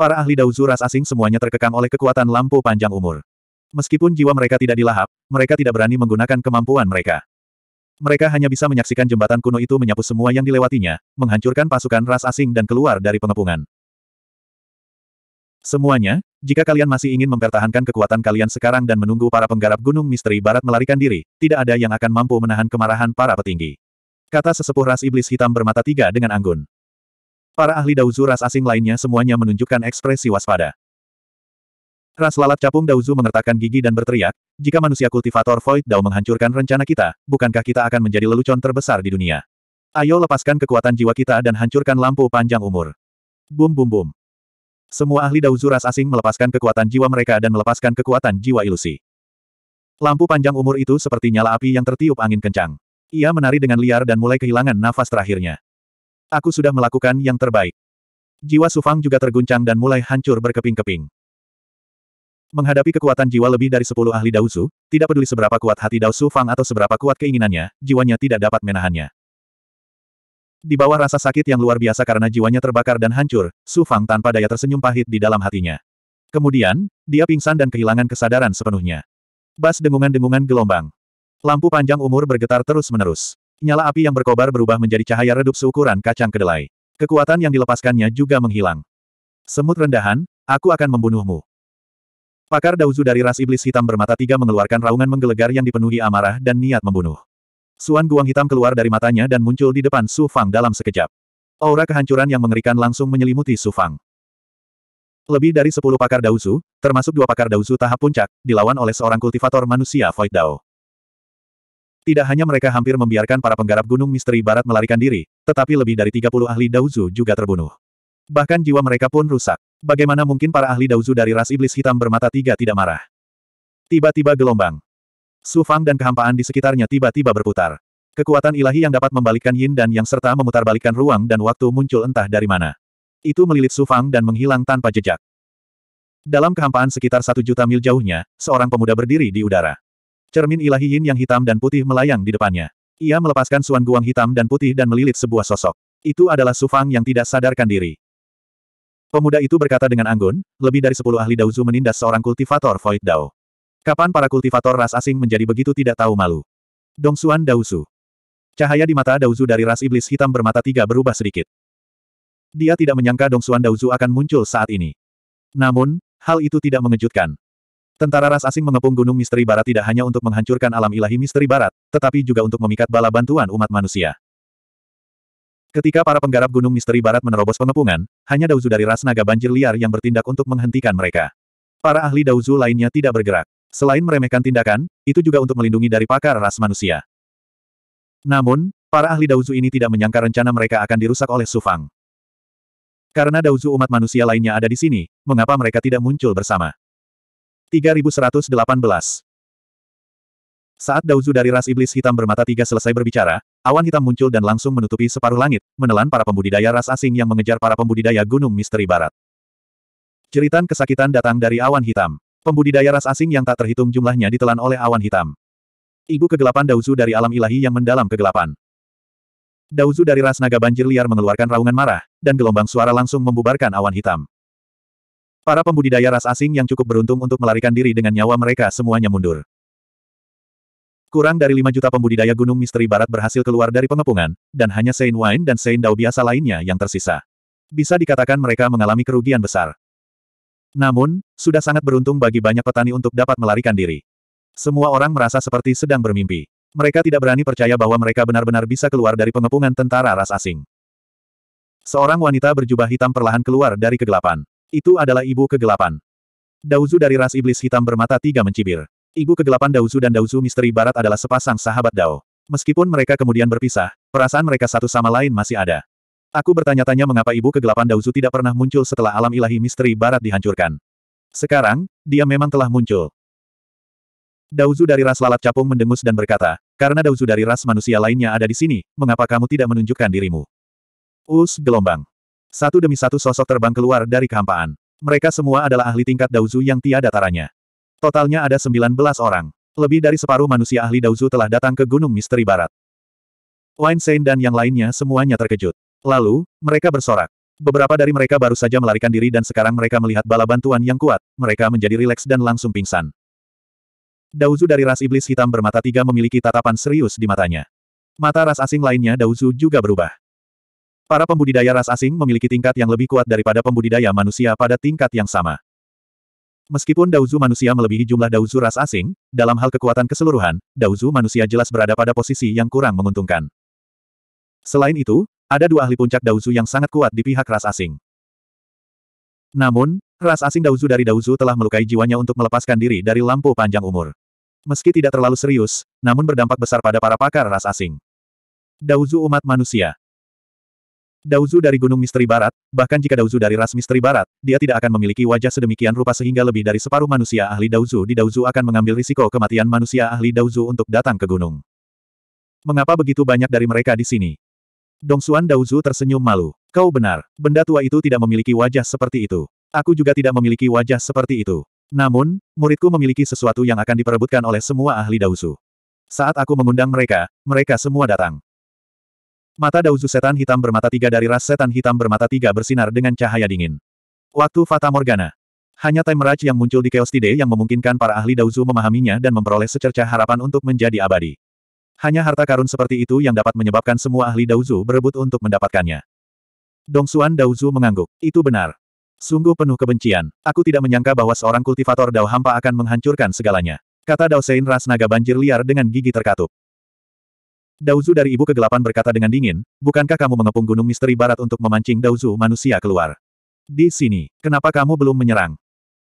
Para ahli dauzu ras asing semuanya terkekang oleh kekuatan lampu panjang umur. Meskipun jiwa mereka tidak dilahap, mereka tidak berani menggunakan kemampuan mereka. Mereka hanya bisa menyaksikan jembatan kuno itu menyapu semua yang dilewatinya, menghancurkan pasukan ras asing dan keluar dari pengepungan. Semuanya, jika kalian masih ingin mempertahankan kekuatan kalian sekarang dan menunggu para penggarap gunung misteri barat melarikan diri, tidak ada yang akan mampu menahan kemarahan para petinggi. Kata sesepuh ras iblis hitam bermata tiga dengan anggun. Para ahli dauzu ras asing lainnya semuanya menunjukkan ekspresi waspada. Ras lalat capung Dauzu mengertakkan gigi dan berteriak, jika manusia kultivator Void Dao menghancurkan rencana kita, bukankah kita akan menjadi lelucon terbesar di dunia? Ayo lepaskan kekuatan jiwa kita dan hancurkan lampu panjang umur. Bum bum bum. Semua ahli Dauzu ras asing melepaskan kekuatan jiwa mereka dan melepaskan kekuatan jiwa ilusi. Lampu panjang umur itu seperti nyala api yang tertiup angin kencang. Ia menari dengan liar dan mulai kehilangan nafas terakhirnya. Aku sudah melakukan yang terbaik. Jiwa Sufang juga terguncang dan mulai hancur berkeping-keping. Menghadapi kekuatan jiwa lebih dari sepuluh ahli Daosu, tidak peduli seberapa kuat hati Daosu Fang atau seberapa kuat keinginannya, jiwanya tidak dapat menahannya. Di bawah rasa sakit yang luar biasa karena jiwanya terbakar dan hancur, Su Fang tanpa daya tersenyum pahit di dalam hatinya. Kemudian, dia pingsan dan kehilangan kesadaran sepenuhnya. Bas dengungan-dengungan gelombang. Lampu panjang umur bergetar terus-menerus. Nyala api yang berkobar berubah menjadi cahaya redup seukuran kacang kedelai. Kekuatan yang dilepaskannya juga menghilang. Semut rendahan, aku akan membunuhmu. Pakar Dauzu dari ras iblis hitam bermata tiga mengeluarkan raungan menggelegar yang dipenuhi amarah dan niat membunuh. Suan guang hitam keluar dari matanya dan muncul di depan Su Fang dalam sekejap. Aura kehancuran yang mengerikan langsung menyelimuti Su Fang. Lebih dari sepuluh pakar Dauzu, termasuk dua pakar Dauzu tahap puncak, dilawan oleh seorang kultivator manusia Void Dao. Tidak hanya mereka hampir membiarkan para penggarap gunung misteri barat melarikan diri, tetapi lebih dari 30 ahli Dauzu juga terbunuh. Bahkan jiwa mereka pun rusak. Bagaimana mungkin para ahli dauzu dari ras iblis hitam bermata tiga tidak marah? Tiba-tiba gelombang. Sufang dan kehampaan di sekitarnya tiba-tiba berputar. Kekuatan ilahi yang dapat membalikkan yin dan yang serta memutarbalikkan ruang dan waktu muncul entah dari mana. Itu melilit Sufang dan menghilang tanpa jejak. Dalam kehampaan sekitar satu juta mil jauhnya, seorang pemuda berdiri di udara. Cermin ilahi yin yang hitam dan putih melayang di depannya. Ia melepaskan suan guang hitam dan putih dan melilit sebuah sosok. Itu adalah Sufang yang tidak sadarkan diri. Pemuda itu berkata dengan anggun, lebih dari sepuluh ahli Daozu menindas seorang kultivator Void Dao. Kapan para kultivator ras asing menjadi begitu tidak tahu malu? Dong Dongsuan Daozu. Cahaya di mata Daozu dari ras iblis hitam bermata tiga berubah sedikit. Dia tidak menyangka Dong Dongsuan Daozu akan muncul saat ini. Namun, hal itu tidak mengejutkan. Tentara ras asing mengepung gunung misteri barat tidak hanya untuk menghancurkan alam ilahi misteri barat, tetapi juga untuk memikat bala bantuan umat manusia. Ketika para penggarap Gunung Misteri Barat menerobos pengepungan, hanya Dauzu dari ras naga banjir liar yang bertindak untuk menghentikan mereka. Para ahli Dauzu lainnya tidak bergerak. Selain meremehkan tindakan, itu juga untuk melindungi dari pakar ras manusia. Namun, para ahli Dauzu ini tidak menyangka rencana mereka akan dirusak oleh Sufang. Karena Dauzu umat manusia lainnya ada di sini, mengapa mereka tidak muncul bersama? 3118 saat Dauzu dari ras iblis hitam bermata tiga selesai berbicara, awan hitam muncul dan langsung menutupi separuh langit, menelan para pembudidaya ras asing yang mengejar para pembudidaya gunung misteri barat. Jeritan kesakitan datang dari awan hitam. Pembudidaya ras asing yang tak terhitung jumlahnya ditelan oleh awan hitam. Ibu kegelapan Dauzu dari alam ilahi yang mendalam kegelapan. Dauzu dari ras naga banjir liar mengeluarkan raungan marah, dan gelombang suara langsung membubarkan awan hitam. Para pembudidaya ras asing yang cukup beruntung untuk melarikan diri dengan nyawa mereka semuanya mundur. Kurang dari 5 juta pembudidaya gunung misteri barat berhasil keluar dari pengepungan, dan hanya Saint Wine dan Saint Dao biasa lainnya yang tersisa. Bisa dikatakan mereka mengalami kerugian besar. Namun, sudah sangat beruntung bagi banyak petani untuk dapat melarikan diri. Semua orang merasa seperti sedang bermimpi. Mereka tidak berani percaya bahwa mereka benar-benar bisa keluar dari pengepungan tentara ras asing. Seorang wanita berjubah hitam perlahan keluar dari kegelapan. Itu adalah ibu kegelapan. Dauzu dari ras iblis hitam bermata tiga mencibir. Ibu kegelapan Daozu dan Daozu misteri barat adalah sepasang sahabat Dao. Meskipun mereka kemudian berpisah, perasaan mereka satu sama lain masih ada. Aku bertanya-tanya mengapa ibu kegelapan Daozu tidak pernah muncul setelah alam ilahi misteri barat dihancurkan. Sekarang, dia memang telah muncul. Daozu dari ras lalat capung mendengus dan berkata, karena Daozu dari ras manusia lainnya ada di sini, mengapa kamu tidak menunjukkan dirimu? Us gelombang. Satu demi satu sosok terbang keluar dari kehampaan. Mereka semua adalah ahli tingkat Daozu yang tiada taranya. Totalnya ada 19 orang. Lebih dari separuh manusia ahli Daozu telah datang ke Gunung Misteri Barat. Wine Weinstein dan yang lainnya semuanya terkejut. Lalu, mereka bersorak. Beberapa dari mereka baru saja melarikan diri dan sekarang mereka melihat bala bantuan yang kuat, mereka menjadi rileks dan langsung pingsan. Dauzu dari ras iblis hitam bermata tiga memiliki tatapan serius di matanya. Mata ras asing lainnya Dauzu juga berubah. Para pembudidaya ras asing memiliki tingkat yang lebih kuat daripada pembudidaya manusia pada tingkat yang sama. Meskipun dauzu manusia melebihi jumlah dauzu ras asing, dalam hal kekuatan keseluruhan, dauzu manusia jelas berada pada posisi yang kurang menguntungkan. Selain itu, ada dua ahli puncak dauzu yang sangat kuat di pihak ras asing. Namun, ras asing dauzu dari dauzu telah melukai jiwanya untuk melepaskan diri dari lampu panjang umur. Meski tidak terlalu serius, namun berdampak besar pada para pakar ras asing. dauzu umat manusia. Dauzu dari Gunung Misteri Barat, bahkan jika Dauzu dari ras Misteri Barat, dia tidak akan memiliki wajah sedemikian rupa sehingga lebih dari separuh manusia ahli Dauzu di Dauzu akan mengambil risiko kematian manusia ahli Dauzu untuk datang ke gunung. Mengapa begitu banyak dari mereka di sini? Dong Dongsuan Dauzu tersenyum malu. Kau benar, benda tua itu tidak memiliki wajah seperti itu. Aku juga tidak memiliki wajah seperti itu. Namun, muridku memiliki sesuatu yang akan diperebutkan oleh semua ahli Dauzu. Saat aku mengundang mereka, mereka semua datang. Mata Dauzu setan hitam bermata tiga dari ras setan hitam bermata tiga bersinar dengan cahaya dingin. Waktu Fata Morgana. Hanya Time Rage yang muncul di Chaos Tide yang memungkinkan para ahli Dauzu memahaminya dan memperoleh secercah harapan untuk menjadi abadi. Hanya harta karun seperti itu yang dapat menyebabkan semua ahli Dauzu berebut untuk mendapatkannya. Dong Xuan Dauzu mengangguk. Itu benar. Sungguh penuh kebencian. Aku tidak menyangka bahwa seorang kultivator Dao Hampa akan menghancurkan segalanya. Kata Dao Sein ras naga banjir liar dengan gigi terkatup. Dauzu dari ibu kegelapan berkata dengan dingin, bukankah kamu mengepung gunung misteri barat untuk memancing Dauzu manusia keluar? Di sini, kenapa kamu belum menyerang?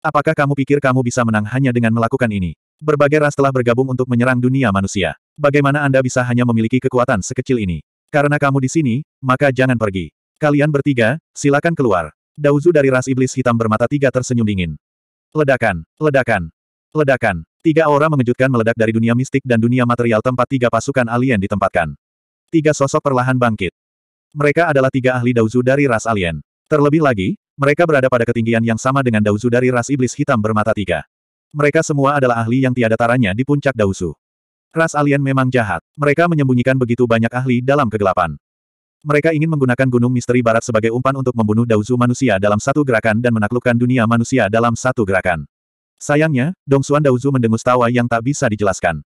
Apakah kamu pikir kamu bisa menang hanya dengan melakukan ini? Berbagai ras telah bergabung untuk menyerang dunia manusia. Bagaimana Anda bisa hanya memiliki kekuatan sekecil ini? Karena kamu di sini, maka jangan pergi. Kalian bertiga, silakan keluar. Dauzu dari ras iblis hitam bermata tiga tersenyum dingin. Ledakan, ledakan, ledakan. Tiga aura mengejutkan meledak dari dunia mistik dan dunia material tempat tiga pasukan alien ditempatkan. Tiga sosok perlahan bangkit. Mereka adalah tiga ahli Dauzu dari ras alien. Terlebih lagi, mereka berada pada ketinggian yang sama dengan Dauzu dari ras iblis hitam bermata tiga. Mereka semua adalah ahli yang tiada taranya di puncak Dauzu. Ras alien memang jahat. Mereka menyembunyikan begitu banyak ahli dalam kegelapan. Mereka ingin menggunakan Gunung Misteri Barat sebagai umpan untuk membunuh Dauzu manusia dalam satu gerakan dan menaklukkan dunia manusia dalam satu gerakan. Sayangnya, Dong Xuan Daozu mendengus tawa yang tak bisa dijelaskan.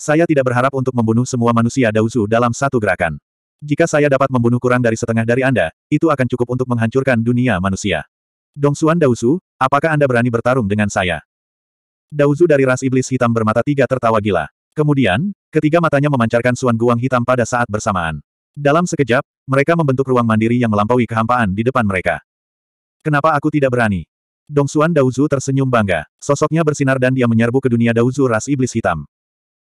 Saya tidak berharap untuk membunuh semua manusia Daozu dalam satu gerakan. Jika saya dapat membunuh kurang dari setengah dari Anda, itu akan cukup untuk menghancurkan dunia manusia. Dong Xuan Daozu, apakah Anda berani bertarung dengan saya? Daozu dari ras iblis hitam bermata tiga tertawa gila. Kemudian, ketiga matanya memancarkan suan guang hitam pada saat bersamaan. Dalam sekejap, mereka membentuk ruang mandiri yang melampaui kehampaan di depan mereka. Kenapa aku tidak berani? Dong Dongsuan Daozu tersenyum bangga. Sosoknya bersinar dan dia menyerbu ke dunia Daozu ras iblis hitam.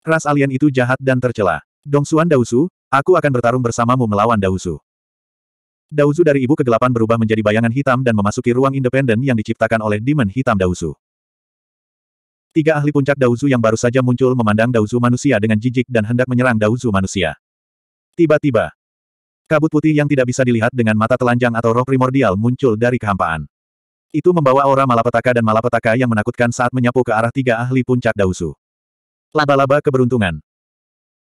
Ras alien itu jahat dan tercela. Dong Dongsuan Daozu, aku akan bertarung bersamamu melawan Daozu. Daozu dari ibu kegelapan berubah menjadi bayangan hitam dan memasuki ruang independen yang diciptakan oleh Demon Hitam Daozu. Tiga ahli puncak Daozu yang baru saja muncul memandang Daozu manusia dengan jijik dan hendak menyerang Daozu manusia. Tiba-tiba, kabut putih yang tidak bisa dilihat dengan mata telanjang atau roh primordial muncul dari kehampaan. Itu membawa aura malapetaka dan malapetaka yang menakutkan saat menyapu ke arah tiga ahli puncak Dausu. Laba-laba keberuntungan.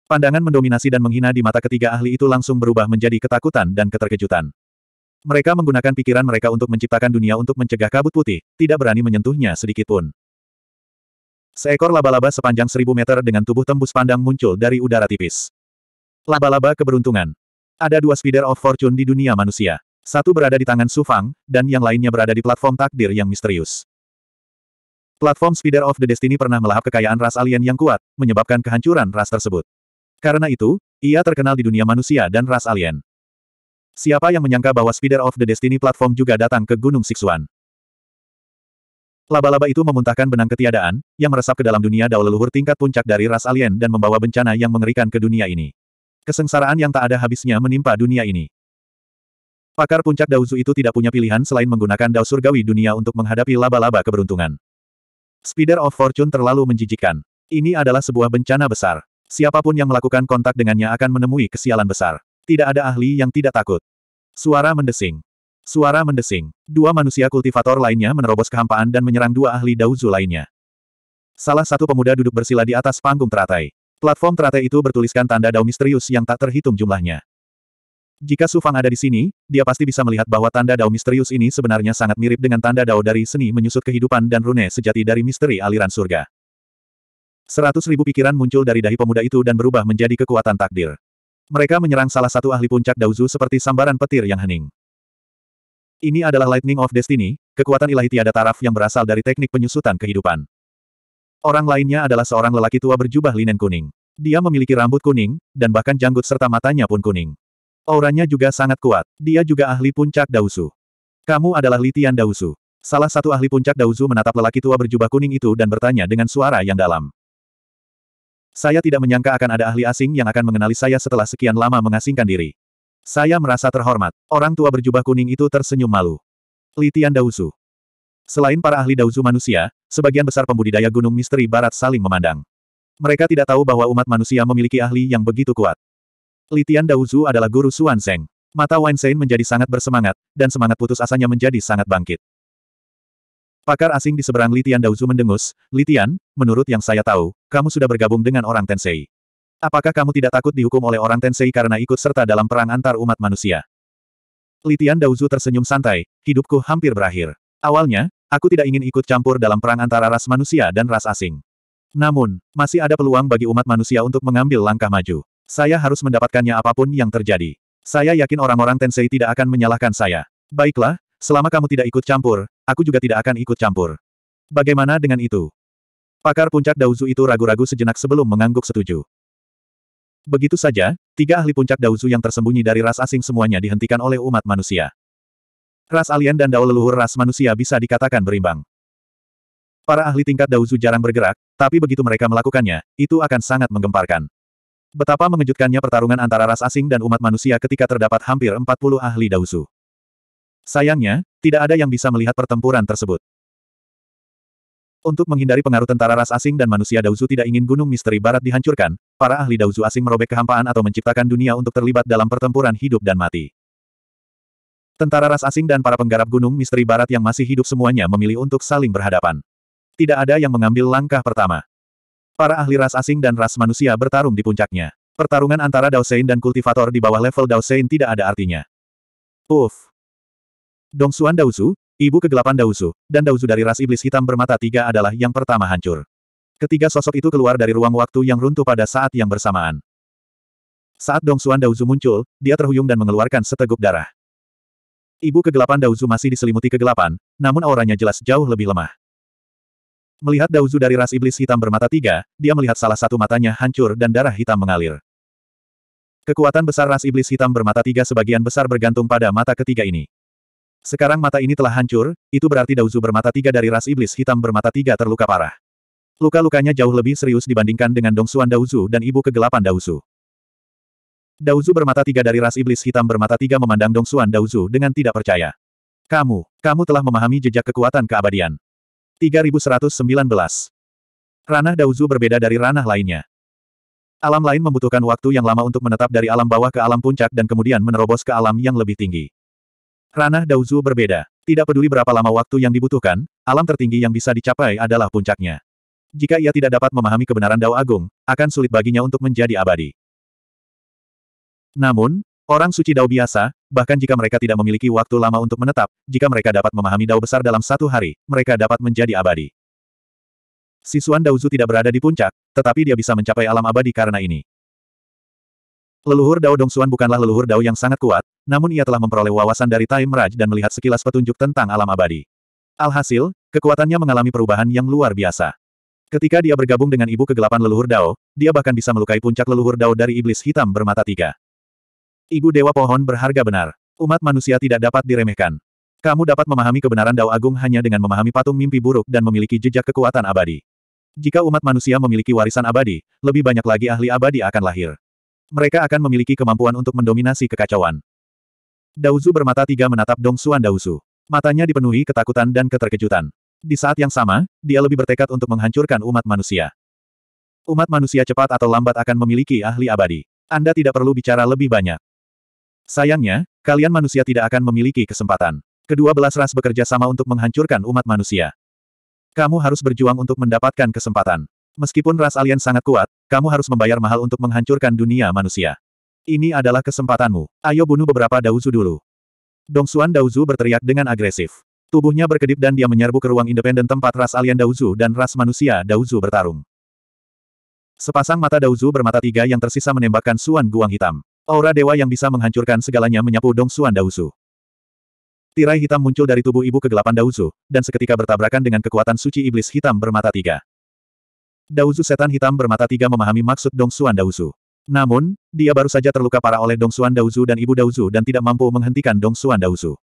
Pandangan mendominasi dan menghina di mata ketiga ahli itu langsung berubah menjadi ketakutan dan keterkejutan. Mereka menggunakan pikiran mereka untuk menciptakan dunia untuk mencegah kabut putih, tidak berani menyentuhnya sedikitpun. Seekor laba-laba sepanjang seribu meter dengan tubuh tembus pandang muncul dari udara tipis. Laba-laba keberuntungan. Ada dua Spider of Fortune di dunia manusia. Satu berada di tangan Su Fang, dan yang lainnya berada di platform takdir yang misterius. Platform Spider of the Destiny pernah melahap kekayaan ras alien yang kuat, menyebabkan kehancuran ras tersebut. Karena itu, ia terkenal di dunia manusia dan ras alien. Siapa yang menyangka bahwa Spider of the Destiny platform juga datang ke Gunung Siksuan? Laba-laba itu memuntahkan benang ketiadaan, yang meresap ke dalam dunia daul leluhur tingkat puncak dari ras alien dan membawa bencana yang mengerikan ke dunia ini. Kesengsaraan yang tak ada habisnya menimpa dunia ini. Pakar puncak Daozu itu tidak punya pilihan selain menggunakan Dao Surgawi dunia untuk menghadapi laba-laba keberuntungan. Spider of Fortune terlalu menjijikkan. Ini adalah sebuah bencana besar. Siapapun yang melakukan kontak dengannya akan menemui kesialan besar. Tidak ada ahli yang tidak takut. Suara mendesing. Suara mendesing. Dua manusia kultivator lainnya menerobos kehampaan dan menyerang dua ahli Daozu lainnya. Salah satu pemuda duduk bersila di atas panggung teratai. Platform teratai itu bertuliskan tanda dao misterius yang tak terhitung jumlahnya. Jika Su Fang ada di sini, dia pasti bisa melihat bahwa tanda dao misterius ini sebenarnya sangat mirip dengan tanda dao dari seni menyusut kehidupan dan rune sejati dari misteri aliran surga. Seratus ribu pikiran muncul dari dahi pemuda itu dan berubah menjadi kekuatan takdir. Mereka menyerang salah satu ahli puncak Daozu seperti sambaran petir yang hening. Ini adalah Lightning of Destiny, kekuatan ilahi tiada taraf yang berasal dari teknik penyusutan kehidupan. Orang lainnya adalah seorang lelaki tua berjubah linen kuning. Dia memiliki rambut kuning, dan bahkan janggut serta matanya pun kuning. Auranya juga sangat kuat. Dia juga ahli puncak Dausu. Kamu adalah Litian Dausu. Salah satu ahli puncak Dausu menatap lelaki tua berjubah kuning itu dan bertanya dengan suara yang dalam. Saya tidak menyangka akan ada ahli asing yang akan mengenali saya setelah sekian lama mengasingkan diri. Saya merasa terhormat. Orang tua berjubah kuning itu tersenyum malu. Litian Dausu. Selain para ahli dausu manusia, sebagian besar pembudidaya gunung misteri barat saling memandang. Mereka tidak tahu bahwa umat manusia memiliki ahli yang begitu kuat. Litian Daozu adalah guru Xuan Zeng. Mata Wanseng menjadi sangat bersemangat, dan semangat putus asanya menjadi sangat bangkit. Pakar asing di seberang Litian Daozu mendengus, Litian, menurut yang saya tahu, kamu sudah bergabung dengan orang Tensei. Apakah kamu tidak takut dihukum oleh orang Tensei karena ikut serta dalam perang antar umat manusia? Litian Daozu tersenyum santai, hidupku hampir berakhir. Awalnya, aku tidak ingin ikut campur dalam perang antara ras manusia dan ras asing. Namun, masih ada peluang bagi umat manusia untuk mengambil langkah maju. Saya harus mendapatkannya apapun yang terjadi. Saya yakin orang-orang Tensei tidak akan menyalahkan saya. Baiklah, selama kamu tidak ikut campur, aku juga tidak akan ikut campur. Bagaimana dengan itu? Pakar puncak Dauzu itu ragu-ragu sejenak sebelum mengangguk setuju. Begitu saja, tiga ahli puncak Dauzu yang tersembunyi dari ras asing semuanya dihentikan oleh umat manusia. Ras alien dan dao leluhur ras manusia bisa dikatakan berimbang. Para ahli tingkat Dauzu jarang bergerak, tapi begitu mereka melakukannya, itu akan sangat menggemparkan. Betapa mengejutkannya pertarungan antara ras asing dan umat manusia ketika terdapat hampir 40 ahli Dausu. Sayangnya, tidak ada yang bisa melihat pertempuran tersebut. Untuk menghindari pengaruh tentara ras asing dan manusia Dauzu tidak ingin gunung misteri barat dihancurkan, para ahli Dauzu asing merobek kehampaan atau menciptakan dunia untuk terlibat dalam pertempuran hidup dan mati. Tentara ras asing dan para penggarap gunung misteri barat yang masih hidup semuanya memilih untuk saling berhadapan. Tidak ada yang mengambil langkah pertama. Para ahli ras asing dan ras manusia bertarung di puncaknya. Pertarungan antara Daosein dan kultivator di bawah level Daosein tidak ada artinya. Uff. Dongsuan Daozu, ibu kegelapan Daozu, dan Daozu dari ras iblis hitam bermata tiga adalah yang pertama hancur. Ketiga sosok itu keluar dari ruang waktu yang runtuh pada saat yang bersamaan. Saat Dongsuan Daozu muncul, dia terhuyung dan mengeluarkan seteguk darah. Ibu kegelapan Daozu masih diselimuti kegelapan, namun auranya jelas jauh lebih lemah. Melihat Dauzu dari ras iblis hitam bermata tiga, dia melihat salah satu matanya hancur dan darah hitam mengalir. Kekuatan besar ras iblis hitam bermata tiga sebagian besar bergantung pada mata ketiga ini. Sekarang mata ini telah hancur, itu berarti Dauzu bermata tiga dari ras iblis hitam bermata tiga terluka parah. Luka-lukanya jauh lebih serius dibandingkan dengan Dong Suan Dauzu dan Ibu Kegelapan Dauzu. Dauzu bermata tiga dari ras iblis hitam bermata tiga memandang Dong Suan Dauzu dengan tidak percaya. Kamu, kamu telah memahami jejak kekuatan keabadian. 3119. Ranah Dauzu berbeda dari ranah lainnya. Alam lain membutuhkan waktu yang lama untuk menetap dari alam bawah ke alam puncak dan kemudian menerobos ke alam yang lebih tinggi. Ranah Dauzu berbeda. Tidak peduli berapa lama waktu yang dibutuhkan, alam tertinggi yang bisa dicapai adalah puncaknya. Jika ia tidak dapat memahami kebenaran Dao Agung, akan sulit baginya untuk menjadi abadi. Namun, orang suci Dao biasa, bahkan jika mereka tidak memiliki waktu lama untuk menetap, jika mereka dapat memahami dao besar dalam satu hari, mereka dapat menjadi abadi. Sisuan Daozu tidak berada di puncak, tetapi dia bisa mencapai alam abadi karena ini. Leluhur Dao Dongsuan bukanlah leluhur Dao yang sangat kuat, namun ia telah memperoleh wawasan dari Time Raj dan melihat sekilas petunjuk tentang alam abadi. Alhasil, kekuatannya mengalami perubahan yang luar biasa. Ketika dia bergabung dengan ibu kegelapan leluhur Dao, dia bahkan bisa melukai puncak leluhur Dao dari iblis hitam bermata tiga. Ibu Dewa Pohon berharga benar. Umat manusia tidak dapat diremehkan. Kamu dapat memahami kebenaran Dao Agung hanya dengan memahami patung mimpi buruk dan memiliki jejak kekuatan abadi. Jika umat manusia memiliki warisan abadi, lebih banyak lagi ahli abadi akan lahir. Mereka akan memiliki kemampuan untuk mendominasi kekacauan. Dauzu bermata tiga menatap Dong Suan Dauzu. Matanya dipenuhi ketakutan dan keterkejutan. Di saat yang sama, dia lebih bertekad untuk menghancurkan umat manusia. Umat manusia cepat atau lambat akan memiliki ahli abadi. Anda tidak perlu bicara lebih banyak. Sayangnya, kalian manusia tidak akan memiliki kesempatan. Kedua belas ras bekerja sama untuk menghancurkan umat manusia. Kamu harus berjuang untuk mendapatkan kesempatan. Meskipun ras alien sangat kuat, kamu harus membayar mahal untuk menghancurkan dunia manusia. Ini adalah kesempatanmu. Ayo bunuh beberapa Dauzu dulu. Dongsuan Dauzu berteriak dengan agresif. Tubuhnya berkedip dan dia menyerbu ke ruang independen tempat ras alien Dauzu dan ras manusia Dauzu bertarung. Sepasang mata Dauzu bermata tiga yang tersisa menembakkan Suan Guang Hitam. Aura dewa yang bisa menghancurkan segalanya menyapu Dong Xuan Dausu. Tirai hitam muncul dari tubuh ibu kegelapan Dausu, dan seketika bertabrakan dengan kekuatan suci iblis hitam bermata tiga. Dausu setan hitam bermata tiga memahami maksud Dong Xuan Daosu. Namun, dia baru saja terluka parah oleh Dong Xuan Daosu dan ibu Dausu dan tidak mampu menghentikan Dong Xuan Daosu.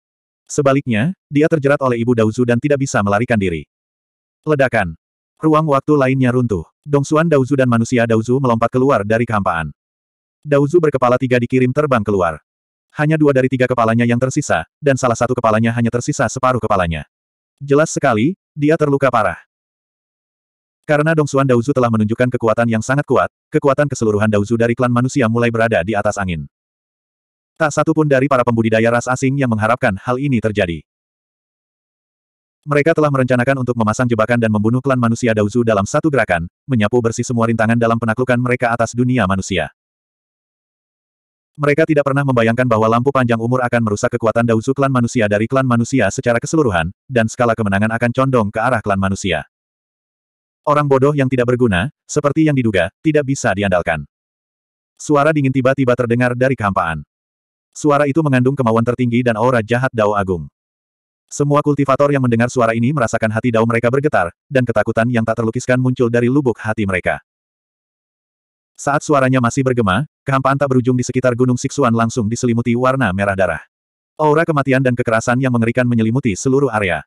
Sebaliknya, dia terjerat oleh ibu Dausu dan tidak bisa melarikan diri. Ledakan. Ruang waktu lainnya runtuh. Dong Xuan Daosu dan manusia Dausu melompat keluar dari kehampaan. Dauzu berkepala tiga dikirim terbang keluar. Hanya dua dari tiga kepalanya yang tersisa, dan salah satu kepalanya hanya tersisa separuh kepalanya. Jelas sekali, dia terluka parah. Karena Dong Xuan Dauzu telah menunjukkan kekuatan yang sangat kuat, kekuatan keseluruhan Dauzu dari klan manusia mulai berada di atas angin. Tak satu pun dari para pembudidaya ras asing yang mengharapkan hal ini terjadi. Mereka telah merencanakan untuk memasang jebakan dan membunuh klan manusia Dauzu dalam satu gerakan, menyapu bersih semua rintangan dalam penaklukan mereka atas dunia manusia. Mereka tidak pernah membayangkan bahwa lampu panjang umur akan merusak kekuatan Dausu klan manusia dari klan manusia secara keseluruhan, dan skala kemenangan akan condong ke arah klan manusia. Orang bodoh yang tidak berguna, seperti yang diduga, tidak bisa diandalkan. Suara dingin tiba-tiba terdengar dari kehampaan. Suara itu mengandung kemauan tertinggi dan aura jahat Dao Agung. Semua kultivator yang mendengar suara ini merasakan hati Dao mereka bergetar, dan ketakutan yang tak terlukiskan muncul dari lubuk hati mereka. Saat suaranya masih bergema, Kehampaan tak berujung di sekitar Gunung Siksuan langsung diselimuti warna merah darah. Aura kematian dan kekerasan yang mengerikan menyelimuti seluruh area.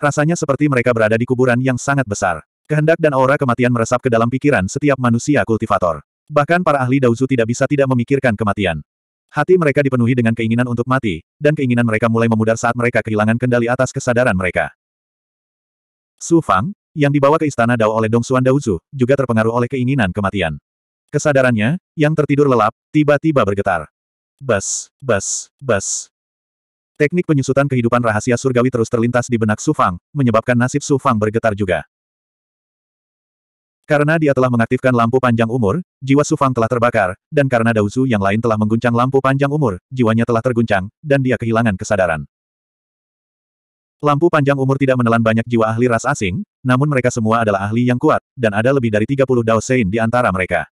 Rasanya seperti mereka berada di kuburan yang sangat besar. Kehendak dan aura kematian meresap ke dalam pikiran setiap manusia kultivator. Bahkan para ahli Dauzu tidak bisa tidak memikirkan kematian. Hati mereka dipenuhi dengan keinginan untuk mati, dan keinginan mereka mulai memudar saat mereka kehilangan kendali atas kesadaran mereka. Su Fang, yang dibawa ke istana Dao oleh Dong Suan Dauzu, juga terpengaruh oleh keinginan kematian. Kesadarannya, yang tertidur lelap, tiba-tiba bergetar. Bas, bas, bas. Teknik penyusutan kehidupan rahasia surgawi terus terlintas di benak Sufang, menyebabkan nasib Sufang bergetar juga. Karena dia telah mengaktifkan lampu panjang umur, jiwa Sufang telah terbakar, dan karena Dausu yang lain telah mengguncang lampu panjang umur, jiwanya telah terguncang, dan dia kehilangan kesadaran. Lampu panjang umur tidak menelan banyak jiwa ahli ras asing, namun mereka semua adalah ahli yang kuat, dan ada lebih dari 30 Daosein di antara mereka.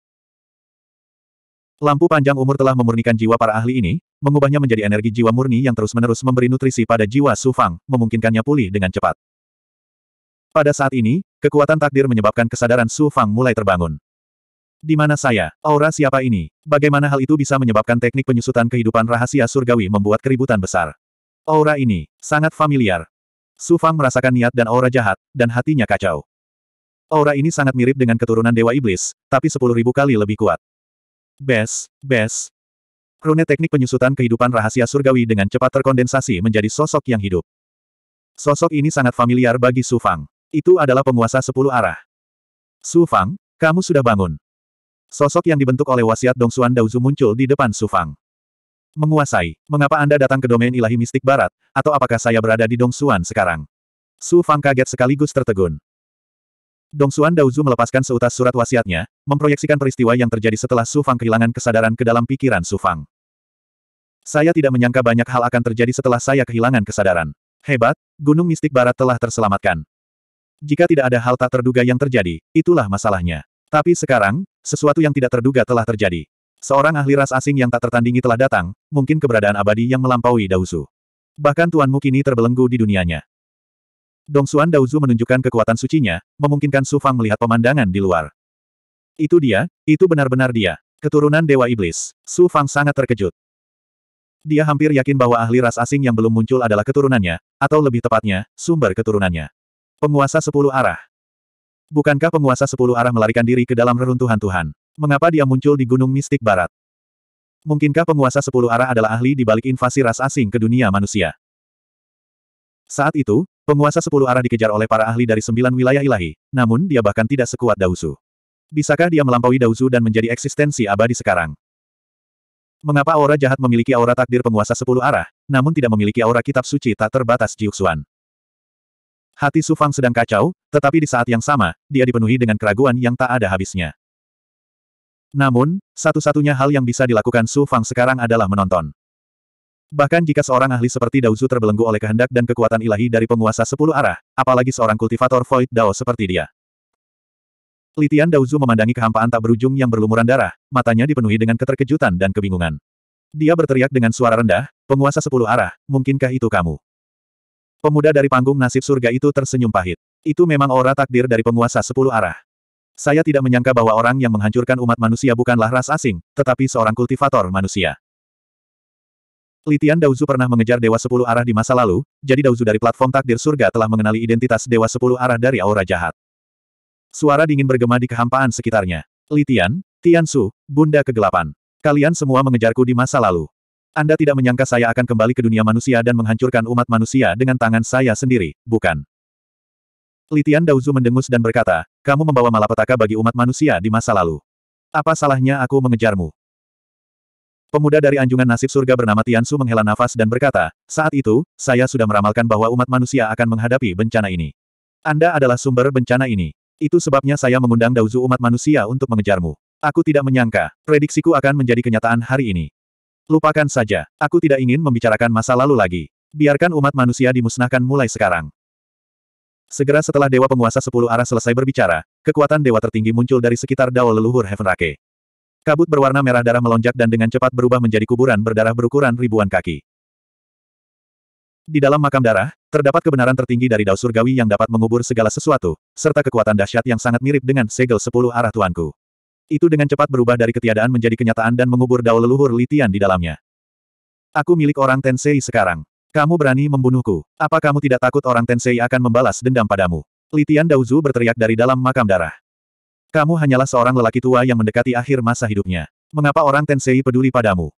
Lampu panjang umur telah memurnikan jiwa para ahli ini, mengubahnya menjadi energi jiwa murni yang terus-menerus memberi nutrisi pada jiwa Su Fang, memungkinkannya pulih dengan cepat. Pada saat ini, kekuatan takdir menyebabkan kesadaran Su Fang mulai terbangun. Di mana saya? Aura siapa ini? Bagaimana hal itu bisa menyebabkan teknik penyusutan kehidupan rahasia surgawi membuat keributan besar? Aura ini, sangat familiar. Su Fang merasakan niat dan aura jahat, dan hatinya kacau. Aura ini sangat mirip dengan keturunan Dewa Iblis, tapi sepuluh ribu kali lebih kuat. Bes, bes. Rune teknik penyusutan kehidupan rahasia surgawi dengan cepat terkondensasi menjadi sosok yang hidup. Sosok ini sangat familiar bagi Su Fang. Itu adalah penguasa sepuluh arah. Su Fang, kamu sudah bangun. Sosok yang dibentuk oleh wasiat Dong Xuan Daozu muncul di depan Su Fang. Menguasai, mengapa Anda datang ke domain ilahi mistik barat, atau apakah saya berada di Dong Xuan sekarang? Su Fang kaget sekaligus tertegun. Dong Xuan Daozu melepaskan seutas surat wasiatnya, memproyeksikan peristiwa yang terjadi setelah Su Fang kehilangan kesadaran ke dalam pikiran Su Fang. Saya tidak menyangka banyak hal akan terjadi setelah saya kehilangan kesadaran. Hebat, Gunung Mistik Barat telah terselamatkan. Jika tidak ada hal tak terduga yang terjadi, itulah masalahnya. Tapi sekarang, sesuatu yang tidak terduga telah terjadi. Seorang ahli ras asing yang tak tertandingi telah datang, mungkin keberadaan abadi yang melampaui Daozu. Bahkan tuanmu kini terbelenggu di dunianya. Dong Xuan Daozu menunjukkan kekuatan sucinya, memungkinkan Su Fang melihat pemandangan di luar. Itu dia, itu benar-benar dia. Keturunan Dewa Iblis. Su Fang sangat terkejut. Dia hampir yakin bahwa ahli ras asing yang belum muncul adalah keturunannya, atau lebih tepatnya, sumber keturunannya. Penguasa Sepuluh Arah. Bukankah penguasa Sepuluh Arah melarikan diri ke dalam reruntuhan Tuhan? Mengapa dia muncul di Gunung Mistik Barat? Mungkinkah penguasa Sepuluh Arah adalah ahli di balik invasi ras asing ke dunia manusia? Saat itu, Penguasa sepuluh arah dikejar oleh para ahli dari sembilan wilayah ilahi, namun dia bahkan tidak sekuat Dausu. Bisakah dia melampaui Dausu dan menjadi eksistensi abadi sekarang? Mengapa aura jahat memiliki aura takdir penguasa sepuluh arah, namun tidak memiliki aura kitab suci tak terbatas Jiuxuan? Hati Sufang sedang kacau, tetapi di saat yang sama, dia dipenuhi dengan keraguan yang tak ada habisnya. Namun, satu-satunya hal yang bisa dilakukan Su Fang sekarang adalah menonton. Bahkan jika seorang ahli seperti Daozu terbelenggu oleh kehendak dan kekuatan ilahi dari penguasa sepuluh arah, apalagi seorang kultivator Void Dao seperti dia. Litian Daozu memandangi kehampaan tak berujung yang berlumuran darah, matanya dipenuhi dengan keterkejutan dan kebingungan. Dia berteriak dengan suara rendah, penguasa sepuluh arah, mungkinkah itu kamu? Pemuda dari panggung nasib surga itu tersenyum pahit. Itu memang aura takdir dari penguasa sepuluh arah. Saya tidak menyangka bahwa orang yang menghancurkan umat manusia bukanlah ras asing, tetapi seorang kultivator manusia. Litian Daozu pernah mengejar Dewa Sepuluh Arah di masa lalu, jadi Daozu dari platform takdir surga telah mengenali identitas Dewa Sepuluh Arah dari aura jahat. Suara dingin bergema di kehampaan sekitarnya. Litian, Tiansu, Bunda Kegelapan. Kalian semua mengejarku di masa lalu. Anda tidak menyangka saya akan kembali ke dunia manusia dan menghancurkan umat manusia dengan tangan saya sendiri, bukan? Litian Daozu mendengus dan berkata, kamu membawa malapetaka bagi umat manusia di masa lalu. Apa salahnya aku mengejarmu? Pemuda dari anjungan nasib surga bernama Tiansu menghela nafas dan berkata, saat itu, saya sudah meramalkan bahwa umat manusia akan menghadapi bencana ini. Anda adalah sumber bencana ini. Itu sebabnya saya mengundang Dauzu umat manusia untuk mengejarmu. Aku tidak menyangka, prediksiku akan menjadi kenyataan hari ini. Lupakan saja, aku tidak ingin membicarakan masa lalu lagi. Biarkan umat manusia dimusnahkan mulai sekarang. Segera setelah Dewa Penguasa Sepuluh Arah selesai berbicara, kekuatan Dewa tertinggi muncul dari sekitar Dao Leluhur Heaven Rake. Kabut berwarna merah darah melonjak dan dengan cepat berubah menjadi kuburan berdarah berukuran ribuan kaki. Di dalam makam darah, terdapat kebenaran tertinggi dari Dao Surgawi yang dapat mengubur segala sesuatu, serta kekuatan dahsyat yang sangat mirip dengan segel sepuluh arah tuanku. Itu dengan cepat berubah dari ketiadaan menjadi kenyataan dan mengubur Dao leluhur Litian di dalamnya. Aku milik orang Tensei sekarang. Kamu berani membunuhku. Apa kamu tidak takut orang Tensei akan membalas dendam padamu? Litian Daozu berteriak dari dalam makam darah. Kamu hanyalah seorang lelaki tua yang mendekati akhir masa hidupnya. Mengapa orang Tensei peduli padamu?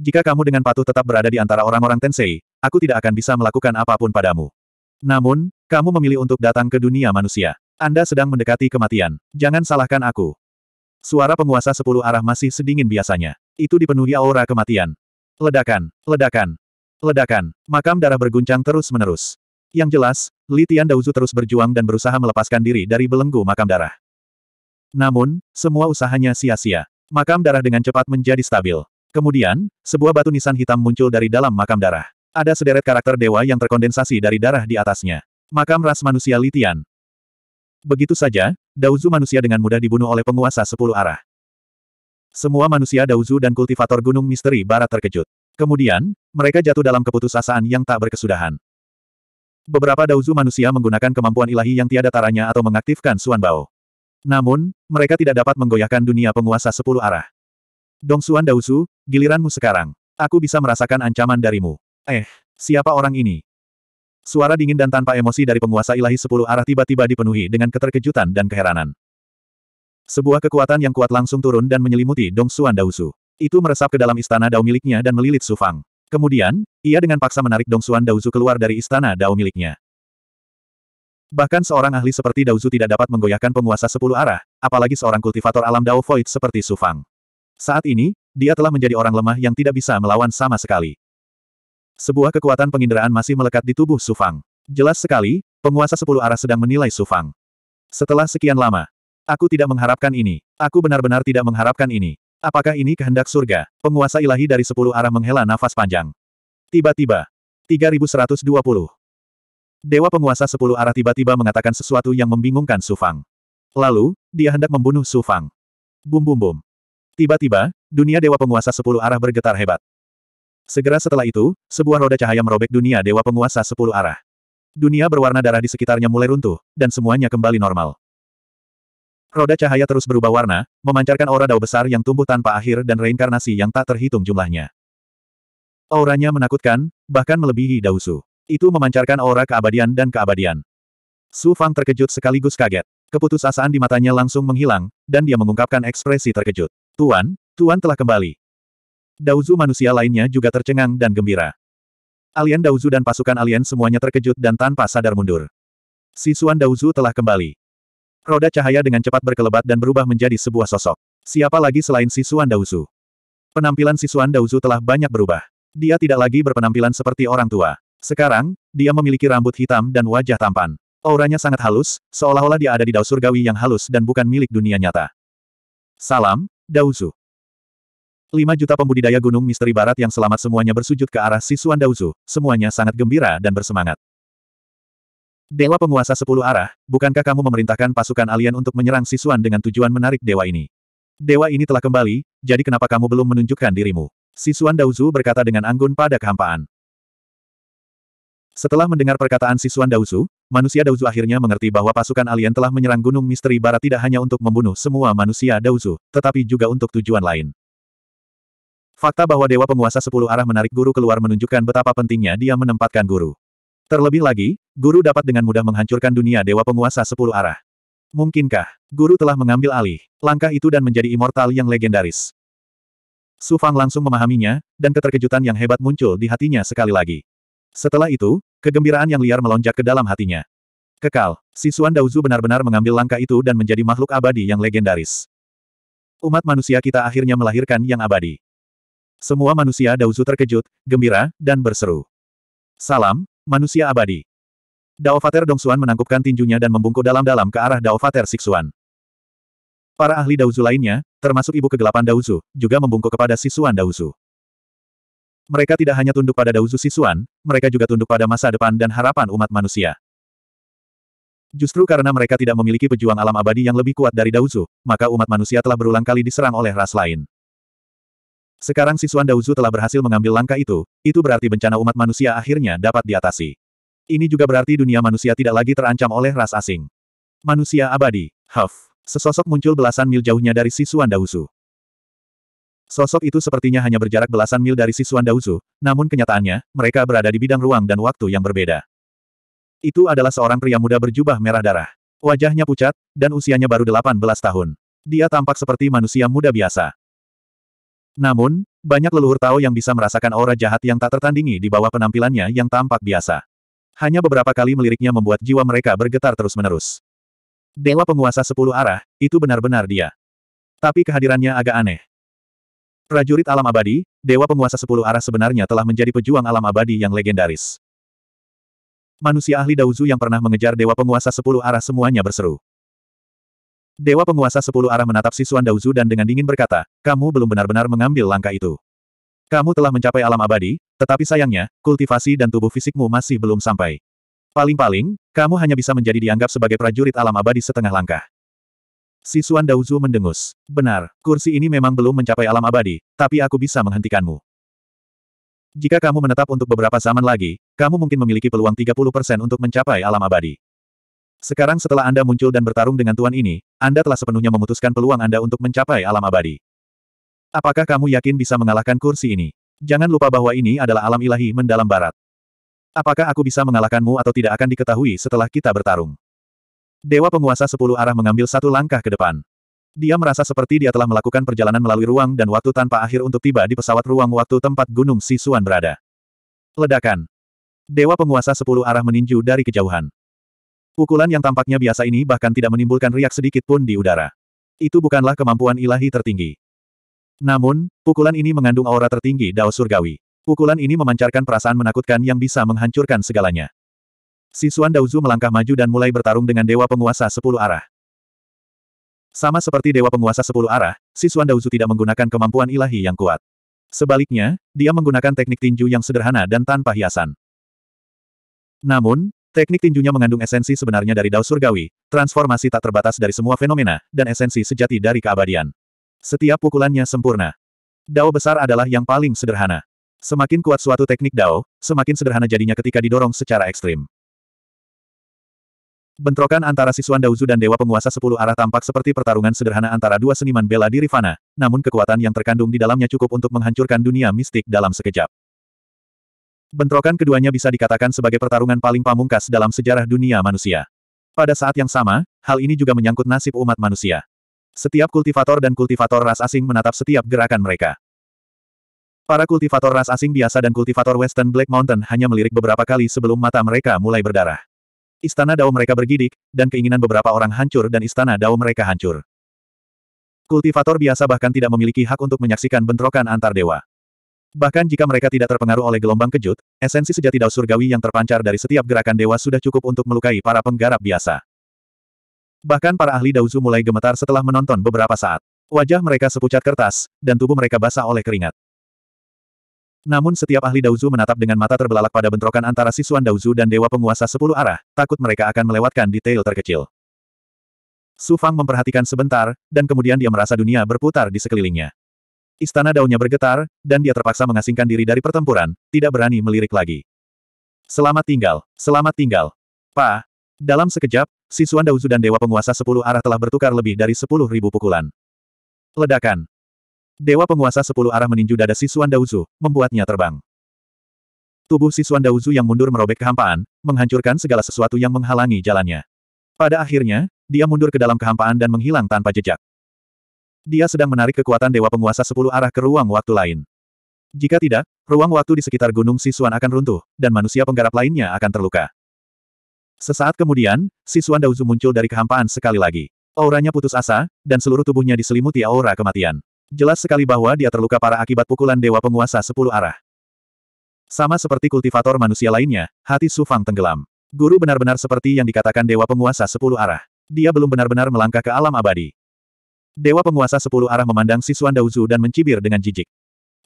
Jika kamu dengan patuh tetap berada di antara orang-orang Tensei, aku tidak akan bisa melakukan apapun padamu. Namun, kamu memilih untuk datang ke dunia manusia. Anda sedang mendekati kematian. Jangan salahkan aku. Suara penguasa sepuluh arah masih sedingin biasanya. Itu dipenuhi aura kematian. Ledakan, ledakan, ledakan. Makam darah berguncang terus-menerus. Yang jelas, Litian Tian Dauzu terus berjuang dan berusaha melepaskan diri dari belenggu makam darah. Namun, semua usahanya sia-sia. Makam darah dengan cepat menjadi stabil. Kemudian, sebuah batu nisan hitam muncul dari dalam makam darah. Ada sederet karakter dewa yang terkondensasi dari darah di atasnya. Makam ras manusia Litian. Begitu saja, Dauzu manusia dengan mudah dibunuh oleh penguasa sepuluh arah. Semua manusia Dauzu dan kultivator Gunung Misteri Barat terkejut. Kemudian, mereka jatuh dalam keputusasaan yang tak berkesudahan. Beberapa Dauzu manusia menggunakan kemampuan ilahi yang tiada taranya atau mengaktifkan Suan Bao. Namun, mereka tidak dapat menggoyahkan dunia penguasa sepuluh arah. Dongsuan Dausu, giliranmu sekarang. Aku bisa merasakan ancaman darimu. Eh, siapa orang ini? Suara dingin dan tanpa emosi dari penguasa ilahi sepuluh arah tiba-tiba dipenuhi dengan keterkejutan dan keheranan. Sebuah kekuatan yang kuat langsung turun dan menyelimuti Dongsuan Dausu. Itu meresap ke dalam istana Dao miliknya dan melilit Sufang. Kemudian, ia dengan paksa menarik Dongsuan Dausu keluar dari istana Dao miliknya. Bahkan seorang ahli seperti Dauzu tidak dapat menggoyahkan penguasa sepuluh arah, apalagi seorang kultivator alam Dao Void seperti Su Fang. Saat ini, dia telah menjadi orang lemah yang tidak bisa melawan sama sekali. Sebuah kekuatan penginderaan masih melekat di tubuh Su Fang. Jelas sekali, penguasa sepuluh arah sedang menilai Su Fang. Setelah sekian lama, aku tidak mengharapkan ini. Aku benar-benar tidak mengharapkan ini. Apakah ini kehendak surga? Penguasa ilahi dari sepuluh arah menghela nafas panjang. Tiba-tiba, 3120. Dewa penguasa sepuluh arah tiba-tiba mengatakan sesuatu yang membingungkan Su Fang. Lalu, dia hendak membunuh Su Fang. Bum bum bum. Tiba-tiba, dunia dewa penguasa sepuluh arah bergetar hebat. Segera setelah itu, sebuah roda cahaya merobek dunia dewa penguasa sepuluh arah. Dunia berwarna darah di sekitarnya mulai runtuh, dan semuanya kembali normal. Roda cahaya terus berubah warna, memancarkan aura dao besar yang tumbuh tanpa akhir dan reinkarnasi yang tak terhitung jumlahnya. Auranya menakutkan, bahkan melebihi Dausu. Itu memancarkan aura keabadian dan keabadian. Su Fang terkejut sekaligus kaget. Keputusasaan di matanya langsung menghilang, dan dia mengungkapkan ekspresi terkejut. Tuan, Tuan telah kembali. Dauzu manusia lainnya juga tercengang dan gembira. Alien Dauzu dan pasukan alien semuanya terkejut dan tanpa sadar mundur. Sisuan Dauzu telah kembali. Roda cahaya dengan cepat berkelebat dan berubah menjadi sebuah sosok. Siapa lagi selain Sisuan Dauzu? Penampilan Sisuan Dauzu telah banyak berubah. Dia tidak lagi berpenampilan seperti orang tua. Sekarang, dia memiliki rambut hitam dan wajah tampan. Auranya sangat halus, seolah-olah dia ada di dao surgawi yang halus dan bukan milik dunia nyata. Salam, Daozu. Lima juta pembudidaya gunung misteri barat yang selamat semuanya bersujud ke arah Sisuan Daozu, semuanya sangat gembira dan bersemangat. Dewa penguasa sepuluh arah, bukankah kamu memerintahkan pasukan alien untuk menyerang Sisuan dengan tujuan menarik dewa ini? Dewa ini telah kembali, jadi kenapa kamu belum menunjukkan dirimu? Sisuan Daozu berkata dengan anggun pada kehampaan. Setelah mendengar perkataan Sisuan Dausu, manusia Dausu akhirnya mengerti bahwa pasukan alien telah menyerang Gunung Misteri Barat tidak hanya untuk membunuh semua manusia Dausu, tetapi juga untuk tujuan lain. Fakta bahwa Dewa Penguasa Sepuluh Arah menarik guru keluar menunjukkan betapa pentingnya dia menempatkan guru. Terlebih lagi, guru dapat dengan mudah menghancurkan dunia Dewa Penguasa Sepuluh Arah. Mungkinkah, guru telah mengambil alih langkah itu dan menjadi immortal yang legendaris? Su Fang langsung memahaminya, dan keterkejutan yang hebat muncul di hatinya sekali lagi. Setelah itu, kegembiraan yang liar melonjak ke dalam hatinya. Kekal, Sisuan Dauzu benar-benar mengambil langkah itu dan menjadi makhluk abadi yang legendaris. Umat manusia kita akhirnya melahirkan yang abadi. Semua manusia Daozu terkejut, gembira, dan berseru. Salam, manusia abadi. Daovater Dongsuan menangkupkan tinjunya dan membungkuk dalam-dalam ke arah Daovater Sixuan. Para ahli Daozu lainnya, termasuk ibu kegelapan Daozu, juga membungkuk kepada Sisuan Daozu mereka tidak hanya tunduk pada Dauzu Sisuan, mereka juga tunduk pada masa depan dan harapan umat manusia. Justru karena mereka tidak memiliki pejuang alam abadi yang lebih kuat dari Dauzu, maka umat manusia telah berulang kali diserang oleh ras lain. Sekarang Sisuan Dauzu telah berhasil mengambil langkah itu, itu berarti bencana umat manusia akhirnya dapat diatasi. Ini juga berarti dunia manusia tidak lagi terancam oleh ras asing. Manusia abadi, Huff. Sesosok muncul belasan mil jauhnya dari Sisuan Dauzu. Sosok itu sepertinya hanya berjarak belasan mil dari Sisuan Daozu, namun kenyataannya, mereka berada di bidang ruang dan waktu yang berbeda. Itu adalah seorang pria muda berjubah merah darah. Wajahnya pucat, dan usianya baru 18 tahun. Dia tampak seperti manusia muda biasa. Namun, banyak leluhur Tao yang bisa merasakan aura jahat yang tak tertandingi di bawah penampilannya yang tampak biasa. Hanya beberapa kali meliriknya membuat jiwa mereka bergetar terus-menerus. Dewa penguasa sepuluh arah, itu benar-benar dia. Tapi kehadirannya agak aneh. Prajurit alam abadi, Dewa Penguasa Sepuluh Arah sebenarnya telah menjadi pejuang alam abadi yang legendaris. Manusia ahli Dauzu yang pernah mengejar Dewa Penguasa Sepuluh Arah semuanya berseru. Dewa Penguasa Sepuluh Arah menatap sisuan Dauzu dan dengan dingin berkata, kamu belum benar-benar mengambil langkah itu. Kamu telah mencapai alam abadi, tetapi sayangnya, kultivasi dan tubuh fisikmu masih belum sampai. Paling-paling, kamu hanya bisa menjadi dianggap sebagai prajurit alam abadi setengah langkah. Sisuan Dauzu mendengus. Benar, kursi ini memang belum mencapai alam abadi, tapi aku bisa menghentikanmu. Jika kamu menetap untuk beberapa zaman lagi, kamu mungkin memiliki peluang 30% untuk mencapai alam abadi. Sekarang setelah Anda muncul dan bertarung dengan Tuan ini, Anda telah sepenuhnya memutuskan peluang Anda untuk mencapai alam abadi. Apakah kamu yakin bisa mengalahkan kursi ini? Jangan lupa bahwa ini adalah alam ilahi mendalam barat. Apakah aku bisa mengalahkanmu atau tidak akan diketahui setelah kita bertarung. Dewa penguasa sepuluh arah mengambil satu langkah ke depan. Dia merasa seperti dia telah melakukan perjalanan melalui ruang dan waktu tanpa akhir untuk tiba di pesawat ruang waktu tempat Gunung Sisuan berada. Ledakan. Dewa penguasa sepuluh arah meninju dari kejauhan. Pukulan yang tampaknya biasa ini bahkan tidak menimbulkan riak sedikit pun di udara. Itu bukanlah kemampuan ilahi tertinggi. Namun, pukulan ini mengandung aura tertinggi Dao Surgawi. Pukulan ini memancarkan perasaan menakutkan yang bisa menghancurkan segalanya. Sisuan Daozu melangkah maju dan mulai bertarung dengan Dewa Penguasa Sepuluh Arah. Sama seperti Dewa Penguasa Sepuluh Arah, Sisuan Daozu tidak menggunakan kemampuan ilahi yang kuat. Sebaliknya, dia menggunakan teknik tinju yang sederhana dan tanpa hiasan. Namun, teknik tinjunya mengandung esensi sebenarnya dari Dao Surgawi, transformasi tak terbatas dari semua fenomena, dan esensi sejati dari keabadian. Setiap pukulannya sempurna. Dao besar adalah yang paling sederhana. Semakin kuat suatu teknik Dao, semakin sederhana jadinya ketika didorong secara ekstrim. Bentrokan antara Sisuan Dauzu dan Dewa Penguasa Sepuluh Arah tampak seperti pertarungan sederhana antara dua seniman bela diri fana, namun kekuatan yang terkandung di dalamnya cukup untuk menghancurkan dunia mistik dalam sekejap. Bentrokan keduanya bisa dikatakan sebagai pertarungan paling pamungkas dalam sejarah dunia manusia. Pada saat yang sama, hal ini juga menyangkut nasib umat manusia. Setiap kultivator dan kultivator ras asing menatap setiap gerakan mereka. Para kultivator ras asing biasa dan kultivator Western Black Mountain hanya melirik beberapa kali sebelum mata mereka mulai berdarah. Istana Dao mereka bergidik, dan keinginan beberapa orang hancur dan istana Dao mereka hancur. Kultivator biasa bahkan tidak memiliki hak untuk menyaksikan bentrokan antar dewa. Bahkan jika mereka tidak terpengaruh oleh gelombang kejut, esensi sejati Dao surgawi yang terpancar dari setiap gerakan dewa sudah cukup untuk melukai para penggarap biasa. Bahkan para ahli Daozu mulai gemetar setelah menonton beberapa saat. Wajah mereka sepucat kertas, dan tubuh mereka basah oleh keringat. Namun setiap ahli Dauzu menatap dengan mata terbelalak pada bentrokan antara Sisuan Dauzu dan Dewa Penguasa Sepuluh Arah, takut mereka akan melewatkan detail terkecil. Su Fang memperhatikan sebentar, dan kemudian dia merasa dunia berputar di sekelilingnya. Istana daunnya bergetar, dan dia terpaksa mengasingkan diri dari pertempuran, tidak berani melirik lagi. Selamat tinggal, selamat tinggal. Pa. Dalam sekejap, Sisuan Dauzu dan Dewa Penguasa Sepuluh Arah telah bertukar lebih dari sepuluh ribu pukulan. Ledakan. Dewa penguasa sepuluh arah meninju dada Sisuan Dauzu, membuatnya terbang. Tubuh Sisuan Dauzu yang mundur merobek kehampaan, menghancurkan segala sesuatu yang menghalangi jalannya. Pada akhirnya, dia mundur ke dalam kehampaan dan menghilang tanpa jejak. Dia sedang menarik kekuatan Dewa Penguasa sepuluh arah ke ruang waktu lain. Jika tidak, ruang waktu di sekitar Gunung Sisuan akan runtuh, dan manusia penggarap lainnya akan terluka. Sesaat kemudian, Sisuan Dauzu muncul dari kehampaan sekali lagi. Auranya putus asa, dan seluruh tubuhnya diselimuti aura kematian. Jelas sekali bahwa dia terluka parah akibat pukulan Dewa Penguasa Sepuluh Arah. Sama seperti kultivator manusia lainnya, hati Su Fang tenggelam. Guru benar-benar seperti yang dikatakan Dewa Penguasa Sepuluh Arah. Dia belum benar-benar melangkah ke alam abadi. Dewa Penguasa Sepuluh Arah memandang Sisuan Dauzu dan mencibir dengan jijik.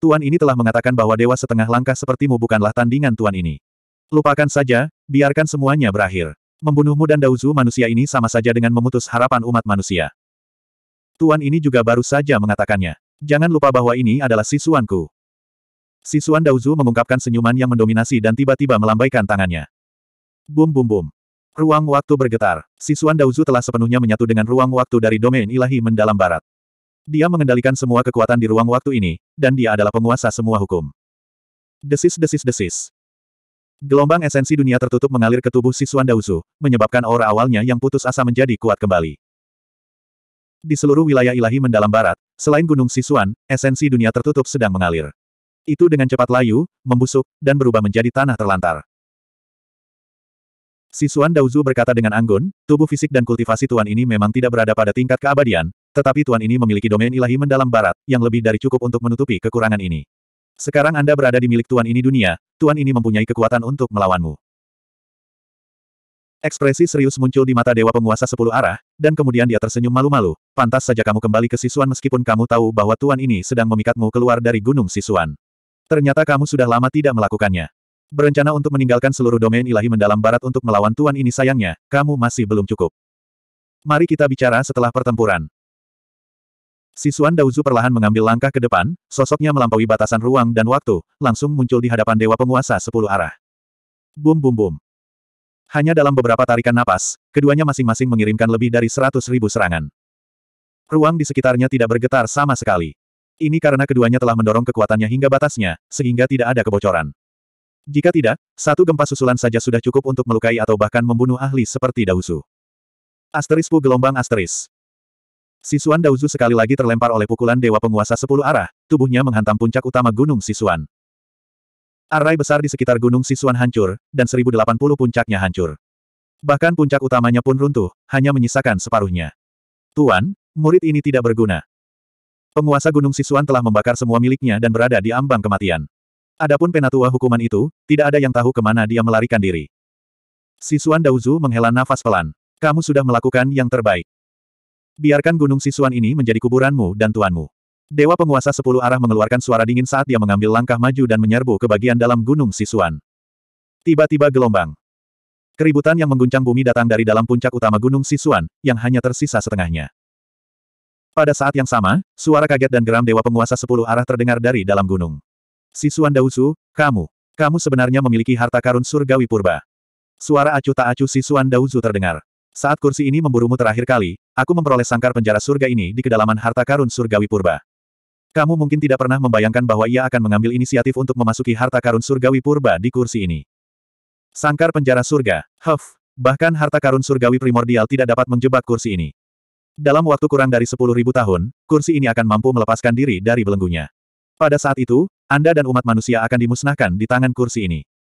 Tuan ini telah mengatakan bahwa dewa setengah langkah sepertimu bukanlah tandingan tuan ini. Lupakan saja, biarkan semuanya berakhir. Membunuhmu dan Dauzu manusia ini sama saja dengan memutus harapan umat manusia. Tuan ini juga baru saja mengatakannya. Jangan lupa bahwa ini adalah sisuanku. Sisuan Dauzu mengungkapkan senyuman yang mendominasi dan tiba-tiba melambaikan tangannya. Bum bum bum. Ruang waktu bergetar. Sisuan Dauzu telah sepenuhnya menyatu dengan ruang waktu dari domain ilahi mendalam barat. Dia mengendalikan semua kekuatan di ruang waktu ini, dan dia adalah penguasa semua hukum. Desis desis desis. Gelombang esensi dunia tertutup mengalir ke tubuh Sisuan Dauzu, menyebabkan aura awalnya yang putus asa menjadi kuat kembali. Di seluruh wilayah ilahi mendalam barat, selain Gunung Sisuan, esensi dunia tertutup sedang mengalir. Itu dengan cepat layu, membusuk, dan berubah menjadi tanah terlantar. Sisuan Daozu berkata dengan anggun, tubuh fisik dan kultivasi Tuan ini memang tidak berada pada tingkat keabadian, tetapi Tuan ini memiliki domain ilahi mendalam barat, yang lebih dari cukup untuk menutupi kekurangan ini. Sekarang Anda berada di milik Tuan ini dunia, Tuan ini mempunyai kekuatan untuk melawanmu. Ekspresi serius muncul di mata Dewa Penguasa Sepuluh Arah, dan kemudian dia tersenyum malu-malu. Pantas saja kamu kembali ke Sisuan meskipun kamu tahu bahwa Tuan ini sedang memikatmu keluar dari Gunung Sisuan. Ternyata kamu sudah lama tidak melakukannya. Berencana untuk meninggalkan seluruh domain ilahi mendalam barat untuk melawan Tuan ini sayangnya, kamu masih belum cukup. Mari kita bicara setelah pertempuran. Sisuan Dauzu perlahan mengambil langkah ke depan, sosoknya melampaui batasan ruang dan waktu, langsung muncul di hadapan Dewa Penguasa Sepuluh Arah. Bum bum bum. Hanya dalam beberapa tarikan napas, keduanya masing-masing mengirimkan lebih dari seratus ribu serangan. Ruang di sekitarnya tidak bergetar sama sekali. Ini karena keduanya telah mendorong kekuatannya hingga batasnya, sehingga tidak ada kebocoran. Jika tidak, satu gempa susulan saja sudah cukup untuk melukai atau bahkan membunuh ahli seperti Dauzu. Pu gelombang asteris. Sisuan Dauzu sekali lagi terlempar oleh pukulan Dewa Penguasa Sepuluh Arah, tubuhnya menghantam puncak utama Gunung Sisuan. Arai besar di sekitar Gunung Sisuan hancur, dan 1080 puncaknya hancur. Bahkan puncak utamanya pun runtuh, hanya menyisakan separuhnya. Tuan, murid ini tidak berguna. Penguasa Gunung Sisuan telah membakar semua miliknya dan berada di ambang kematian. Adapun penatua hukuman itu, tidak ada yang tahu kemana dia melarikan diri. Sisuan Dauzu menghela nafas pelan. Kamu sudah melakukan yang terbaik. Biarkan Gunung Sisuan ini menjadi kuburanmu dan tuanmu. Dewa penguasa sepuluh arah mengeluarkan suara dingin saat dia mengambil langkah maju dan menyerbu ke bagian dalam gunung Sisuan. Tiba-tiba gelombang. Keributan yang mengguncang bumi datang dari dalam puncak utama gunung Sisuan, yang hanya tersisa setengahnya. Pada saat yang sama, suara kaget dan geram Dewa penguasa sepuluh arah terdengar dari dalam gunung. Sisuan Dausu, kamu, kamu sebenarnya memiliki harta karun surgawi purba. Suara acuh tak acuh Sisuan Dausu terdengar. Saat kursi ini memburumu terakhir kali, aku memperoleh sangkar penjara surga ini di kedalaman harta karun surgawi purba. Kamu mungkin tidak pernah membayangkan bahwa ia akan mengambil inisiatif untuk memasuki harta karun surgawi purba di kursi ini. Sangkar penjara surga, huff, bahkan harta karun surgawi primordial tidak dapat menjebak kursi ini. Dalam waktu kurang dari 10.000 tahun, kursi ini akan mampu melepaskan diri dari belenggunya. Pada saat itu, Anda dan umat manusia akan dimusnahkan di tangan kursi ini.